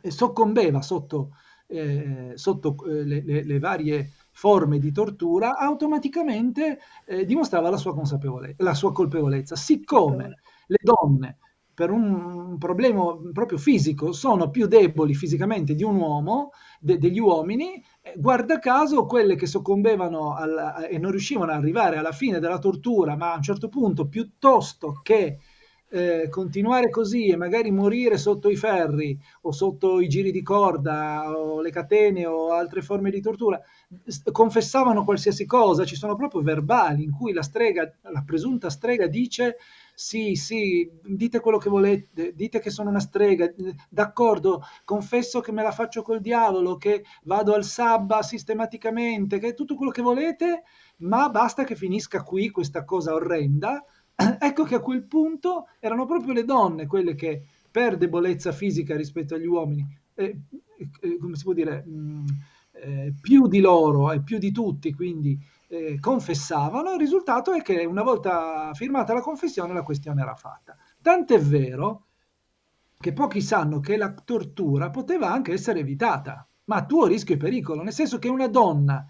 S3: eh, soccombeva sotto, eh, sotto eh, le, le, le, varie forme di tortura, automaticamente eh, dimostrava la sua, consapevole- la sua colpevolezza, siccome le donne per un problema proprio fisico sono più deboli fisicamente di un uomo, de- degli uomini, eh, guarda caso quelle che soccombevano al- e non riuscivano ad arrivare alla fine della tortura, ma a un certo punto piuttosto che eh, continuare così e magari morire sotto i ferri o sotto i giri di corda o le catene o altre forme di tortura, confessavano qualsiasi cosa, ci sono proprio verbali in cui la strega, la presunta strega dice sì, sì, dite quello che volete, dite che sono una strega, d'accordo, confesso che me la faccio col diavolo, che vado al sabba sistematicamente, che è tutto quello che volete, ma basta che finisca qui questa cosa orrenda ecco che a quel punto erano proprio le donne quelle che per debolezza fisica rispetto agli uomini, eh, eh, eh come si può dire, mh, mm, eh, più di loro e più di tutti, quindi eh, confessavano, il risultato è che una volta firmata la confessione la questione era fatta. Tant'è vero che pochi sanno che la tortura poteva anche essere evitata, ma a tuo rischio e pericolo, nel senso che una donna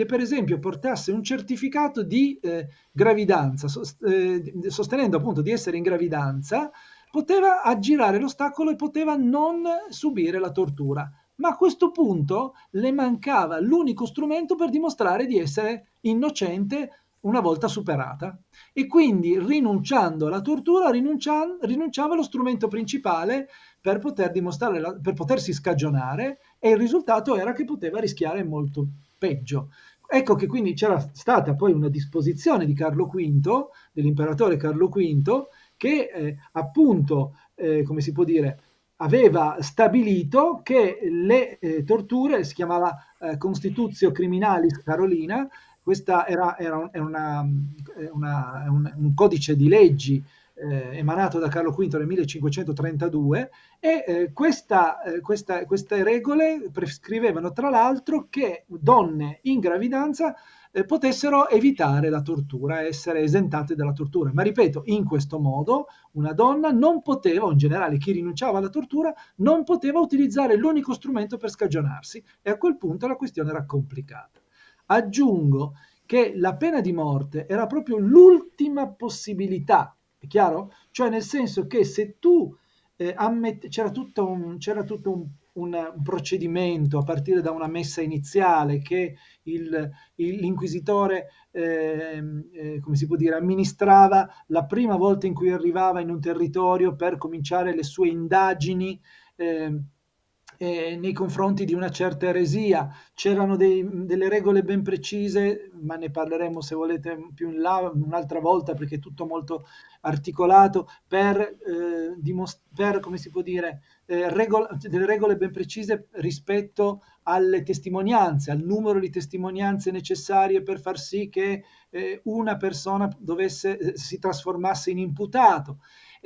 S3: che per esempio portasse un certificato di eh, gravidanza, sost- eh, sostenendo appunto di essere in gravidanza, poteva aggirare l'ostacolo e poteva non subire la tortura. Ma a questo punto le mancava l'unico strumento per dimostrare di essere innocente una volta superata e quindi rinunciando alla tortura rinuncia- rinunciava allo strumento principale per, poter la- per potersi scagionare e il risultato era che poteva rischiare molto peggio. Ecco che quindi c'era stata poi una disposizione di Carlo V, dell'imperatore Carlo V, che eh, appunto, eh, come si può dire, aveva stabilito che le eh, torture, si chiamava eh, Constituzio Criminalis Carolina, questo era, era, era una, eh, una, un, un, codice di leggi eh, emanato da Carlo V nel 1532 e eh, questa, eh, questa, queste regole prescrivevano tra l'altro che donne in gravidanza eh, potessero evitare la tortura, essere esentate dalla tortura. Ma ripeto, in questo modo una donna non poteva, o in generale chi rinunciava alla tortura, non poteva utilizzare l'unico strumento per scagionarsi e a quel punto la questione era complicata. Aggiungo che la pena di morte era proprio l'ultima possibilità è chiaro? Cioè nel senso che se tu eh, ammetti, c'era tutto, un, c'era tutto un, un, procedimento a partire da una messa iniziale che il, il, l'inquisitore, eh, eh, come si può dire, amministrava la prima volta in cui arrivava in un territorio per cominciare le sue indagini. Eh, eh, nei confronti di una certa eresia. C'erano dei, delle regole ben precise, ma ne parleremo se volete più in là un'altra volta perché è tutto molto articolato, per, eh, dimost- per come si può dire, eh, regol- delle regole ben precise rispetto alle testimonianze, al numero di testimonianze necessarie per far sì che eh, una persona dovesse, eh, si trasformasse in imputato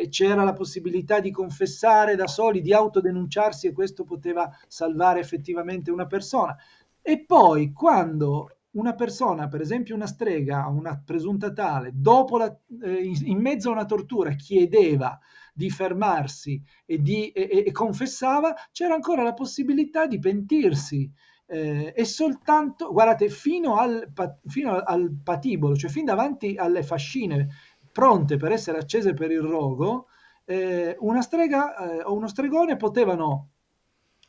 S3: c'era la possibilità di confessare da soli, di autodenunciarsi e questo poteva salvare effettivamente una persona. E poi quando una persona, per esempio una strega, una presunta tale, la, eh, in, in, mezzo a una tortura chiedeva di fermarsi e, di, e, e confessava, c'era ancora la possibilità di pentirsi. Eh, e soltanto, guardate, fino al, fino al patibolo, cioè fin davanti alle fascine pronte per essere accese per il rogo, eh, una strega eh, o uno stregone potevano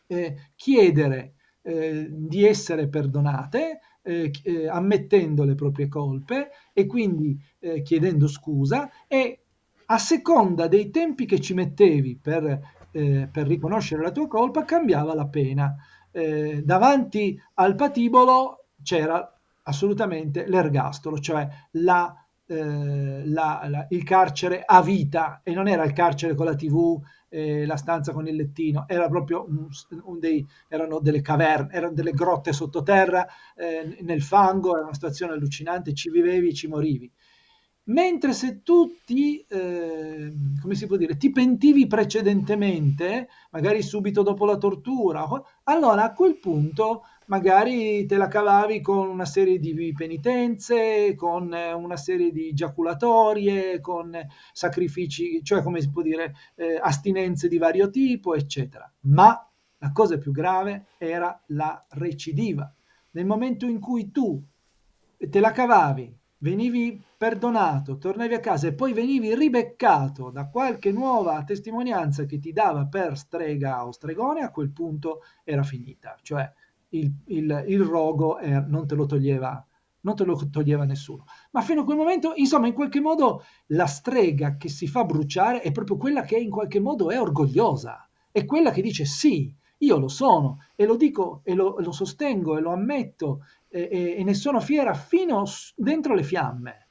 S3: eh, chiedere eh, di essere perdonate, eh, eh, ammettendo le proprie colpe e quindi chiedendo scusa e a seconda dei tempi che ci mettevi per, per riconoscere la tua colpa cambiava la pena. davanti al patibolo c'era assolutamente l'ergastolo, cioè la eh, la, la, il carcere a vita e non era il carcere con la tv, eh, la stanza con il lettino, era proprio un, un dei, erano delle caverne, erano delle grotte sottoterra eh, nel fango, era una situazione allucinante, ci vivevi, ci morivi. Mentre se tu ti, eh, come si può dire, ti pentivi precedentemente, magari subito dopo la tortura, allora a quel punto magari te la cavavi con una serie di penitenze, con eh, una serie di giaculatorie, con sacrifici, cioè come si può dire, eh, astinenze di vario tipo, eccetera. Ma la cosa più grave era la recidiva. Nel momento in cui tu te la cavavi, venivi perdonato, tornavi a casa e poi venivi ribeccato da qualche nuova testimonianza che ti dava per strega o stregone, a quel punto era finita. Cioè, il, il, il rogo eh, non, te toglieva, non te lo toglieva nessuno. Ma fino a quel momento, insomma, in qualche modo la strega che si fa bruciare è proprio quella che in qualche modo è orgogliosa, è quella che dice sì, io lo sono e lo dico e lo, lo sostengo e lo ammetto e, e, e, ne sono fiera fino dentro le fiamme.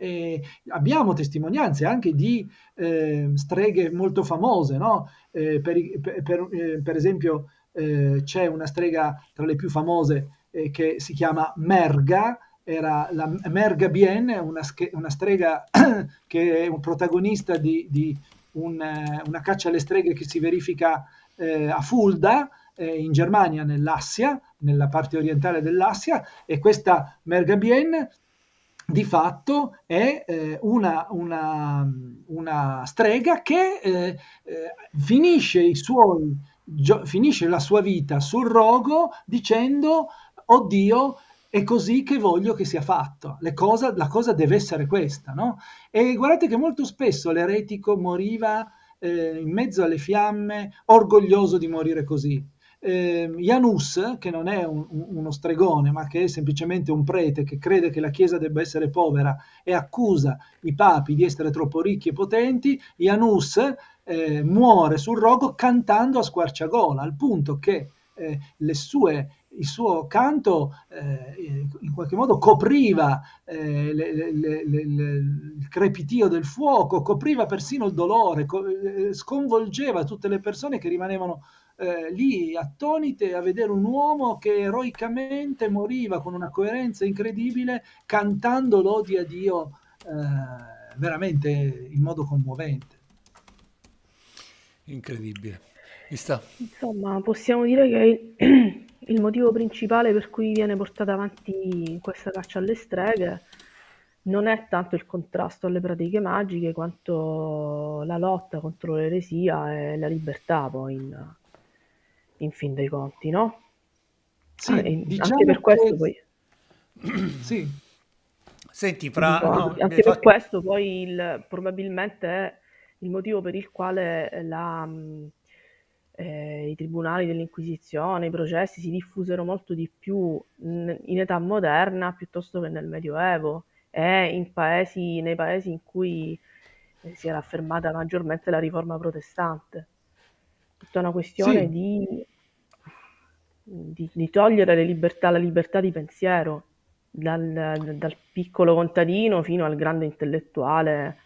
S3: E abbiamo testimonianze anche di eh, streghe molto famose, no? eh, per, per, per, eh, esempio eh, c'è una strega tra le più famose eh, che si chiama Merga, era la Merga Bien, una, una strega che è un protagonista di, di un, eh, una caccia alle streghe che si verifica eh, a Fulda, eh, in Germania, nell'Assia, nella parte orientale dell'Assia, e questa Merga Bien di fatto è eh, una, una, una, strega che eh, eh, finisce i suoi gio- finisce la sua vita sul rogo dicendo, oddio, è così che voglio che sia fatto. Cosa, la cosa deve essere questa, no? E guardate che molto spesso l'eretico moriva eh, in mezzo alle fiamme, orgoglioso di morire così. Eh, Janus, che non è un, uno stregone, ma che è semplicemente un prete che crede che la Chiesa debba essere povera e accusa i papi di essere troppo ricchi e potenti, Janus eh, muore sul rogo cantando a squarciagola, al punto che eh, le sue il suo canto eh, in qualche modo copriva eh, le, le, le, il crepitio del fuoco, copriva persino il dolore, co- eh, sconvolgeva tutte le persone che rimanevano eh, lì attonite a vedere un uomo che eroicamente moriva con una coerenza incredibile cantando l'odio a Dio eh, veramente in modo commovente. Incredibile. Sta.
S2: Insomma, possiamo dire che il motivo principale per cui viene portata avanti questa caccia alle streghe non è tanto il contrasto alle pratiche magiche quanto la lotta contro l'eresia e la libertà poi in, in fin dei conti, no? Sì, ah, diciamo anche per questo che... poi...
S1: Sì. Senti, fra... No, anche per
S2: questo poi il, probabilmente è il motivo per il quale eh, la, eh, i tribunali dell'Inquisizione, i processi si diffusero molto di più in età moderna piuttosto che nel Medioevo e paesi, nei paesi in cui eh, si era affermata maggiormente la riforma protestante. Tutta una questione sì. di, di, di, togliere libertà, la libertà di pensiero dal, dal piccolo contadino fino al grande intellettuale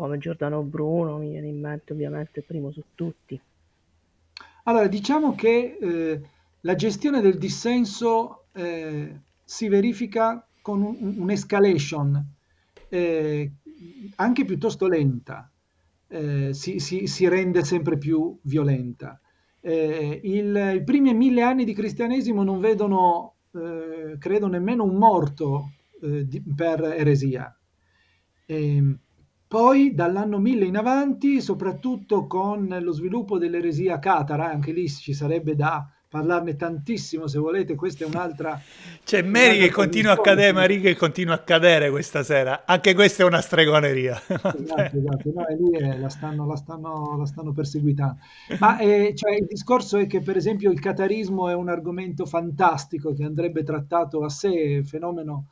S2: come Giordano Bruno, mi viene in mente ovviamente primo su tutti.
S3: Allora, diciamo che eh, la gestione del dissenso eh, si verifica con un, un'escalation eh, anche piuttosto lenta, eh, si, si, si, rende sempre più violenta. Eh, il, I primi mille anni di cristianesimo non vedono, eh, credo, nemmeno un morto di, per eresia. E, ehm, poi dall'anno 1000 in avanti, soprattutto con lo sviluppo dell'eresia catara, anche lì ci sarebbe da parlarne tantissimo se volete, questa è un'altra... C'è Mary che continua a cadere, Marie
S1: che continua a cadere questa sera, anche questa è una stregoneria.
S3: Esatto, esatto, no, lì eh, la, stanno, la, stanno, la, stanno, perseguitando. Ma eh, cioè, il discorso è che per esempio il catarismo è un argomento fantastico che andrebbe trattato a sé, fenomeno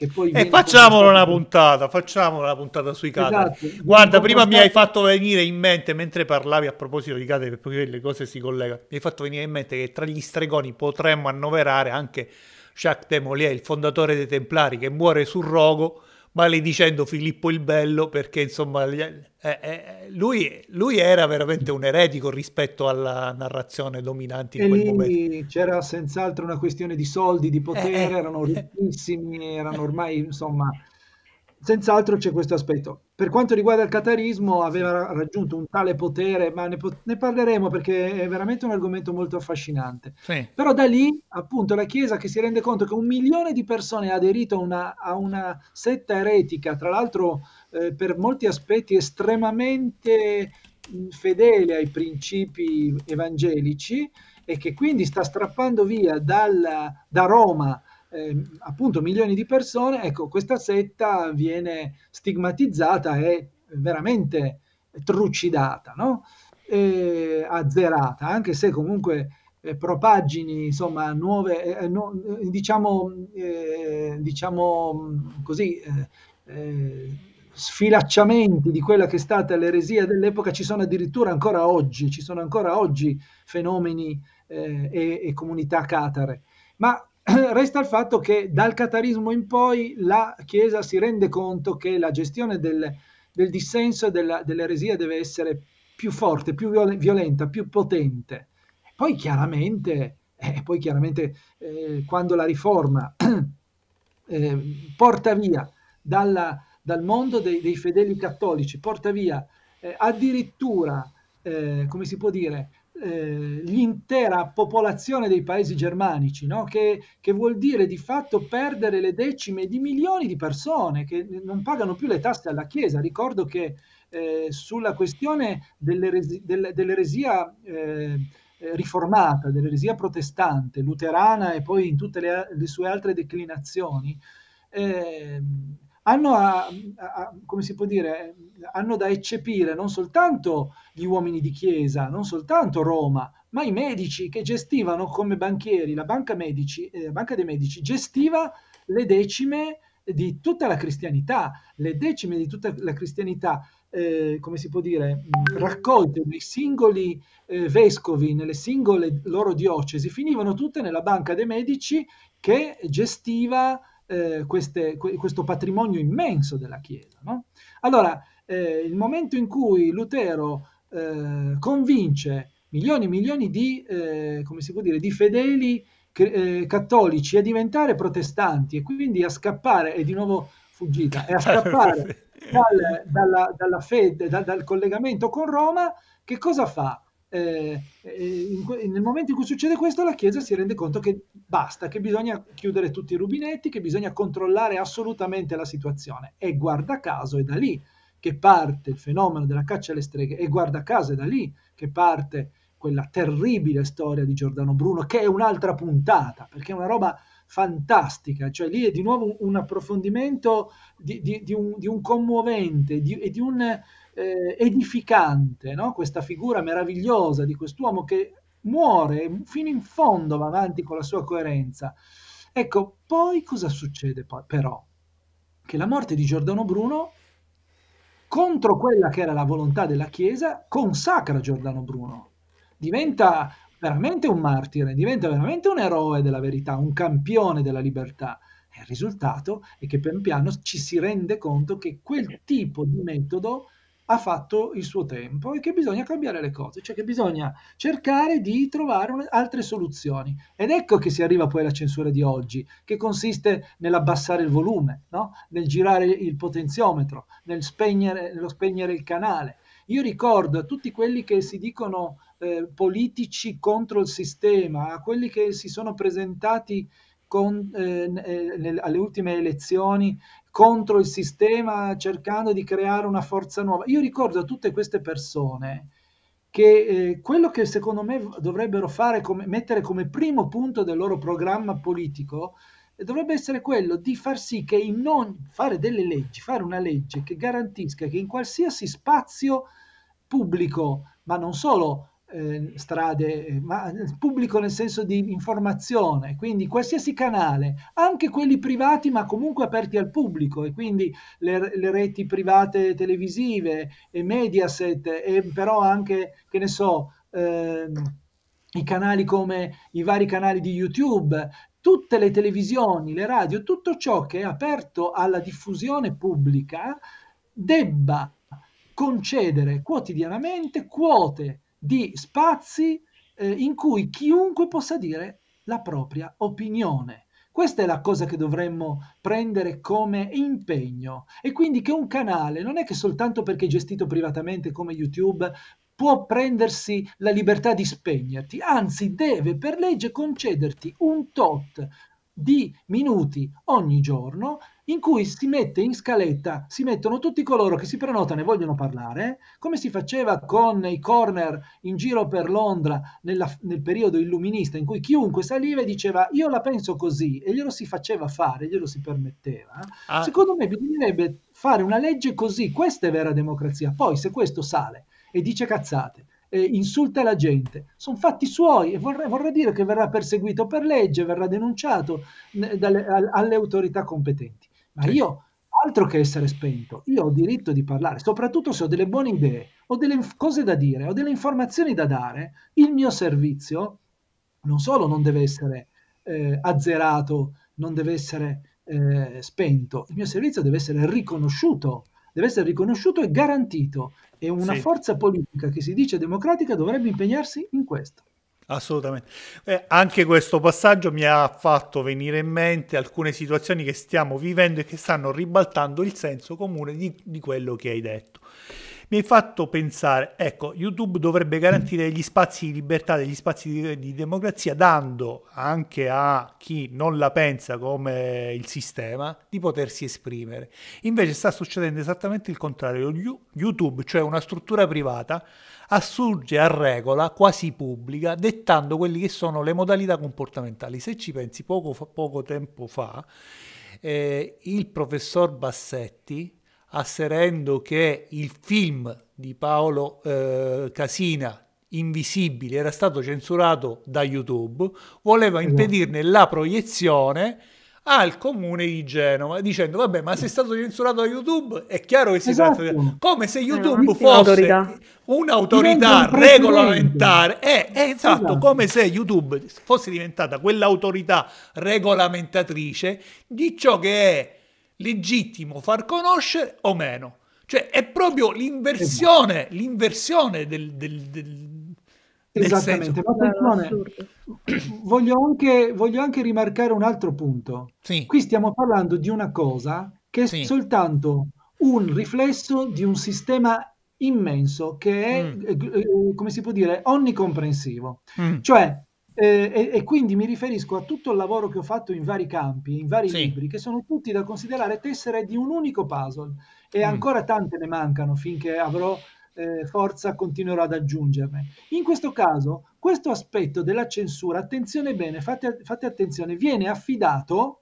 S3: che poi e facciamolo una
S1: puntata, facciamolo una puntata sui cade. Esatto, Guarda, prima portare... mi hai fatto venire in mente, mentre parlavi a proposito di cade, perché le cose si collegano, mi hai fatto venire in mente che tra gli stregoni potremmo annoverare anche Jacques de Molière, il fondatore dei Templari, che muore sul rogo maledicendo Filippo il Bello perché insomma eh, eh, lui, lui, era veramente un eretico rispetto alla narrazione dominante in e quel momento.
S3: C'era senz'altro una questione di soldi, di potere, eh, eh. erano ricchissimi, erano ormai insomma senz'altro c'è questo aspetto. Per quanto riguarda il catarismo, aveva raggiunto un tale potere, ma ne, ne parleremo perché è veramente un argomento molto affascinante. Sì. Però da lì, appunto, la Chiesa che si rende conto che un milione di persone ha aderito una, a una setta eretica, tra l'altro eh, per molti aspetti estremamente fedele ai principi evangelici e che quindi sta strappando via dal, da Roma eh, appunto milioni di persone, ecco, questa setta viene stigmatizzata e veramente trucidata, no? e azzerata, anche se comunque eh, propagini, insomma, nuove, eh, eh no, eh, diciamo, eh, diciamo mm, così, sfilacciamenti di quella che è stata l'eresia dell'epoca ci sono addirittura ancora oggi, ci sono ancora oggi fenomeni e, e comunità catare. Ma resta il fatto che dal catarismo in poi la Chiesa si rende conto che la gestione del, del dissenso e della, dell'eresia deve essere più forte, più violenta, più potente. Poi chiaramente, eh, poi chiaramente eh, quando la riforma eh, porta via dalla, dal mondo dei, dei, fedeli cattolici, porta via eh, addirittura, eh, come si può dire, eh, l'intera popolazione dei paesi germanici, no? che, che, vuol dire di fatto perdere le decime di milioni di persone che non pagano più le tasse alla Chiesa. Ricordo che eh, sulla questione dell'eresia eh, riformata, dell'eresia protestante, luterana e poi in tutte le, le sue altre declinazioni, ehm, hanno, a, a, dire, hanno da eccepire non soltanto gli uomini di chiesa, non soltanto Roma, ma i medici che gestivano come banchieri, la banca, medici, eh, la banca dei medici gestiva le decime di tutta la cristianità, le decime di tutta la cristianità, eh, come si può dire, raccolte dai singoli eh, vescovi, nelle singole loro diocesi, finivano tutte nella banca dei medici che gestiva eh, queste, questo patrimonio immenso della Chiesa. No? Allora, eh, il momento in cui Lutero eh, convince milioni e milioni di, eh, dire, di fedeli cre- eh, cattolici a diventare protestanti e quindi a scappare, e di nuovo fuggita, e a scappare dal, dalla, dalla fede, da, dal collegamento con Roma, che cosa fa? Eh, eh, in, nel momento in cui succede questo la Chiesa si rende conto che basta, che bisogna chiudere tutti i rubinetti, che bisogna controllare assolutamente la situazione. E guarda caso è da lì che parte il fenomeno della caccia alle streghe e guarda caso è da lì che parte quella terribile storia di Giordano Bruno, che è un'altra puntata, perché è una roba fantastica, cioè lì è di nuovo un, approfondimento di, di, di, un, di, un, commovente e di un eh, edificante, no? questa figura meravigliosa di quest'uomo che muore fino in fondo, va avanti con la sua coerenza. Ecco, poi cosa succede poi, però? Che la morte di Giordano Bruno, contro quella che era la volontà della Chiesa, consacra Giordano Bruno. Diventa veramente un martire, diventa veramente un eroe della verità, un campione della libertà. E il risultato è che pian piano ci si rende conto che quel tipo di metodo ha fatto il suo tempo e che bisogna cambiare le cose, cioè che bisogna cercare di trovare altre soluzioni. Ed ecco che si arriva poi alla censura di oggi, che consiste nell'abbassare il volume, no? nel girare il potenziometro, nel spegnere, nello spegnere il canale. Io ricordo a tutti quelli che si dicono eh, politici contro il sistema, a quelli che si sono presentati con, eh, eh nel, alle ultime elezioni contro il sistema cercando di creare una forza nuova. Io ricordo a tutte queste persone che eh, quello che secondo me dovrebbero fare come, mettere come primo punto del loro programma politico eh, dovrebbe essere quello di far sì che in non fare delle leggi, fare una legge che garantisca che in qualsiasi spazio pubblico, ma non solo Ehm, eh, strade, ma eh, pubblico nel senso di informazione, quindi qualsiasi canale, anche quelli privati ma comunque aperti al pubblico e quindi le, le reti private televisive e Mediaset e però anche, che ne so, eh, i canali come i vari canali di YouTube, tutte le televisioni, le radio, tutto ciò che è aperto alla diffusione pubblica debba concedere quotidianamente quote di spazi eh, in cui chiunque possa dire la propria opinione. Questa è la cosa che dovremmo prendere come impegno e quindi che un canale non è che soltanto perché gestito privatamente come YouTube può prendersi la libertà di spegnerti, anzi deve per legge concederti un tot di minuti ogni giorno in cui si mette in scaletta, si mettono tutti coloro che si prenotano e vogliono parlare, come si faceva con i corner in giro per Londra nella, nel periodo illuminista, in cui chiunque saliva e diceva io la penso così e glielo si faceva fare, glielo si permetteva. Ah. Secondo me bisognerebbe fare una legge così, questa è vera democrazia, poi se questo sale e dice cazzate eh, insulta la gente. Sono fatti suoi e vorrei, vorrei, dire che verrà perseguito per legge, verrà denunciato ne, dalle, alle autorità competenti. Ma sì. io, altro che essere spento, io ho diritto di parlare, soprattutto se ho delle buone idee, ho delle cose da dire, ho delle informazioni da dare, il mio servizio non solo non deve essere eh, azzerato, non deve essere eh, spento, il mio servizio deve essere riconosciuto deve essere riconosciuto e garantito e una sì. forza politica che si dice democratica dovrebbe impegnarsi in questo.
S1: Assolutamente. Eh, anche questo passaggio mi ha fatto venire in mente alcune situazioni che stiamo vivendo e che stanno ribaltando il senso comune di, di quello che hai detto mi hai fatto pensare, ecco, YouTube dovrebbe mm. garantire gli spazi di libertà, degli spazi di, di democrazia, dando anche a chi non la pensa come il sistema di potersi esprimere. Invece sta succedendo esattamente il contrario. YouTube, cioè una struttura privata, assurge a regola quasi pubblica, dettando quelle che sono le modalità comportamentali. Se ci pensi, poco, poco tempo fa, eh, il professor Bassetti asserendo che il film di Paolo eh, Casina invisibile era stato censurato da YouTube, voleva esatto. impedirne la proiezione al comune di Genova dicendo vabbè ma se è stato censurato da YouTube è chiaro che si esatto. tratta di... Esatto. come se eh, YouTube eh, fosse un'autorità un regolamentare è, eh, eh, esatto, esatto, come se YouTube fosse diventata quell'autorità regolamentatrice di ciò che è legittimo far conoscere o meno. Cioè è proprio l'inversione, esatto. l'inversione del, del, del
S3: Esattamente, voglio anche, voglio anche, rimarcare un altro punto. Sì. Qui stiamo parlando di una cosa che è sì. soltanto un riflesso di un sistema immenso che è, mm. eh, come si può dire, onnicomprensivo. Mm. Cioè, eh, e, quindi mi riferisco a tutto il lavoro che ho fatto in vari campi, in vari sì. libri, che sono tutti da considerare tessere di un unico puzzle e mm. ancora tante ne mancano finché avrò eh, forza, continuerò ad aggiungerne. In questo caso, questo aspetto della censura, attenzione bene, fate, fate attenzione, viene affidato,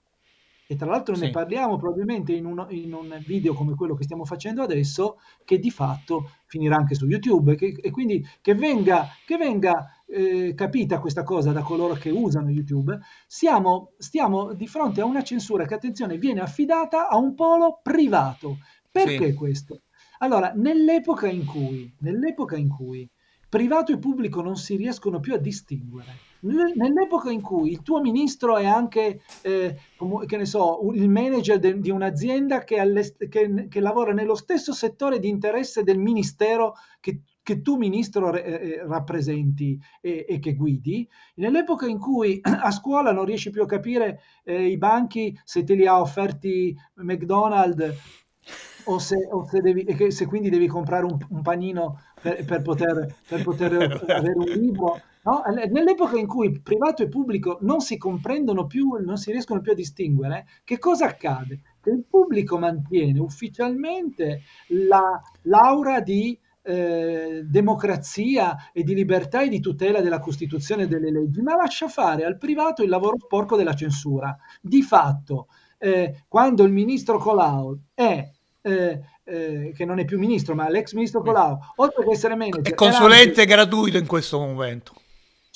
S3: e tra l'altro sì. ne parliamo probabilmente in, uno, in, un video come quello che stiamo facendo adesso, che di fatto finirà anche su YouTube, che, e quindi che venga... Che venga eh, capita questa cosa da coloro che usano YouTube, siamo, stiamo di fronte a una censura che, attenzione, viene affidata a un polo privato. Perché sì. questo? Allora, nell'epoca in, cui, nell'epoca in cui privato e pubblico non si riescono più a distinguere, nell'epoca in cui il tuo ministro è anche, eh, che ne so, il manager de- di un'azienda che, che, che, lavora nello stesso settore di interesse del ministero che che tu ministro eh, eh, rappresenti e, e, che guidi, nell'epoca in cui a scuola non riesci più a capire eh, i banchi se te li ha offerti McDonald's o, se, o se, devi, se, quindi devi comprare un, un panino per, per, poter, per poter certo. avere un libro. No? Nell'epoca in cui privato e pubblico non si comprendono più, non si riescono più a distinguere, che cosa accade? Che il pubblico mantiene ufficialmente la, l'aura di eh, democrazia e di libertà e di tutela della Costituzione e delle leggi, ma lascia fare al privato il lavoro sporco della censura. Di fatto, eh, quando il ministro Colau è eh, eh, che non è più ministro, ma l'ex ministro Colau, oltre che essere manager, è consulente anche... gratuito in
S1: questo momento.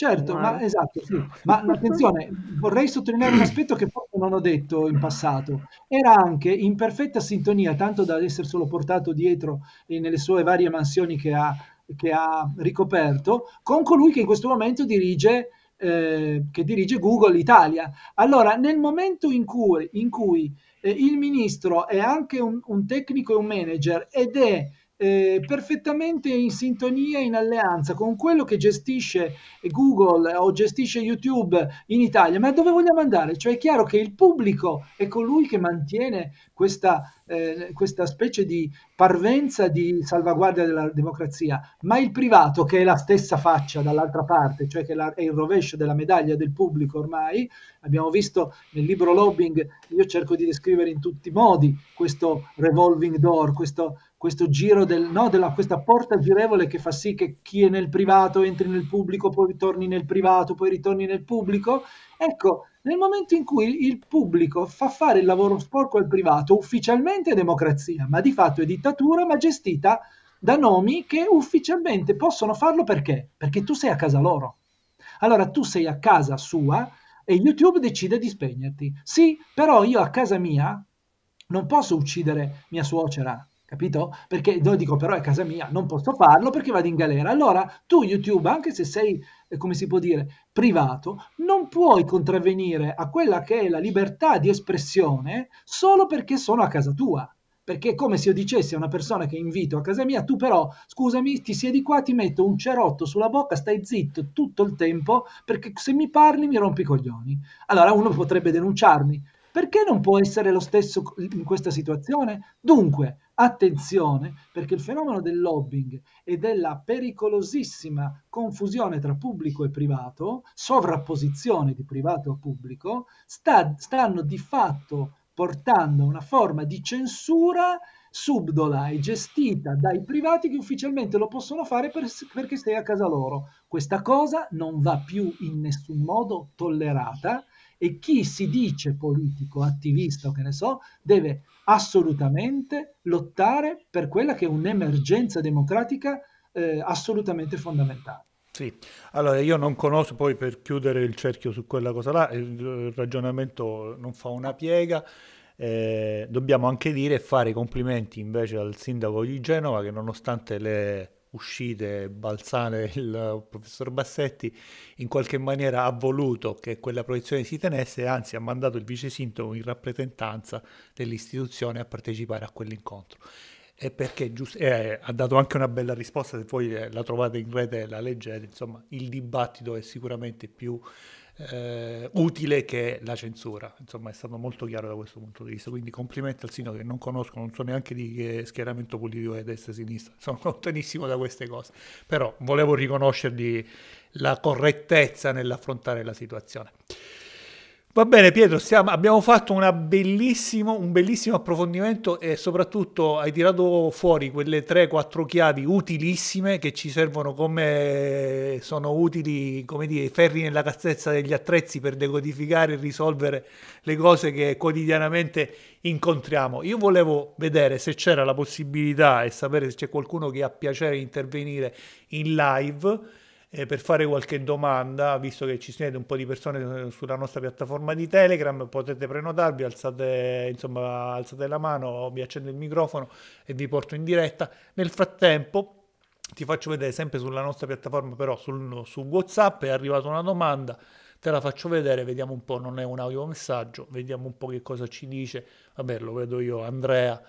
S3: Certo, ma esatto, sì. ma attenzione, vorrei sottolineare un aspetto che forse non ho detto in passato. Era anche in perfetta sintonia, tanto da essere solo portato dietro e eh, nelle sue varie mansioni che ha, che ha, ricoperto, con colui che in questo momento dirige, eh, dirige Google Italia. Allora, nel momento in cui, in cui eh, il ministro è anche un, un tecnico e un manager ed è eh, perfettamente in sintonia e in alleanza con quello che gestisce Google eh, o gestisce YouTube in Italia, ma dove vogliamo andare? Cioè è chiaro che il pubblico è colui che mantiene questa, eh, questa specie di parvenza di salvaguardia della democrazia, ma il privato, che è la stessa faccia dall'altra parte, cioè che è il rovescio della medaglia del pubblico ormai, abbiamo visto nel libro Lobbying, io cerco di descrivere in tutti i modi questo revolving door, questo questo giro del, no, della, questa porta girevole che fa sì che chi è nel privato entri nel pubblico, poi torni nel privato, poi ritorni nel pubblico. Ecco, nel momento in cui il pubblico fa fare il lavoro sporco al privato, ufficialmente è democrazia, ma di fatto è dittatura, ma gestita da nomi che ufficialmente possono farlo perché? Perché tu sei a casa loro. Allora tu sei a casa sua e YouTube decide di spegnerti. Sì, però io a casa mia non posso uccidere mia suocera, capito? Perché io dico però è casa mia, non posso farlo perché vado in galera. Allora tu YouTube, anche se sei, eh, come si può dire, privato, non puoi contravvenire a quella che è la libertà di espressione solo perché sono a casa tua. Perché è come se io dicessi a una persona che invito a casa mia, tu però, scusami, ti siedi qua, ti metto un cerotto sulla bocca, stai zitto tutto il tempo, perché se mi parli mi rompi i coglioni. Allora uno potrebbe denunciarmi, perché non può essere lo stesso in questa situazione? Dunque, attenzione, perché il fenomeno del lobbying e della pericolosissima confusione tra pubblico e privato, sovrapposizione di privato a pubblico, sta, stanno di fatto portando a una forma di censura subdola e gestita dai privati che ufficialmente lo possono fare per, perché stai a casa loro. Questa cosa non va più in nessun modo tollerata e chi si dice politico, attivista o che ne so, deve assolutamente lottare per quella che è un'emergenza democratica eh, assolutamente fondamentale.
S1: Sì, allora io non conosco, poi per chiudere il cerchio su quella cosa là, il ragionamento non fa una piega, eh, dobbiamo anche dire e fare i complimenti invece al sindaco di Genova che nonostante le uscite balzane il professor Bassetti in qualche maniera ha voluto che quella proiezione si tenesse e anzi ha mandato il vice sintomo in rappresentanza dell'istituzione a partecipare a quell'incontro. E perché giusto, eh, ha dato anche una bella risposta, se voi eh, la trovate in rete la leggete, insomma il dibattito è sicuramente più eh, utile che la censura. Insomma, è stato molto chiaro da questo punto di vista. Quindi complimenti al sindaco che non conosco, non so neanche di che schieramento politico è destra e sinistra, sono lontanissimo da queste cose. Però volevo riconoscergli la correttezza nell'affrontare la situazione. Va bene Pietro, stiamo, abbiamo fatto bellissimo, un bellissimo approfondimento e soprattutto hai tirato fuori quelle 3-4 chiavi utilissime che ci servono come sono utili come dire, i ferri nella cassezza degli attrezzi per decodificare e risolvere le cose che quotidianamente incontriamo. Io volevo vedere se c'era la possibilità e sapere se c'è qualcuno che ha piacere di intervenire in live eh, per fare qualche domanda, visto che ci siete un po' di persone eh, sulla nostra piattaforma di Telegram, potete prenotarvi, alzate, insomma, alzate la mano, vi accendo il microfono e vi porto in diretta. Nel frattempo ti faccio vedere sempre sulla nostra piattaforma, però sul, su WhatsApp è arrivata una domanda te la faccio vedere, vediamo un po', non è un audio messaggio, vediamo un po' che cosa ci dice, vabbè lo vedo io, Andrea,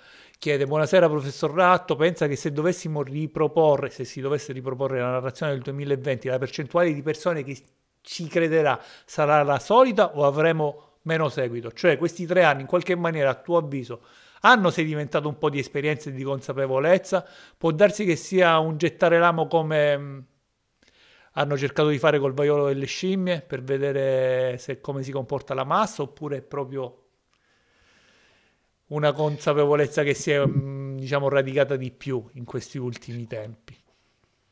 S1: chiede buonasera professor Ratto, pensa che se dovessimo riproporre, se si dovesse riproporre la narrazione del 2020, la percentuale di persone che ci crederà sarà la solita o avremo meno seguito? Cioè questi tre anni in qualche maniera a tuo avviso hanno sedimentato un po' di esperienza e di consapevolezza? Può darsi che sia un gettare l'amo come mm, hanno cercato di fare col vaiolo delle scimmie per vedere se, come si comporta la massa oppure è proprio una consapevolezza che si è mm, diciamo, radicata di più in questi
S3: ultimi tempi.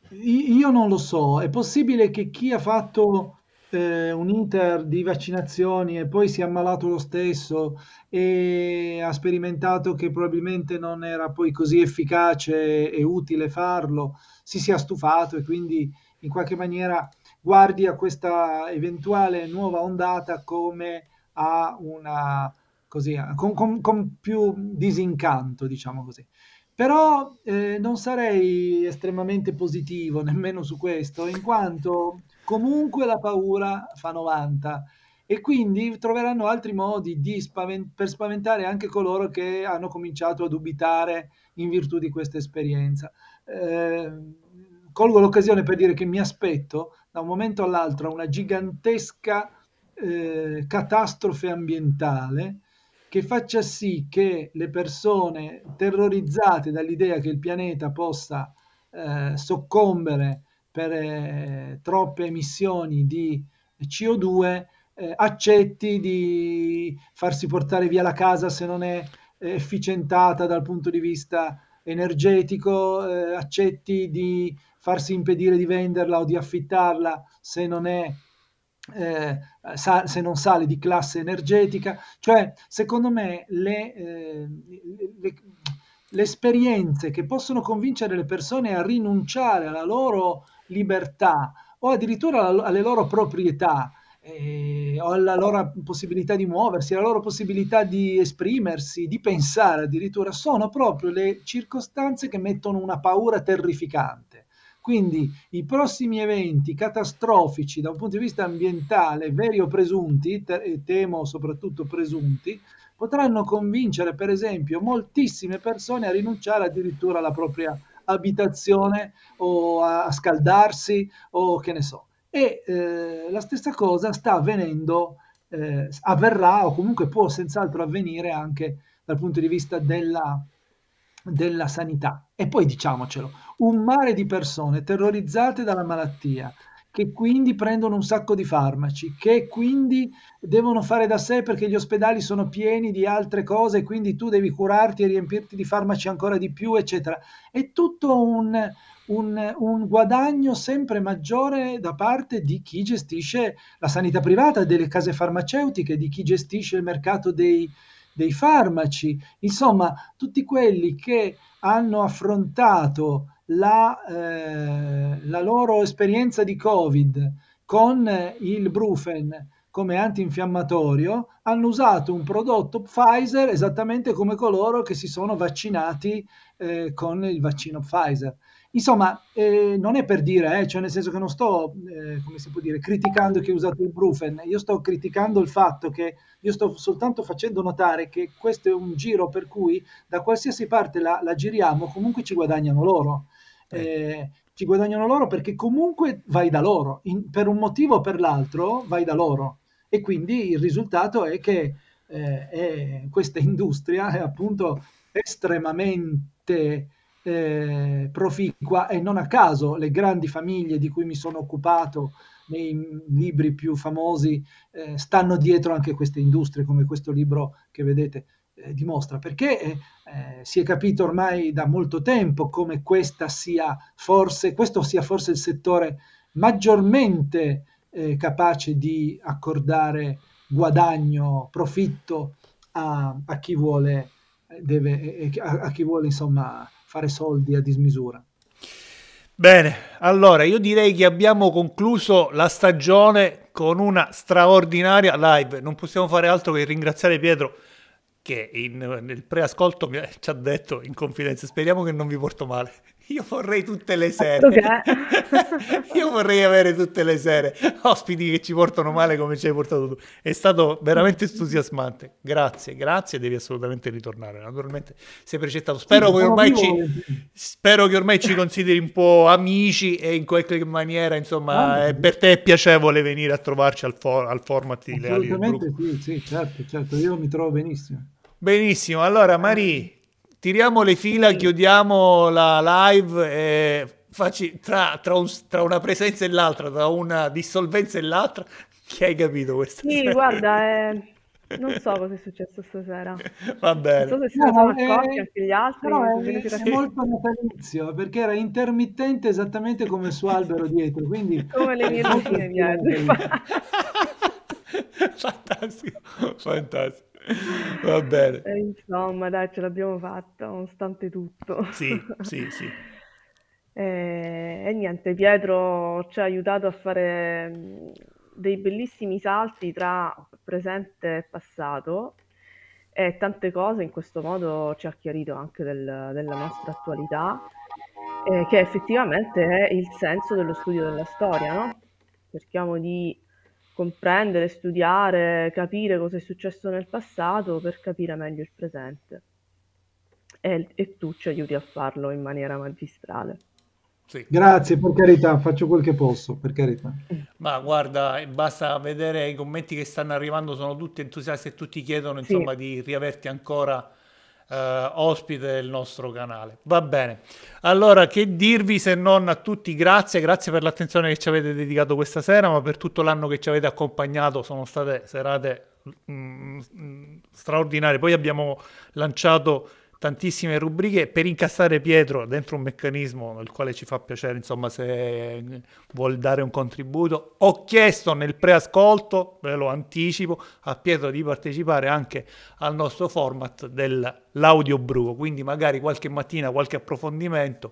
S3: Io non lo so, è possibile che chi ha fatto eh, un inter di vaccinazioni e poi si è ammalato lo stesso e ha sperimentato che probabilmente non era poi così efficace e utile farlo, si sia stufato e quindi in qualche maniera guardi a questa eventuale nuova ondata come a una così, eh, con, con, con più disincanto, diciamo così. Però eh, non sarei estremamente positivo nemmeno su questo, in quanto comunque la paura fa 90 e quindi troveranno altri modi spavent- per spaventare anche coloro che hanno cominciato a dubitare in virtù di questa esperienza. Eh, colgo l'occasione per dire che mi aspetto da un momento all'altro a una gigantesca eh, catastrofe ambientale che faccia sì che le persone terrorizzate dall'idea che il pianeta possa eh, soccombere per eh, troppe emissioni di CO2 eh, accetti di farsi portare via la casa se non è efficientata dal punto di vista energetico, eh, accetti di farsi impedire di venderla o di affittarla se non è eh, eh, se non sale di classe energetica, cioè secondo me le, eh, le, le esperienze che possono convincere le persone a rinunciare alla loro libertà o addirittura alle loro proprietà, eh, o alla loro possibilità di muoversi, alla loro possibilità di esprimersi, di pensare addirittura, sono proprio le circostanze che mettono una paura terrificante. Quindi i prossimi eventi catastrofici da un punto di vista ambientale, veri o presunti, te- temo soprattutto presunti, potranno convincere per esempio moltissime persone a rinunciare addirittura alla propria abitazione o a scaldarsi o che ne so. E eh, la stessa cosa sta avvenendo, eh, avverrà o comunque può senz'altro avvenire anche dal punto di vista della della sanità. E poi diciamocelo, un mare di persone terrorizzate dalla malattia, che quindi prendono un sacco di farmaci, che quindi devono fare da sé perché gli ospedali sono pieni di altre cose e quindi tu devi curarti e riempirti di farmaci ancora di più, eccetera. È tutto un, un, un guadagno sempre maggiore da parte di chi gestisce la sanità privata, delle case farmaceutiche, di chi gestisce il mercato dei, dei farmaci, insomma tutti quelli che hanno affrontato la, eh, la loro esperienza di Covid con eh, il Brufen come antinfiammatorio, hanno usato un prodotto Pfizer esattamente come coloro che si sono vaccinati eh, con il vaccino Pfizer. Insomma, eh, non è per dire, eh, cioè nel senso che non sto, eh, come si può dire, criticando chi ha usato il Brufen, io sto criticando il fatto che io sto soltanto facendo notare che questo è un giro per cui da qualsiasi parte la, la giriamo comunque ci guadagnano loro. Eh. Eh, ci guadagnano loro perché comunque vai da loro, in, per un motivo o per l'altro vai da loro. E quindi il risultato è che eh, è, questa industria è appunto estremamente eh, proficua e non a caso le grandi famiglie di cui mi sono occupato nei libri più famosi eh, stanno dietro anche queste industrie come questo libro che vedete eh, dimostra perché eh, eh, si è capito ormai da molto tempo come sia forse, questo sia forse il settore maggiormente eh, capace di accordare guadagno, profitto a, a chi vuole, deve, a, a chi vuole insomma fare soldi a dismisura. Bene, allora io direi che abbiamo concluso la stagione
S1: con una straordinaria live. Non possiamo fare altro che ringraziare Pietro che in, nel preascolto mi, ci ha detto in confidenza, speriamo che non vi porto male. Io vorrei tutte le sere. Ecco io vorrei avere tutte le sere ospiti che ci portano male come ci hai portato tu. È stato veramente entusiasmante. Grazie, grazie. Devi assolutamente ritornare. Naturalmente sei precettato. Spero, sì, che, ormai ci, spero che, ormai ci, consideri un po' amici e in qualche maniera, insomma, ah, per te è piacevole venire a trovarci al, for- al format di Leali. Assolutamente
S3: sì, sì, certo, certo. Io mi trovo benissimo.
S1: Benissimo. Allora, Marie tiriamo le fila, sì. chiudiamo la live e facci, tra, tra, un, tra una presenza e l'altra, tra una dissolvenza e l'altra, che hai capito questo? Sì, sera? guarda,
S2: eh, non so cosa è successo stasera. Va bene. Non so se si no, sono accorti anche gli altri. No,
S3: è, sì. molto natalizio, perché era intermittente esattamente come il suo albero dietro, quindi... Come le mie lucine dietro. fantastico,
S1: fantastico. Va bene. Eh,
S2: insomma, dai, ce l'abbiamo fatta, nonostante tutto. Sì, sì, sì. e, eh, e niente, Pietro ci ha aiutato a fare mm, dei bellissimi salti tra presente e passato e tante cose in questo modo ci ha chiarito anche del, della nostra attualità, eh, che effettivamente è il senso dello studio della storia, no? Cerchiamo di comprendere, studiare, capire cosa è successo nel passato per capire meglio il presente. E, e tu ci aiuti a farlo in maniera magistrale.
S1: Sì.
S3: Grazie, per carità, faccio quel che posso, per carità.
S1: Ma guarda, basta vedere i commenti che stanno arrivando, sono tutti entusiasti e tutti chiedono sì. di riaverti ancora eh, ospite del nostro canale. Va bene, allora che dirvi se non a tutti grazie, grazie per l'attenzione che ci avete dedicato questa sera, ma per tutto l'anno che ci avete accompagnato sono state serate mh, mm, mh, mm, straordinarie. Poi abbiamo lanciato tantissime rubriche per incastrare Pietro dentro un meccanismo nel quale ci fa piacere, insomma, se vuol dare un contributo. Ho chiesto nel preascolto, ve lo anticipo, a Pietro di partecipare anche al nostro format dell'audio bruco, quindi magari qualche mattina qualche approfondimento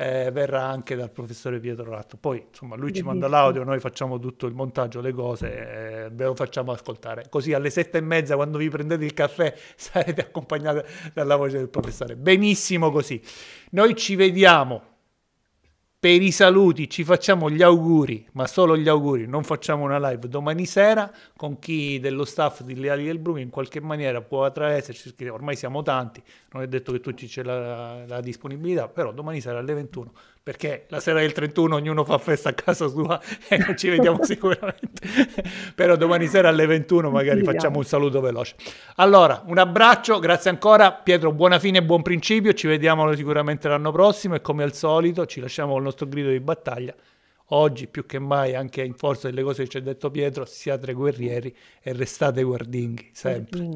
S1: eh, verrà anche dal professore Pietro Ratto. Poi insomma lui ci manda l'audio, noi facciamo tutto il montaggio, le cose, eh, ve lo facciamo ascoltare. Così alle sette e mezza quando vi prendete il caffè sarete accompagnati dalla voce del professore. Benissimo così. Noi ci vediamo per i saluti ci facciamo gli auguri, ma solo gli auguri, non facciamo una live domani sera con chi dello staff di Leali del Bruno in qualche maniera può esserci, ormai siamo tanti, non è detto che tutti c'è la, la disponibilità, però domani sera alle 21 perché la sera del 31 ognuno fa festa a casa sua e non ci vediamo sicuramente. Però domani sera alle 21 magari facciamo un saluto veloce. Allora, un abbraccio, grazie ancora. Pietro, buona fine e buon principio. Ci vediamo sicuramente l'anno prossimo e come al solito ci lasciamo con il nostro grido di battaglia. Oggi più che mai, anche in forza delle cose che ci ha detto Pietro, siate guerrieri e restate guardinghi, sempre.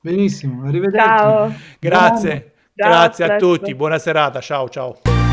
S3: Benissimo, arrivederci.
S1: Ciao. Grazie, ciao, grazie a tutti, buona serata, ciao ciao.